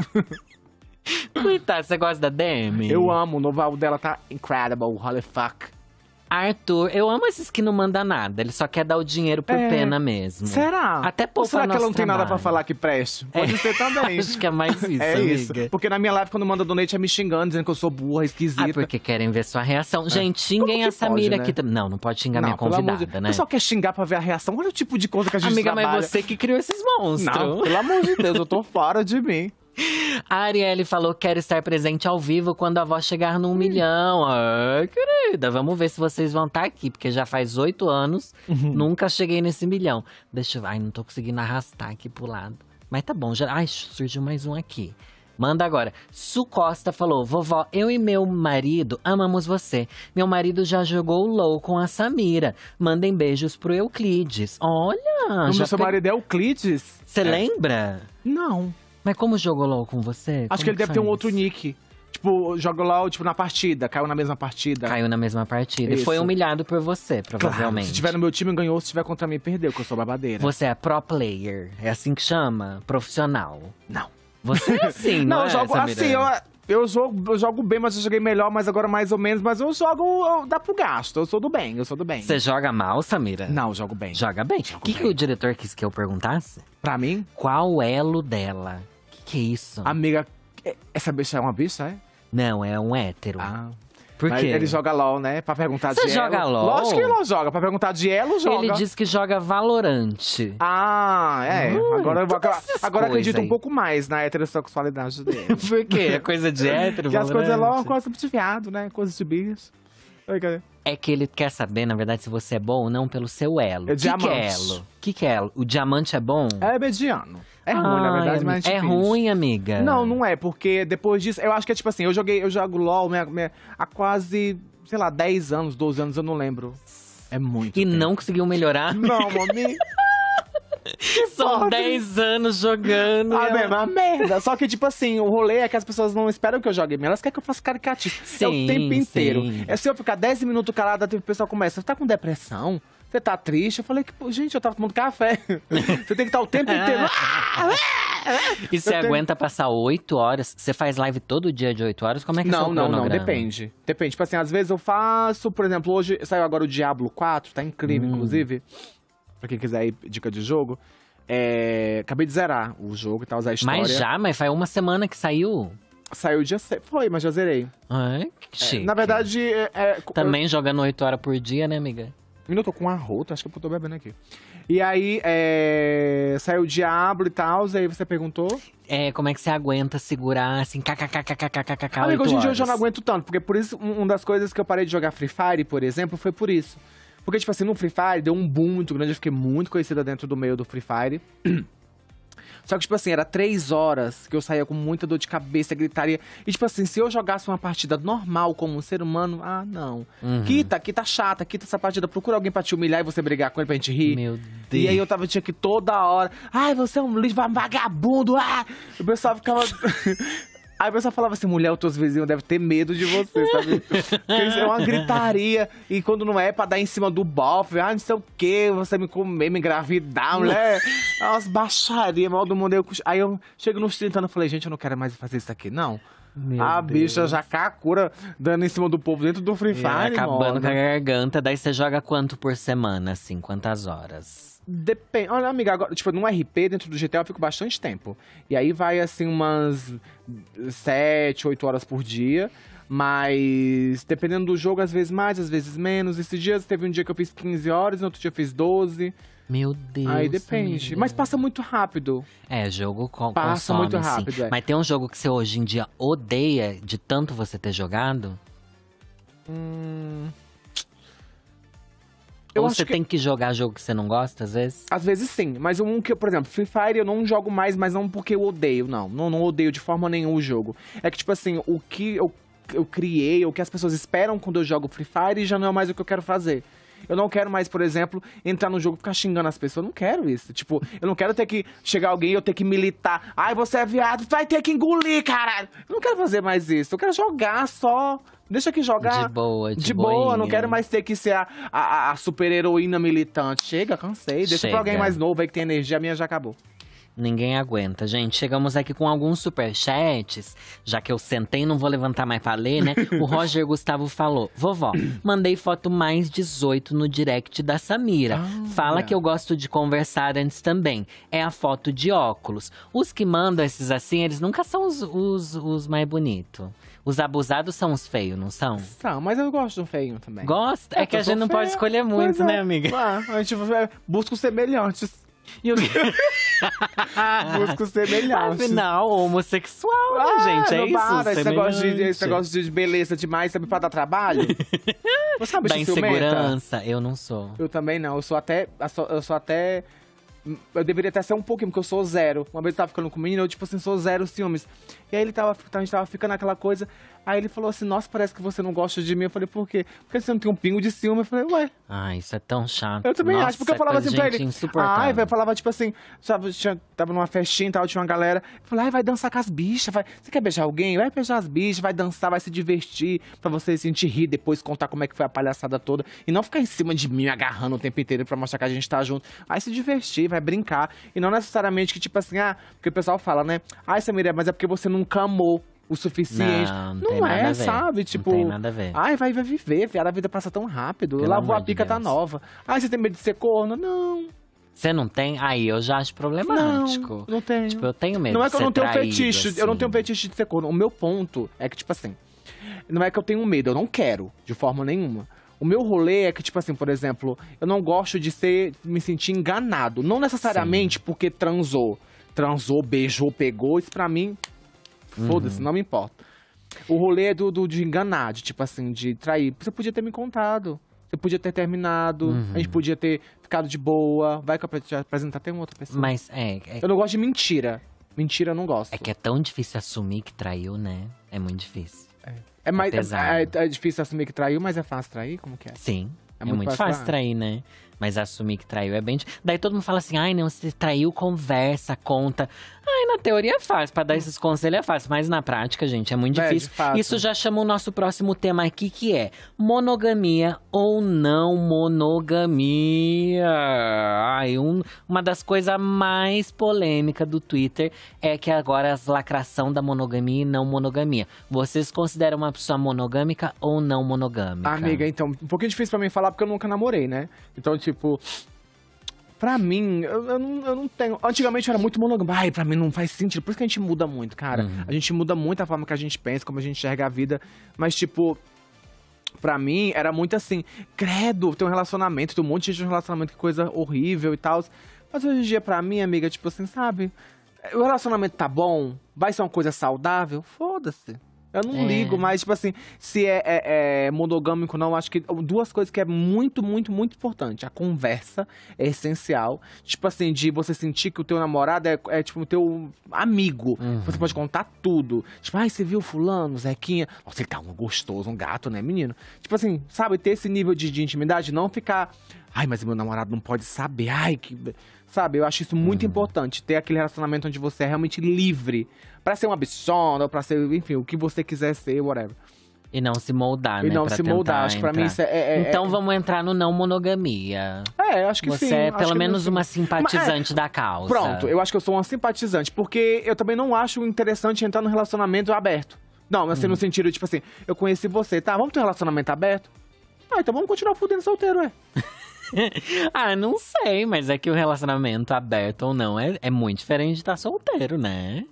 Coitada, você gosta da Demi? Eu amo, o novo álbum dela tá incredible, holy fuck. Arthur, eu amo esses que não manda nada. Ele só quer dar o dinheiro por é. pena mesmo. Será? Até por Ou será que ela não trabalho. tem nada pra falar que preste? É. Pode é. ser também. Acho que é mais é isso, é amiga. isso. Porque na minha live, quando manda donate, é me xingando, dizendo que eu sou burra, ah, esquisita. Ah, porque querem ver sua reação. É. Gente, xinguem a Samira aqui também. Não, não pode xingar não, minha convidada, de... né? O pessoal quer xingar pra ver a reação. Olha o tipo de coisa que a gente Amiga, trabalha. mas você que criou esses monstros. Não, pelo amor de Deus, eu tô fora de mim. A Arielle falou que quer estar presente ao vivo quando a voz chegar no hum. milhão. Ai, querida, vamos ver se vocês vão estar tá aqui, porque já faz oito anos, uhum. nunca cheguei nesse milhão. Deixa eu. Ai, não tô conseguindo arrastar aqui pro lado. Mas tá bom, já. Ai, surgiu mais um aqui. Manda agora. Su Costa falou: Vovó, eu e meu marido amamos você. Meu marido já jogou low com a Samira. Mandem beijos pro Euclides. Olha! O seu marido é Euclides? Você é. lembra? Não. Mas como jogou LOL com você? Acho que ele deve ter um outro nick. Tipo, joga LOL, tipo, na partida, caiu na mesma partida. Caiu na mesma partida. Isso. E foi humilhado por você, provavelmente. Claro, se tiver no meu time, ganhou. Se tiver contra mim, perdeu, que eu sou babadeira. Você é pro player. É assim que chama? Profissional. Não. Você é assim, não, não é, eu jogo assim, eu. Eu jogo, eu jogo bem, mas eu joguei melhor, mas agora mais ou menos. Mas eu jogo, eu, dá pro gasto. Eu sou do bem, eu sou do bem. Você joga mal, Samira? Não, jogo bem. Joga bem? O que, que o diretor quis que eu perguntasse? Pra mim? Qual elo dela? Que isso? Amiga, é, essa bicha é uma bicha, é? Não, é um hétero. Ah. Por quê? ele joga LOL, né? Pra perguntar Você de joga elo. LOL? Lógico que ele não joga. Pra perguntar de elo, joga. Ele diz que joga Valorante. Ah, é. Hum, agora eu agora acredito aí. um pouco mais na heterossexualidade dele. Por quê? É coisa de hétero, Porque as coisas LOL é uma coisa viado, né? Coisa de bicho. Oi, cadê? É que ele quer saber, na verdade, se você é bom ou não pelo seu elo. É que diamante. Que é elo? O que, que é elo? O diamante é bom? É mediano. É ruim, na verdade, mas. É, é ruim, amiga. Não, não é, porque depois disso. Eu acho que é tipo assim, eu joguei, eu jogo LOL minha, né, minha, né, há quase, sei lá, 10 anos, 12 anos, eu não lembro. É muito. E tempo. não conseguiu melhorar? Não, mami. São 10 anos jogando. A ela... merda. Só que, tipo assim, o rolê é que as pessoas não esperam que eu jogue mesmo. Elas querem que eu faça caricatismo. Sim, é o tempo inteiro. Sim. É se eu ficar 10 minutos calada, tipo, o pessoal começa, Você tá com depressão? Você tá triste? Eu falei que, gente, eu tava tomando café. Você tem que estar o tempo inteiro. e você eu aguenta tenho... passar 8 horas? Você faz live todo dia de 8 horas? Como é que não, é seu Não, não, não, depende. Depende. Tipo assim, às vezes eu faço, por exemplo, hoje saiu agora o Diablo 4, tá incrível, hum. inclusive pra quem quiser aí, dica de jogo. É, acabei de zerar o jogo e tal, usar a história. Mas já? Mas faz uma semana que saiu? Saiu dia Foi, mas já zerei. Ai, ah, é? que É, na verdade, é, é Também eu... jogando 8 horas por dia, né, amiga? eu tô com uma rota, acho que eu tô bebendo aqui. E aí, é... saiu o Diablo e tal, e aí você perguntou? É, como é que você aguenta segurar, assim, kkkkkkkkk hoje em dia eu não aguento tanto, porque por isso, uma das coisas que eu parei de jogar Free Fire, por exemplo, foi por isso. Porque, tipo assim, no Free Fire deu um boom muito grande, eu fiquei muito conhecida dentro do meio do Free Fire. Só que, tipo assim, era três horas que eu saía com muita dor de cabeça, gritaria. E, tipo assim, se eu jogasse uma partida normal como um ser humano, ah, não. Uhum. Quita, quita chata, quita essa partida. Procura alguém pra te humilhar e você brigar com ele pra gente rir. Meu Deus. E aí eu tava, tinha que toda hora. Ai, você é um lixo vagabundo, ah! E o pessoal ficava. Aí a pessoa falava assim, mulher, os teus vizinhos devem ter medo de você, sabe? Porque isso é uma gritaria. E quando não é, é pra dar em cima do bofe, ah, não sei o quê, você me comer, me engravidar, mulher. É umas baixarias, mal do mundo. Eu... Aí eu chego nos 30 anos e falei, gente, eu não quero mais fazer isso aqui, não. Meu a Deus. bicha já cacura dando em cima do povo dentro do Free é, Fire. É, acabando mano. com a garganta, daí você joga quanto por semana, assim? Quantas horas? Depende. Olha, amiga, agora, tipo, num RP dentro do GTA eu fico bastante tempo. E aí vai assim umas 7, 8 horas por dia. Mas dependendo do jogo, às vezes mais, às vezes menos. Esses dias teve um dia que eu fiz 15 horas, no outro dia eu fiz 12. Meu Deus. Aí depende. Mas passa muito rápido. É, jogo com passa consome, muito rápido. É. Mas tem um jogo que você hoje em dia odeia de tanto você ter jogado? Hum. Eu Ou você que... tem que jogar jogo que você não gosta, às vezes? Às vezes sim, mas um que, por exemplo, Free Fire eu não jogo mais, mas não porque eu odeio, não. Não, não odeio de forma nenhuma o jogo. É que, tipo assim, o que eu, eu criei, o que as pessoas esperam quando eu jogo Free Fire já não é mais o que eu quero fazer. Eu não quero mais, por exemplo, entrar no jogo e ficar xingando as pessoas. Eu não quero isso. Tipo, eu não quero ter que chegar alguém e eu ter que militar. Ai, você é viado, vai ter que engolir, caralho. Eu não quero fazer mais isso. Eu quero jogar só. Deixa que jogar. De boa, de, de boa. Não quero mais ter que ser a, a, a super heroína militante. Chega, cansei. Deixa Chega. pra alguém mais novo aí que tem energia. A minha já acabou. Ninguém aguenta, gente. Chegamos aqui com alguns superchats, já que eu sentei, não vou levantar mais pra ler, né? O Roger Gustavo falou: Vovó, mandei foto mais 18 no direct da Samira. Ah, Fala é. que eu gosto de conversar antes também. É a foto de óculos. Os que mandam esses assim, eles nunca são os, os, os mais bonitos. Os abusados são os feios, não são? São, mas eu gosto de um feinho também. Gosta? É, é que a gente não feia, pode escolher muito, é. né, amiga? Ah, a gente é, busca os semelhantes. E eu... busco semelhante. Afinal, homossexual, né, ah, gente. É isso. Para, esse negócio, de, esse negócio de beleza demais também pra dar trabalho. Você sabe da insegurança, eu não sou. Eu também não. Eu sou até. Eu sou até. Eu deveria até ser um pouquinho, porque eu sou zero. Uma vez eu tava ficando com o menino, eu, tipo assim, sou zero ciúmes. E aí ele tava, a gente tava ficando aquela coisa. Aí ele falou assim: Nossa, parece que você não gosta de mim. Eu falei: Por quê? Porque você não tem um pingo de ciúme. Eu falei: Ué. Ah, isso é tão chato. Eu também Nossa, acho, porque eu é falava é assim pra ele. Ai, eu falava tipo assim: sabe, tinha, tava numa festinha e tal, tinha uma galera. Eu falei: Ai, vai dançar com as bichas. Vai. Você quer beijar alguém? Vai beijar as bichas, vai dançar, vai se divertir. Pra você sentir rir depois, contar como é que foi a palhaçada toda. E não ficar em cima de mim, agarrando o tempo inteiro pra mostrar que a gente tá junto. Aí se divertir, vai brincar. E não necessariamente que tipo assim, ah, porque o pessoal fala, né? Ai, Samiré, mas é porque você nunca amou o suficiente. Não, não, não é, sabe? Tipo, não tem tipo, nada a ver. ai, vai, vai viver, viado, a vida passa tão rápido. Pelo Lavou a pica, de tá nova. Ai, você tem medo de ser corno? Não. Você não tem? Aí eu já acho problemático. Não, não tenho. Tipo, eu tenho medo Não é que eu não tenho traído, fetiche, assim. eu não assim. tenho fetiche de ser corno. O meu ponto é que, tipo assim, não é que eu tenho medo, eu não quero, de forma nenhuma. O meu rolê é que, tipo assim, por exemplo, eu não gosto de ser, me sentir enganado. Não necessariamente Sim. porque transou. Transou, beijou, pegou, isso pra mim Foda-se, uhum. não me importa. O rolê é do, do, de enganar, de tipo assim, de trair. Você podia ter me contado. Você podia ter terminado. Uhum. A gente uhum. podia ter ficado de boa. Vai que eu te apresentar tem uma outra pessoa. Mas é, é. Eu não gosto de mentira. Mentira eu não gosto. É que é tão difícil assumir que traiu, né? É muito difícil. É, é mais. É, é, é, difícil assumir que traiu, mas é fácil trair? Como que é? Sim. É, é muito, muito fácil, fácil trair, né? Mas assumir que traiu é bem. Daí todo mundo fala assim: ai, não, se traiu, conversa, conta. Ai, na teoria é fácil, pra dar esses conselhos é fácil, mas na prática, gente, é muito é, difícil. É, Isso já chama o nosso próximo tema aqui, que é monogamia ou não monogamia. Ai, um, uma das coisas mais polêmicas do Twitter é que agora as lacração da monogamia e não monogamia. Vocês consideram uma pessoa monogâmica ou não monogâmica? Amiga, então, um pouquinho difícil para mim falar porque eu nunca namorei, né? Então, tipo. Pra mim, eu, eu, não, eu não tenho. Antigamente eu era muito monogâmico. Ai, pra mim não faz sentido. Por isso que a gente muda muito, cara. Uhum. A gente muda muito a forma que a gente pensa, como a gente enxerga a vida. Mas, tipo, pra mim era muito assim: credo, tem um relacionamento, tem um monte de gente um relacionamento, que coisa horrível e tal. Mas hoje em dia, pra mim, amiga, tipo assim, sabe? O relacionamento tá bom? Vai ser uma coisa saudável? Foda-se. Eu não é. ligo, mas, tipo assim, se é, é, é monogâmico ou não, acho que duas coisas que é muito, muito, muito importante. A conversa é essencial. Tipo assim, de você sentir que o teu namorado é, é tipo, o teu amigo. Uhum. Você pode contar tudo. Tipo, ai, ah, você viu fulano, Zequinha? Nossa, ele tá um gostoso, um gato, né, menino? Tipo assim, sabe, ter esse nível de, de intimidade, não ficar... Ai, mas meu namorado não pode saber. Ai, que... Sabe? Eu acho isso muito uhum. importante. Ter aquele relacionamento onde você é realmente livre. para ser uma bichona, para pra ser, enfim, o que você quiser ser, whatever. E não se moldar, né? E não se moldar. Acho que pra mim isso é, é, é, é, Então vamos entrar no não monogamia. É, acho que Você sim. Você é pelo menos uma simpatizante Mas, é... da causa. Pronto, eu acho que eu sou uma simpatizante. Porque eu também não acho interessante entrar num relacionamento aberto. Não, assim, hum. no sentido, tipo assim, eu conheci você, tá? Vamos ter um relacionamento aberto? Ah, então vamos continuar fudendo solteiro, é. ah, não sei, mas é que o relacionamento aberto ou não é, é muito diferente de estar tá solteiro, né?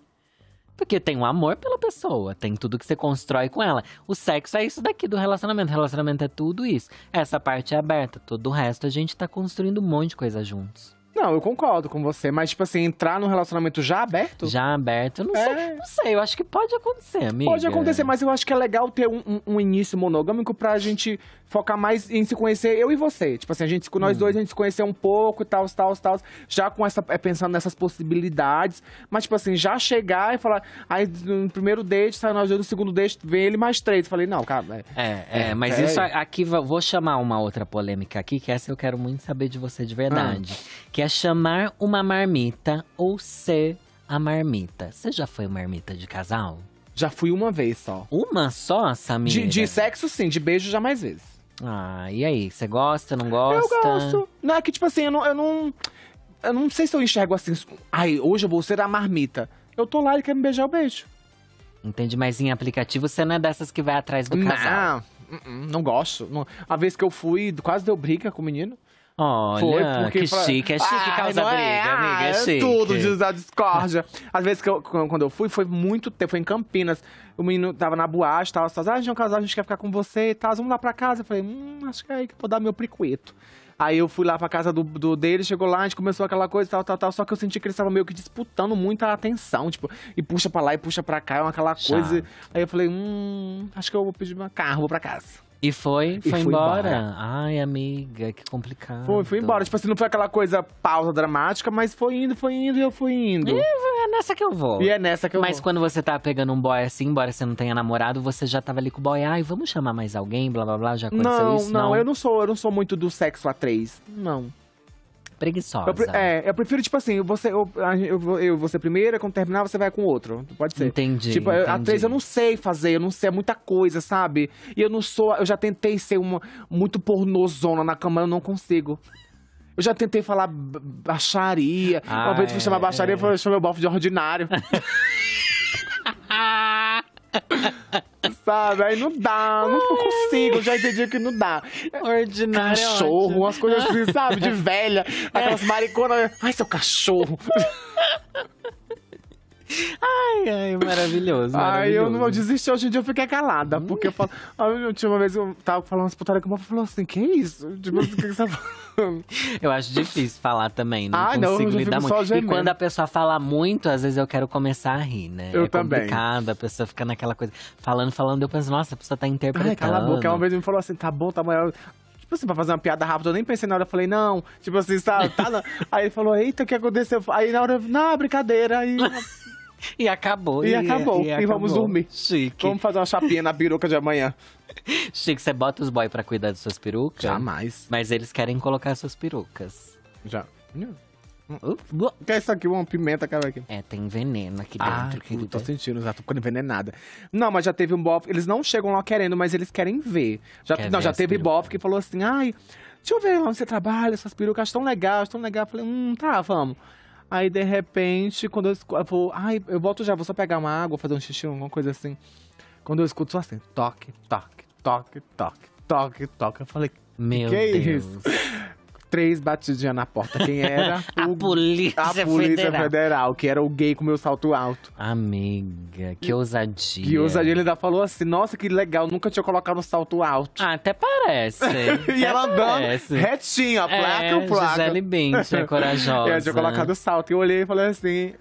Porque tem um amor pela pessoa, tem tudo que você constrói com ela. O sexo é isso daqui do relacionamento. O relacionamento é tudo isso. Essa parte é aberta, todo o resto a gente tá construindo um monte de coisa juntos. Não, eu concordo com você, mas tipo assim, entrar num relacionamento já aberto? Já aberto, não, é... sei, não sei, eu acho que pode acontecer, amigo. Pode acontecer, mas eu acho que é legal ter um, um, um início monogâmico pra gente focar mais em se conhecer eu e você. Tipo assim, a gente, nós hum. dois, a gente se conhecer um pouco, e tal, tal, tal, já com essa, é, pensando nessas possibilidades. Mas, tipo assim, já chegar e falar, aí no primeiro date, sai nós dois, no segundo date, vem ele mais três. Eu falei, não, cara. É, é, é, é mas é. isso aqui, vou chamar uma outra polêmica aqui, que essa eu quero muito saber de você de verdade. Ah. Que é chamar uma marmita ou ser a marmita. Você já foi marmita de casal? Já fui uma vez só. Uma só, Samir? De, de sexo, sim. De beijo, já mais vezes. Ah, e aí? Você gosta, não gosta? Eu gosto. Não, é que tipo assim, eu não, eu não. Eu não sei se eu enxergo assim. Ai, hoje eu vou ser a marmita. Eu tô lá e quer me beijar, o beijo. Entende? Mas em aplicativo você não é dessas que vai atrás do casal. Não, uh-uh, não gosto. Não. A vez que eu fui, quase deu briga com o menino. Olha, foi porque que foi... chique, é chique ah, causa é briga, é, amiga, é, é chique. Tudo diz a discórdia. Às vezes que eu, quando eu fui, foi muito tempo, foi em Campinas. O menino tava na boate, tava, tava ah, a gente é um casal, a gente quer ficar com você e tal, vamos lá pra casa. Eu falei, hum, acho que é aí que eu vou dar meu pricueto. Aí eu fui lá pra casa do, do dele, chegou lá, a gente começou aquela coisa tal, tal, tal. Só que eu senti que eles estavam meio que disputando muita atenção, tipo, e puxa pra lá e puxa pra cá, é aquela coisa. Chá. Aí eu falei, hum, acho que eu vou pedir meu carro, vou pra casa. E foi, foi, e foi embora. embora. Ai, amiga, que complicado. Foi, foi embora. Tipo assim, não foi aquela coisa pausa dramática, mas foi indo, foi indo e eu fui indo. E é, é nessa que eu vou. E é nessa que eu mas vou. Mas quando você tá pegando um boy assim, embora você não tenha namorado, você já tava ali com o boy. Ai, vamos chamar mais alguém, blá blá blá, já aconteceu não, isso? Não, não, eu não sou, eu não sou muito do sexo a três. Não preguiçosa. Eu, é, eu prefiro, tipo assim, você, eu, eu, eu, você primeiro, quando terminar, você vai com outro. Pode ser. Entendi. Tipo, entendi. a três eu não sei fazer, eu não sei, é muita coisa, sabe? E eu não sou. Eu já tentei ser uma muito pornozona na cama, eu não consigo. Eu já tentei falar baixaria. Ah, uma vez fui chamar é, baixaria, é. eu chamei o bofe de ordinário. Sabe? Aí não dá, não consigo, já entendi que não dá. Ordinário. É cachorro, umas coisas assim, sabe? De velha. É. Aquelas é. mariconas. Ai, seu cachorro. Ai, ai, maravilhoso. Ai, eu não vou desistir. Hoje em dia eu fiquei calada, hum? porque eu falo. Ah, a última vez eu tava falando umas putaria que uma, falou assim: que isso? Tipo, o que, que você tá falando? Eu acho difícil falar também. Não ah, consigo não, lidar muito. E quando a pessoa fala muito, às vezes eu quero começar a rir, né? Eu é também. complicado, a pessoa fica naquela coisa. Falando, falando, eu penso, nossa, a pessoa tá interpretando. Ai, cala a boca. Uma vez me falou assim: tá bom, tá maior tipo assim, pra fazer uma piada rápida, eu nem pensei na hora, eu falei, não, tipo assim, tá, tá Aí ele falou, eita, o que aconteceu? Aí na hora, eu, não, brincadeira, aí... E acabou. E, e acabou. E, e acabou. vamos dormir. Chique. Vamos fazer uma chapinha na peruca de amanhã. Chique, você bota os boy pra cuidar de suas perucas? Jamais. Mas eles querem colocar suas perucas. Já. O uh, uh. Que é isso aqui? Uma pimenta, cara, aqui. É, tem veneno aqui ah, dentro. Ah, eu tô sentindo, já tô ficando envenenada. Não, mas já teve um bofe. Eles não chegam lá querendo, mas eles querem ver. Já, Quer não, ver já teve bofe que falou assim: ai, deixa eu ver onde você trabalha, essas perucas tão legais, tão legais. Eu falei, hum, tá, vamos. Aí, de repente, quando eu, eu vou. Ai, eu volto já, vou só pegar uma água, fazer um xixi, alguma coisa assim. Quando eu escuto só assim, toque, toque, toque, toque, toque, toque. Eu falei, meu que Deus. É isso? três batidinhas na porta. Quem era? a o, Polícia a Polícia Federal. Federal. que era o gay com meu salto alto. Amiga, que ousadia. Que ousadia. Ele ainda falou assim: nossa, que legal, nunca tinha colocado um salto alto. Ah, até parece. e até ela parece. andando retinho, a placa, é, placa. Gisele Bündchen, é corajosa. eu tinha colocado o salto. Eu olhei e falei assim.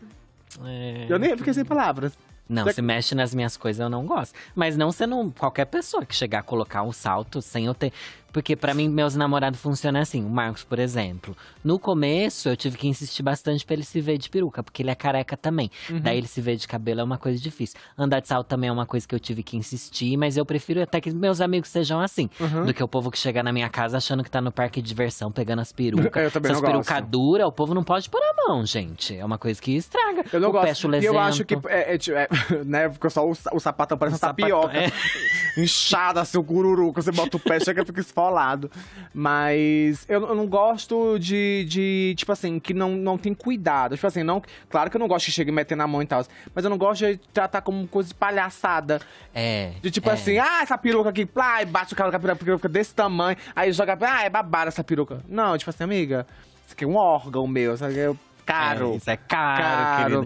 É... Eu nem fiquei é sem palavras. Não, se mexe nas minhas coisas, eu não gosto. Mas não sendo qualquer pessoa que chegar a colocar um salto sem eu ter. Porque para mim, meus namorados funcionam assim. O Marcos, por exemplo. No começo, eu tive que insistir bastante pra ele se ver de peruca, porque ele é careca também. Uhum. Daí ele se ver de cabelo é uma coisa difícil. Andar de salto também é uma coisa que eu tive que insistir, mas eu prefiro até que meus amigos sejam assim. Uhum. Do que o povo que chega na minha casa achando que tá no parque de diversão, pegando as perucas. eu também Essas perucas duras, o povo não pode pôr a mão, gente. É uma coisa que estraga. Eu não o gosto. E eu acho que. É, é, tipo, é, né? Ficou só o, o sapatão parece um uma tapioca. É. Inchada, assim, o gururu, Quando você bota o pé, chega e fica colado. Mas eu, eu não gosto de, de, tipo assim, que não, não tem cuidado. Tipo assim, não, claro que eu não gosto que chegue metendo a mão e tal, mas eu não gosto de tratar como coisa de palhaçada. É. De tipo é. assim, ah, essa peruca aqui, plá, e bate o cara com a peruca, peruca desse tamanho, aí joga, ah, é babada essa peruca. Não, tipo assim, amiga, isso aqui é um órgão meu, sabe? Eu, é caro. É, isso é caro,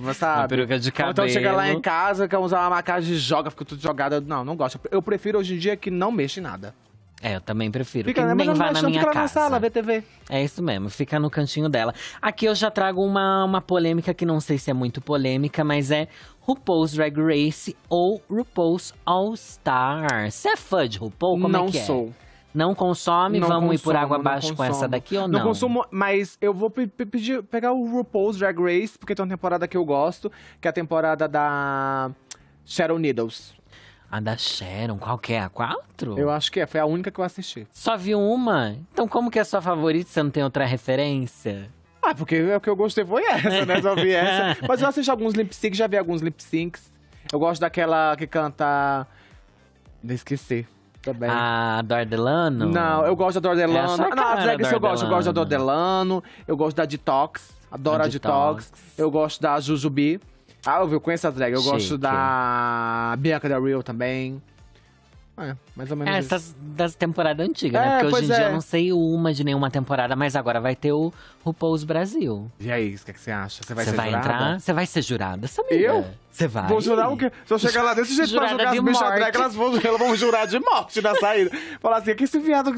caro sabe? Uma peruca de cabelo. Então chega lá em casa, quer usar uma maquiagem, joga, fica tudo jogado. Não, não gosto. Eu prefiro hoje em dia que não mexa em nada. É, eu também prefiro. Fica, que nem vá na minha fica casa. na sala, ver É isso mesmo, fica no cantinho dela. Aqui eu já trago uma, uma polêmica que não sei se é muito polêmica, mas é RuPaul's Drag Race ou RuPaul's All Star. Você é fã de RuPaul? Como é não é que sou. É? Não consome, não vamos consumo, ir por água abaixo com essa daqui ou não? Não consumo, mas eu vou pedir, pegar o RuPaul's Drag Race, porque tem uma temporada que eu gosto, que é a temporada da Sharon Needles. A da Sharon, qual que é? A quatro? Eu acho que é, foi a única que eu assisti. Só vi uma? Então como que é sua favorita se você não tem outra referência? Ah, porque é o que eu gostei foi essa, né? Só vi essa. Mas eu assisti alguns lip syncs, já vi alguns lip syncs. Eu gosto daquela que canta. Não esqueci. Também. A Dordelano? Não, eu gosto da Dordelano. É não, não, regras eu gosto. Eu gosto da Dordelano, eu gosto da Detox, adoro a, a Detox. Detox. Eu gosto da Jujubi. Ah, eu conheço a drag. Eu Chique. gosto da Bianca da Real também. É, mais ou menos. É, essas das temporadas antigas, né? é, né? Porque hoje em é. dia eu não sei uma de nenhuma temporada, mas agora vai ter o RuPaul's Brasil. E aí, o que, é que, você acha? Você vai você ser vai jurada? entrar? Você vai ser jurada, Eu? Você vai. Vou jurar o quê? Se eu chegar lá desse jeito jurada pra jogar as bichas drag, elas vão, elas vão jurar de morte na saída. Falar assim, que esse viado.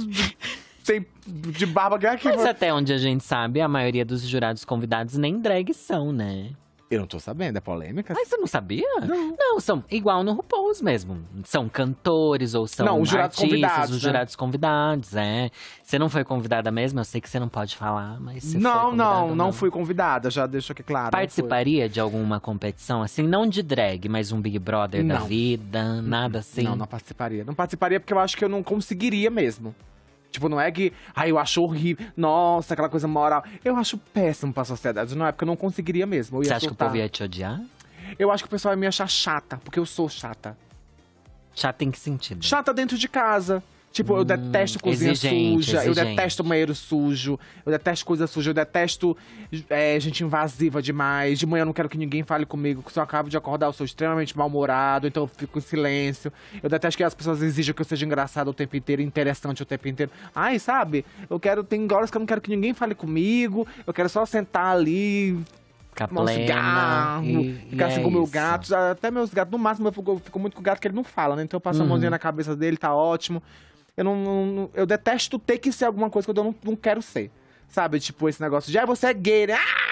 sem de barba é aqui. Mas até onde a gente sabe, a maioria dos jurados convidados nem drag são, né? Eu não tô sabendo, é polêmica. Mas você não sabia? Não. Não, são igual no RuPaul's mesmo. São cantores ou são não, os jurados artistas, convidados, os né? jurados convidados, é. Você não foi convidada mesmo? Eu sei que você não pode falar, mas você Não, não, não, não fui convidada, já deixo aqui claro. Participaria de alguma competição assim, não de drag, mas um Big Brother não. da vida, nada uhum. assim? Não, não participaria. Não participaria porque eu acho que eu não conseguiria mesmo. Tipo, não é que, ai, ah, eu acho horrível, nossa, aquela coisa moral. Eu acho péssimo pra sociedade. Na época eu não conseguiria mesmo. Eu Você acha soltar. que o povo ia te odiar? Eu acho que o pessoal ia me achar chata, porque eu sou chata. Chata em que sentido? Chata dentro de casa. Tipo, eu detesto hum, cozinha exigente, suja, exigente. eu detesto banheiro sujo, eu detesto coisa suja, eu detesto é, gente invasiva demais. De manhã eu não quero que ninguém fale comigo, que se eu acabo de acordar eu sou extremamente mal-humorado, então eu fico em silêncio. Eu detesto que as pessoas exijam que eu seja engraçado o tempo inteiro, interessante o tempo inteiro. Ai, sabe? Eu quero, tem horas que eu não quero que ninguém fale comigo, eu quero só sentar ali, ficar plena. Cigarro, e, ficar assim é com meu gato. Até meus gatos, no máximo, eu fico, eu fico, muito com o gato que ele não fala, né? Então eu passo uhum. a mãozinha na cabeça dele, tá ótimo. Eu não, não, Eu detesto ter que ser alguma coisa que eu não, não quero ser. Sabe? Tipo, esse negócio de, ah, você é gay, né? Ah!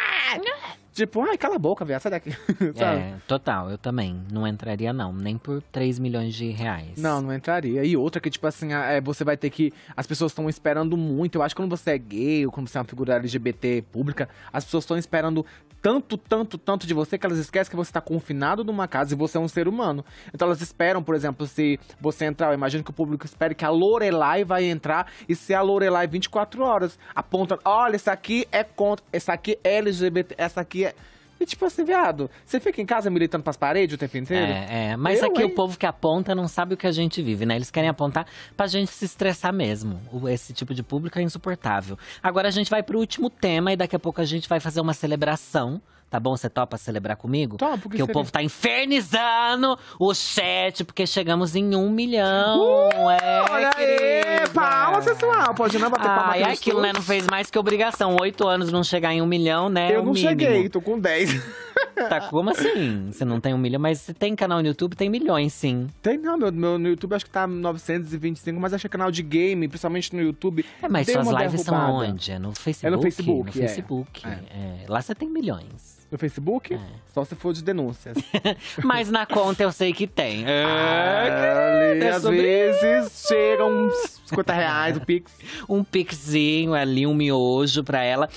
Tipo, ai, cala a boca, viado, sai daqui. é, total, eu também. Não entraria, não. Nem por 3 milhões de reais. Não, não entraria. E outra que, tipo assim, é, você vai ter que. As pessoas estão esperando muito. Eu acho que quando você é gay ou quando você é uma figura LGBT pública, as pessoas estão esperando tanto, tanto, tanto de você que elas esquecem que você está confinado numa casa e você é um ser humano. Então elas esperam, por exemplo, se você entrar, eu imagino que o público espere que a Lorelai vai entrar e ser a Lorelai 24 horas. aponta olha, essa aqui é contra, essa aqui é LGBT, essa aqui é. E tipo assim, viado, você fica em casa militando pras paredes o tempo inteiro? É, é. Mas aqui o povo que aponta não sabe o que a gente vive, né? Eles querem apontar pra gente se estressar mesmo. Esse tipo de público é insuportável. Agora a gente vai pro último tema e daqui a pouco a gente vai fazer uma celebração Tá bom? Você topa celebrar comigo? Tá, porque. Porque o povo tá infernizando o chat, porque chegamos em um milhão. Uh, é, olha aí, palma sensual. Pode não bater palmas. Ah, é aquilo, né? Não fez mais que obrigação. Oito anos não chegar em um milhão, né? Eu não mínimo. cheguei, tô com dez. Tá, como assim? Você não tem um milhão, mas você tem canal no YouTube, tem milhões, sim. Tem, não, meu, meu no YouTube acho que tá 925, mas acho que é canal de game, principalmente no YouTube. É, mas suas lives derrubada. são onde? É no Facebook? É no Facebook. No é. Facebook. É. é. Lá você tem milhões. No Facebook? É. Só se for de denúncias. Mas na conta eu sei que tem. Ah, é, ah, ali, é às vezes isso. chegam uns 50 reais, um pix. Um pixinho ali, um miojo pra ela.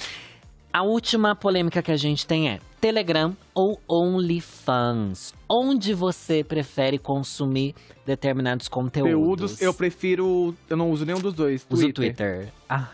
A última polêmica que a gente tem é Telegram ou OnlyFans. Onde você prefere consumir determinados conteúdos? Conteúdos, eu prefiro. Eu não uso nenhum dos dois. Uso o Twitter. Ah,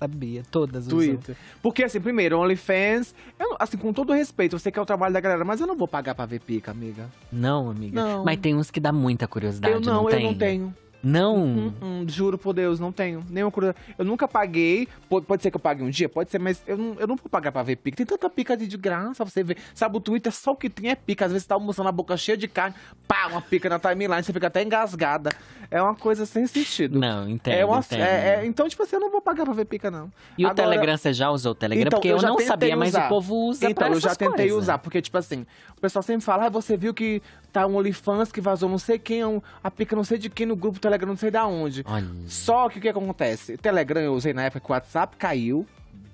sabia, todas Twitter. Porque, assim, primeiro, OnlyFans, eu, assim, com todo respeito, você quer é o trabalho da galera, mas eu não vou pagar pra ver pica, amiga. Não, amiga. Não. Mas tem uns que dá muita curiosidade, eu não, não eu tem? não tenho. Não. Hum, hum, juro por Deus, não tenho. Nenhuma curiosidade. Eu nunca paguei. Pode, ser que eu pague um dia? Pode ser, mas eu não, eu não vou pagar pra ver pica. Tem tanta pica de graça você vê Sabe, o Twitter só o que tem é pica. Às vezes você tá almoçando a boca cheia de carne, pá, uma pica na timeline, você fica até engasgada. É uma coisa sem sentido. Não, entendo. É uma, entendo. É, é, então, tipo assim, eu não vou pagar pra ver pica, não. E Agora, o Telegram, você já usou o Telegram? Então, porque eu, eu não sabia, usar. mas o povo usa Então, eu já tentei coisas. usar, porque, tipo assim, o pessoal sempre fala, ah, você viu que tá um OnlyFans que vazou não sei quem, a pica não sei de quem no grupo tá Telegram, não sei de onde. Só que o que acontece? Telegram eu usei na época que o WhatsApp caiu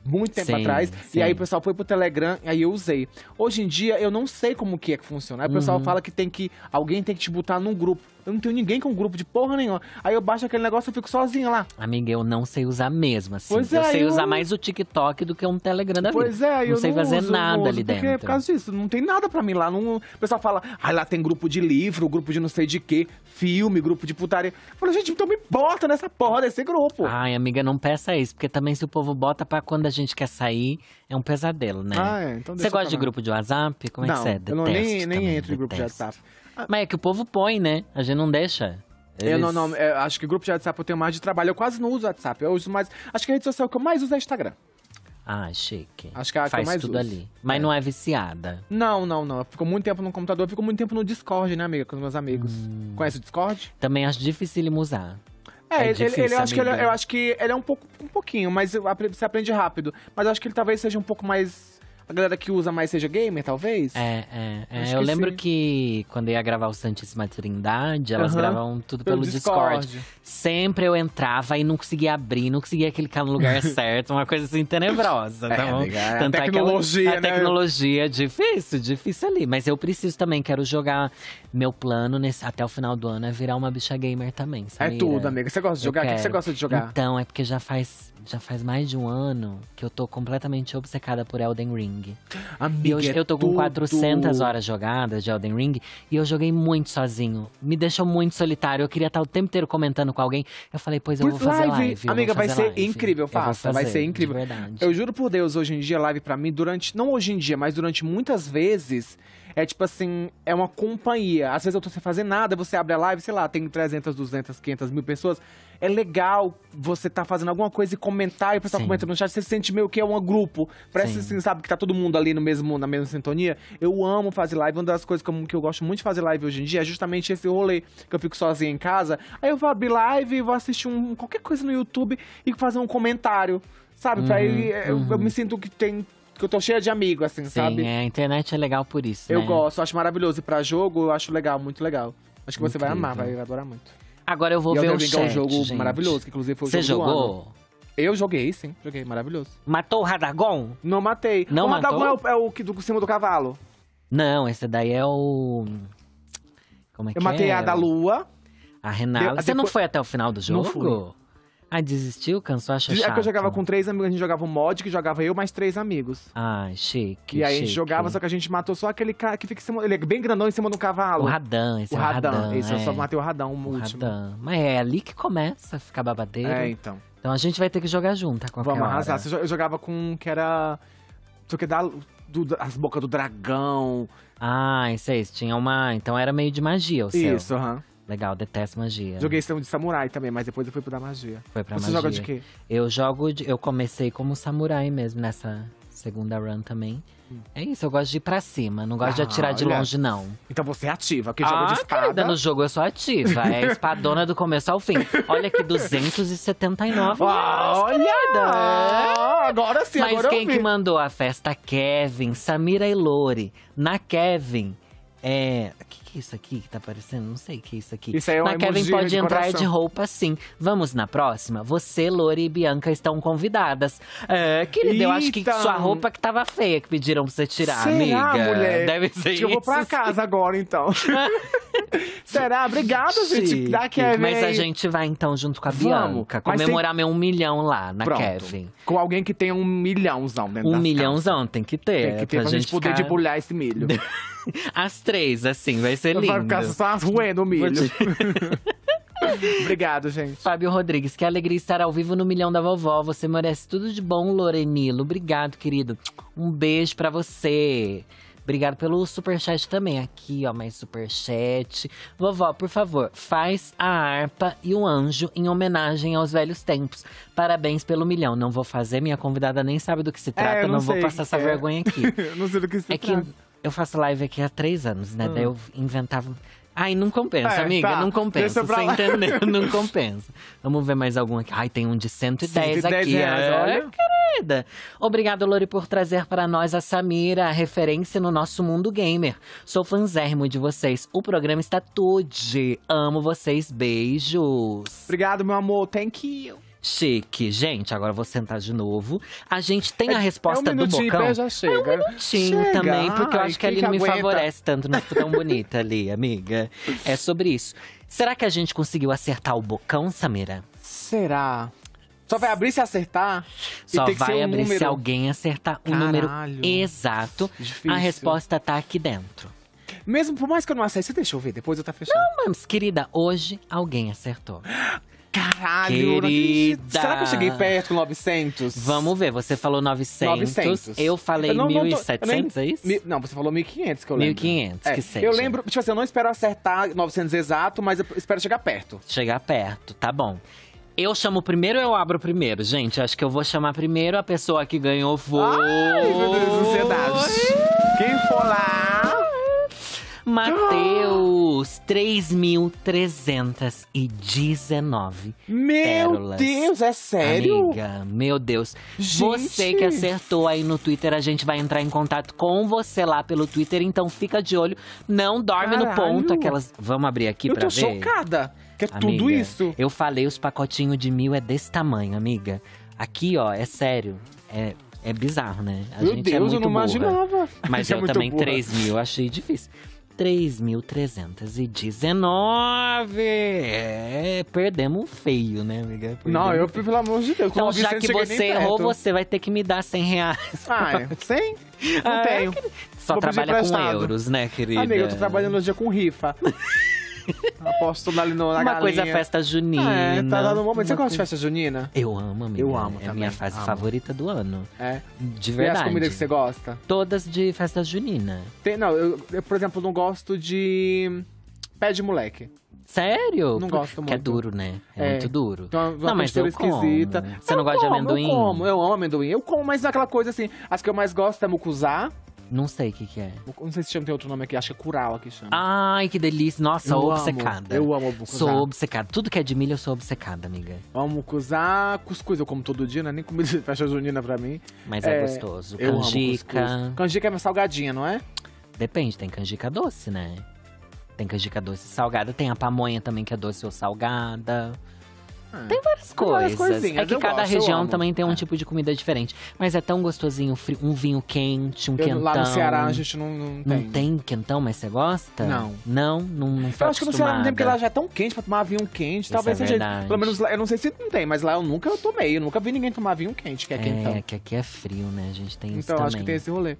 muito tempo sim, atrás. Sim. E aí o pessoal foi pro Telegram, aí eu usei. Hoje em dia, eu não sei como que é que funciona. Aí o pessoal uhum. fala que tem que. Alguém tem que te botar num grupo. Eu não tenho ninguém com um grupo de porra nenhuma. Aí eu baixo aquele negócio e fico sozinho lá. Amiga, eu não sei usar mesmo, assim. Pois eu é, sei eu... usar mais o TikTok do que um Telegram da vida. Pois é, eu não sei não fazer uso, nada uso, ali dentro. É por causa disso, não tem nada para mim lá. Não... O pessoal fala, ah, lá tem grupo de livro, grupo de não sei de quê, filme, grupo de putaria. Eu falo, gente, então me bota nessa porra desse grupo. Ai, amiga, não peça isso, porque também se o povo bota para quando a gente quer sair, é um pesadelo, né? Ah, é. Então Você gosta de grupo de WhatsApp? Como não, é que você é? Detesto eu não, nem, nem entro em grupo de WhatsApp. Mas é que o povo põe, né? A gente não deixa. Eles... Eu não, não, é, eu acho que grupo de WhatsApp eu tenho mais de trabalho. Eu quase não uso WhatsApp. Eu uso mais. Acho que a rede social que eu mais uso é Instagram. Ah, chique. Acho que é a Faz que mais tudo uso. ali. Mas é. não é viciada. Não, não, não. Ficou muito tempo no computador, eu fico muito tempo no Discord, né, amiga? Com os meus amigos. Hum. Conhece o Discord? Também acho dificílimo usar. É, é difícil, ele, ele, eu, acho que ele, é, eu acho que ele é um pouco, um pouquinho, mas você aprende rápido. Mas eu acho que ele talvez seja um pouco mais a galera que usa mais seja gamer, talvez? É, é. é. eu lembro que quando eu ia gravar o Santíssima Trindade, elas uhum. gravavam tudo pelo, pelo Discord. Discord. Sempre eu entrava e não conseguia abrir, não conseguia clicar no lugar certo, uma coisa assim tenebrosa. Tá é, bom? É, Tanto é tecnologia, é a, a né? tecnologia é difícil, difícil ali. Mas eu preciso também, quero jogar. Meu plano nesse, até o final do ano é virar uma bicha gamer também. sabe? É tudo, amiga. Você gosta de jogar? O que você gosta de jogar? Então, é porque já faz, já faz mais de um ano que eu tô completamente obcecada por Elden Ring. Ring. Amiga, eu, é eu tô com tudo. 400 horas jogadas de Elden Ring e eu joguei muito sozinho. Me deixou muito solitário. Eu queria estar o tempo inteiro comentando com alguém. Eu falei, pois eu por vou fazer live. Amiga, fazer vai ser live. incrível, faça. vai ser incrível. verdade. Eu juro por Deus, hoje em dia, live para mim, durante. Não hoje em dia, mas durante muitas vezes é tipo assim, é uma companhia. Às vezes eu tô sem fazer nada, você abre a live, sei lá, tem 300, 200, 500 mil pessoas. É legal você tá fazendo alguma coisa e comentar, e o pessoal Sim. comenta no chat, você se sente meio que é um grupo. Parece Sim. assim, sabe, que tá todo mundo ali no mesmo, na mesma sintonia. Eu amo fazer live, uma das coisas que eu, que eu gosto muito de fazer live hoje em dia é justamente esse rolê, que eu fico sozinho em casa. Aí eu vou abrir live, vou assistir um, qualquer coisa no YouTube e fazer um comentário sabe? Uhum, pra ele, uhum. eu, eu, uhum. me sinto que tem que eu tô cheia de amigo, assim, Sim, sabe? Sim, é, a internet é legal por isso. Eu né? gosto, acho maravilhoso. E pra jogo, eu acho legal, muito legal. Acho que você Incrível. vai amar, vai adorar muito. Agora eu vou e ver o chat, é um jogo gente. maravilhoso, que inclusive foi o Você jogou? Eu joguei, sim. Joguei, maravilhoso. Matou o Radagon? Não matei. Não o Radagon matou? é o, é que do cima do cavalo. Não, esse daí é o... Como é eu que Eu matei é? a da lua. A Renala. Você depois... não foi até o final do jogo? Não fui. Ah, desistiu? Cansou? Acha chato? É que eu jogava com três amigos, a gente jogava um mod que jogava eu mais três amigos. Ah, chique, E aí chique. a gente jogava, só que a gente matou só aquele cara que fica em cima, ele é bem grandão em cima do cavalo. O Radan, esse o é o Radan. Radan esse é. eu só é. matei o Radan, um o último. Radan. Mas é ali que começa a ficar babadeiro. É, então. Então a gente vai ter que jogar junto a qualquer Vamos arrasar. Hora. Eu jogava com um que era... Só que dá do, as bocas do dragão. Ah, isso aí. Tinha uma... Então era meio de magia o seu. Isso, aham. Uhum. Legal, detesto magia. Joguei sistema de samurai também, mas depois eu fui pra da magia. Foi pra Você magia. joga de quê? Eu jogo. De, eu comecei como samurai mesmo nessa segunda run também. Hum. É isso, eu gosto de ir pra cima, não gosto ah, de atirar de longe, não. Então você é ativa, que ah, jogo de ah, espada. Querida, no jogo eu sou ativa, é espadona do começo ao fim. Olha que 279 Uau, Olha! É. Agora sim, Mas agora quem que mandou a festa? Kevin, Samira e Lori Na Kevin, é é isso aqui que tá aparecendo? Não sei o que é isso aqui. Isso aí é uma Kevin pode de entrar coração. de roupa sim. Vamos na próxima? Você, Lori e Bianca estão convidadas. É, querida, eu acho que sua roupa que tava feia que pediram pra você tirar, Será, amiga. Mulher? Deve ser acho isso. eu vou pra casa agora, então. Será? Obrigada, gente. Da Kevin. Mas a gente vai, então, junto com a Vamos. Bianca, comemorar tem... meu um milhão lá na Pronto. Kevin. Com alguém que tenha um milhãozão né? Um milhãozão, casas. tem que ter. Tem que ter pra, pra gente poder ficar... debulhar esse milho. As três, assim, vai ser ser lindo. Vai ficar só roendo o milho. Obrigado, gente. Fábio Rodrigues, que alegria estar ao vivo no Milhão da Vovó. Você merece tudo de bom, Lorenilo. Obrigado, querido. Um beijo para você. Obrigado pelo superchat também. Aqui, ó, mais superchat. Vovó, por favor, faz a harpa e o anjo em homenagem aos velhos tempos. Parabéns pelo milhão. Não vou fazer, minha convidada nem sabe do que se é, trata. É, não, não vou passar essa é. vergonha aqui. não sei do que se é trata. Que eu faço live aqui há três anos, né? Hum. Daí eu inventava. Ai, não compensa, é, amiga, tá. não compensa. Você entendeu? Não compensa. Vamos ver mais algum aqui. Ai, tem um de 110, 110 aqui. Reais, olha. Querida. Obrigado, Lori, por trazer para nós a Samira, a referência no nosso mundo gamer. Sou fanzérrimo de vocês. O programa está tudo. Amo vocês. Beijos. Obrigado, meu amor. Thank you chique. Gente, agora vou sentar de novo. A gente tem é a resposta é um do Bocão. Pé, já chega. É um minutinho chega. também, porque eu acho que ali não me favorece tanto, não fico é tão bonita ali, amiga. É sobre isso. Será que a gente conseguiu acertar o Bocão, Samira? Será? Só vai abrir se acertar? Só vai um abrir número. se alguém acertar o um número exato. Difícil. A resposta tá aqui dentro. Mesmo por mais que eu não acerte, deixa eu ver, depois eu tá fechando. Não, mas querida, hoje alguém acertou. Caralho, Querida. será que eu cheguei perto com 900? Vamos ver, você falou 900. 900. Eu falei eu não, 1700, tô, eu nem, é isso? Mi, não, você falou 1500 que eu lembro. 1500, é, que seja. Eu lembro, tipo assim, eu não espero acertar 900 exato, mas eu espero chegar perto. Chegar perto, tá bom. Eu chamo primeiro, eu abro primeiro, gente. Acho que eu vou chamar primeiro a pessoa que ganhou. Vou. Ai, meu Deus, ansiedade. Quem for lá Mateus, 3.319 Meu pérolas. Deus, é sério? Amiga, meu Deus. Gente. Você que acertou aí no Twitter, a gente vai entrar em contato com você lá pelo Twitter. Então fica de olho, não dorme Caralho. no ponto. Aquelas... Vamos abrir aqui para ver? Eu tô chocada, que é amiga, tudo isso. Eu falei, os pacotinhos de mil é desse tamanho, amiga. Aqui, ó, é sério. É, é bizarro, né? A Meu gente é Deus, é muito eu não burra. imaginava. Mas é eu é também, burra. 3 mil, achei difícil. 3.319! É, perdemos um feio, né, amiga? Perdemos não, eu, feio. pelo amor de Deus. Então, já que você errou, você vai ter que me dar 100 reais. Ah, 100? É? Não ah, é tenho. É que... Só Vou trabalha com euros, né, querida? Amiga, eu tô trabalhando hoje com rifa. Aposto na, na Uma galinha. coisa festa junina. É, tá lá no momento. Você gosta de festa junina? Eu amo, amiga. Eu amo É também. minha fase Amo. favorita do ano. É. De verdade. E as comidas que você gosta? Todas de festa junina. Tem, não, eu, eu, por exemplo, não gosto de pé de moleque. Sério? Não gosto é muito. Que é duro, né? É, É. muito duro. Então, não, mas eu esquisita. como. Você Eu não gosta de amendoim? Eu como, eu amo amendoim. Eu como, mas não é aquela coisa assim. As que eu mais gosto é mucuzá não sei o que, que é. Não sei se chama, tem outro nome aqui, acho que é curau que chama. Ai, que delícia. Nossa, eu obcecada. Amo, eu amo mucuzá. Sou obcecada. Tudo que é de milho, eu sou obcecada, amiga. Amo mucuzá, cuscuz eu como todo dia, é Nem comida de festa junina pra mim. Mas é, é gostoso. Eu canjica. Amo canjica é uma salgadinha, não é? Depende, tem canjica doce, né? Tem canjica doce salgada, tem a pamonha também que é doce ou salgada. Ah. Tem várias coisas. Várias é que eu cada gosto, região também tem um é. tipo de comida diferente. Mas é tão gostosinho um vinho quente, um eu, quentão. Lá no Ceará a gente não, não tem. Não tem quentão, mas você gosta? Não. Não? Não, não Eu acho que no Ceará não tem, porque lá já é tão quente pra tomar vinho quente. Isso talvez é seja. Pelo menos lá, eu não sei se não tem, mas lá eu nunca eu tomei. Eu nunca vi ninguém tomar vinho quente, que é, é quentão. É, que aqui é frio, né? A gente tem então, isso Então acho que tem esse rolê.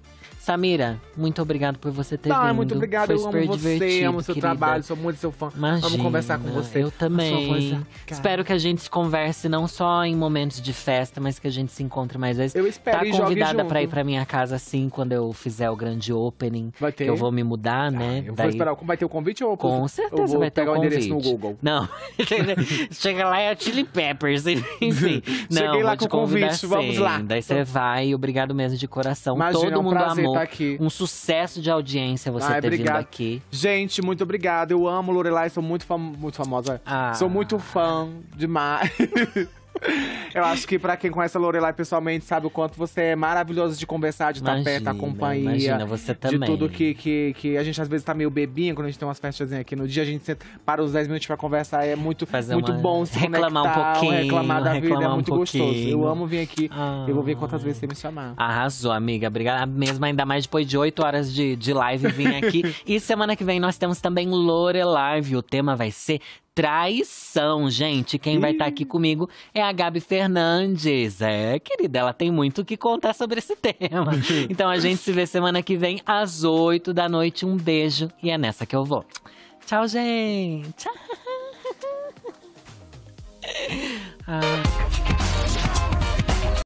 Samira, muito obrigado por você ter ah, vindo. Muito obrigado, Foi eu super amo divertido, você, amo seu querida. trabalho, sou muito seu fã. Imagina, conversar com você. Eu também. espero que a gente se converse não só em momentos de festa, mas que a gente se encontre mais vezes. Eu espero Tá convidada para ir para minha casa assim quando eu fizer o grande opening. Vai ter. eu vou me mudar, ah, né? Eu Daí... vou esperar. Vai ter o convite ou Com certeza vai ter pegar o convite. endereço no Google. Não. Chega lá é a Chili Peppers, enfim. Não, Cheguei lá com o convite, vamos lá. Daí você vai, obrigado mesmo de coração. Imagina, é Todo mundo amor. amou Tá aqui. Um sucesso de audiência você Ai, ter obrigado. vindo aqui. Gente, muito obrigado. Eu amo Lorelai, sou muito, fam muito famosa. Ah. Sou muito fã demais. Eu acho que pra quem conhece a Lorelai pessoalmente, sabe o quanto você é maravilhosa de conversar, de estar tá perto, a companhia. Imagina, você também. De tudo que, que, que a gente às vezes tá meio bebinho, quando a gente tem umas festas aqui no dia, a gente para os 10 minutos pra conversar. É muito, Fazer muito uma... bom se Reclamar um pouquinho. Reclamar da reclamar vida, é muito gostoso. Eu amo vir aqui. Ah. Eu vou ver quantas vezes você me chamar. Arrasou, amiga. Obrigada mesmo, ainda mais depois de 8 horas de, de live, vir aqui. e semana que vem nós temos também Lorelai. O tema vai ser traição, gente. Quem vai estar tá aqui comigo é a Gabi Fernandes. É, querida, ela tem muito o que contar sobre esse tema. Então a gente se vê semana que vem às 8 da noite. Um beijo e é nessa que eu vou. Tchau, gente. Tchau. Ah.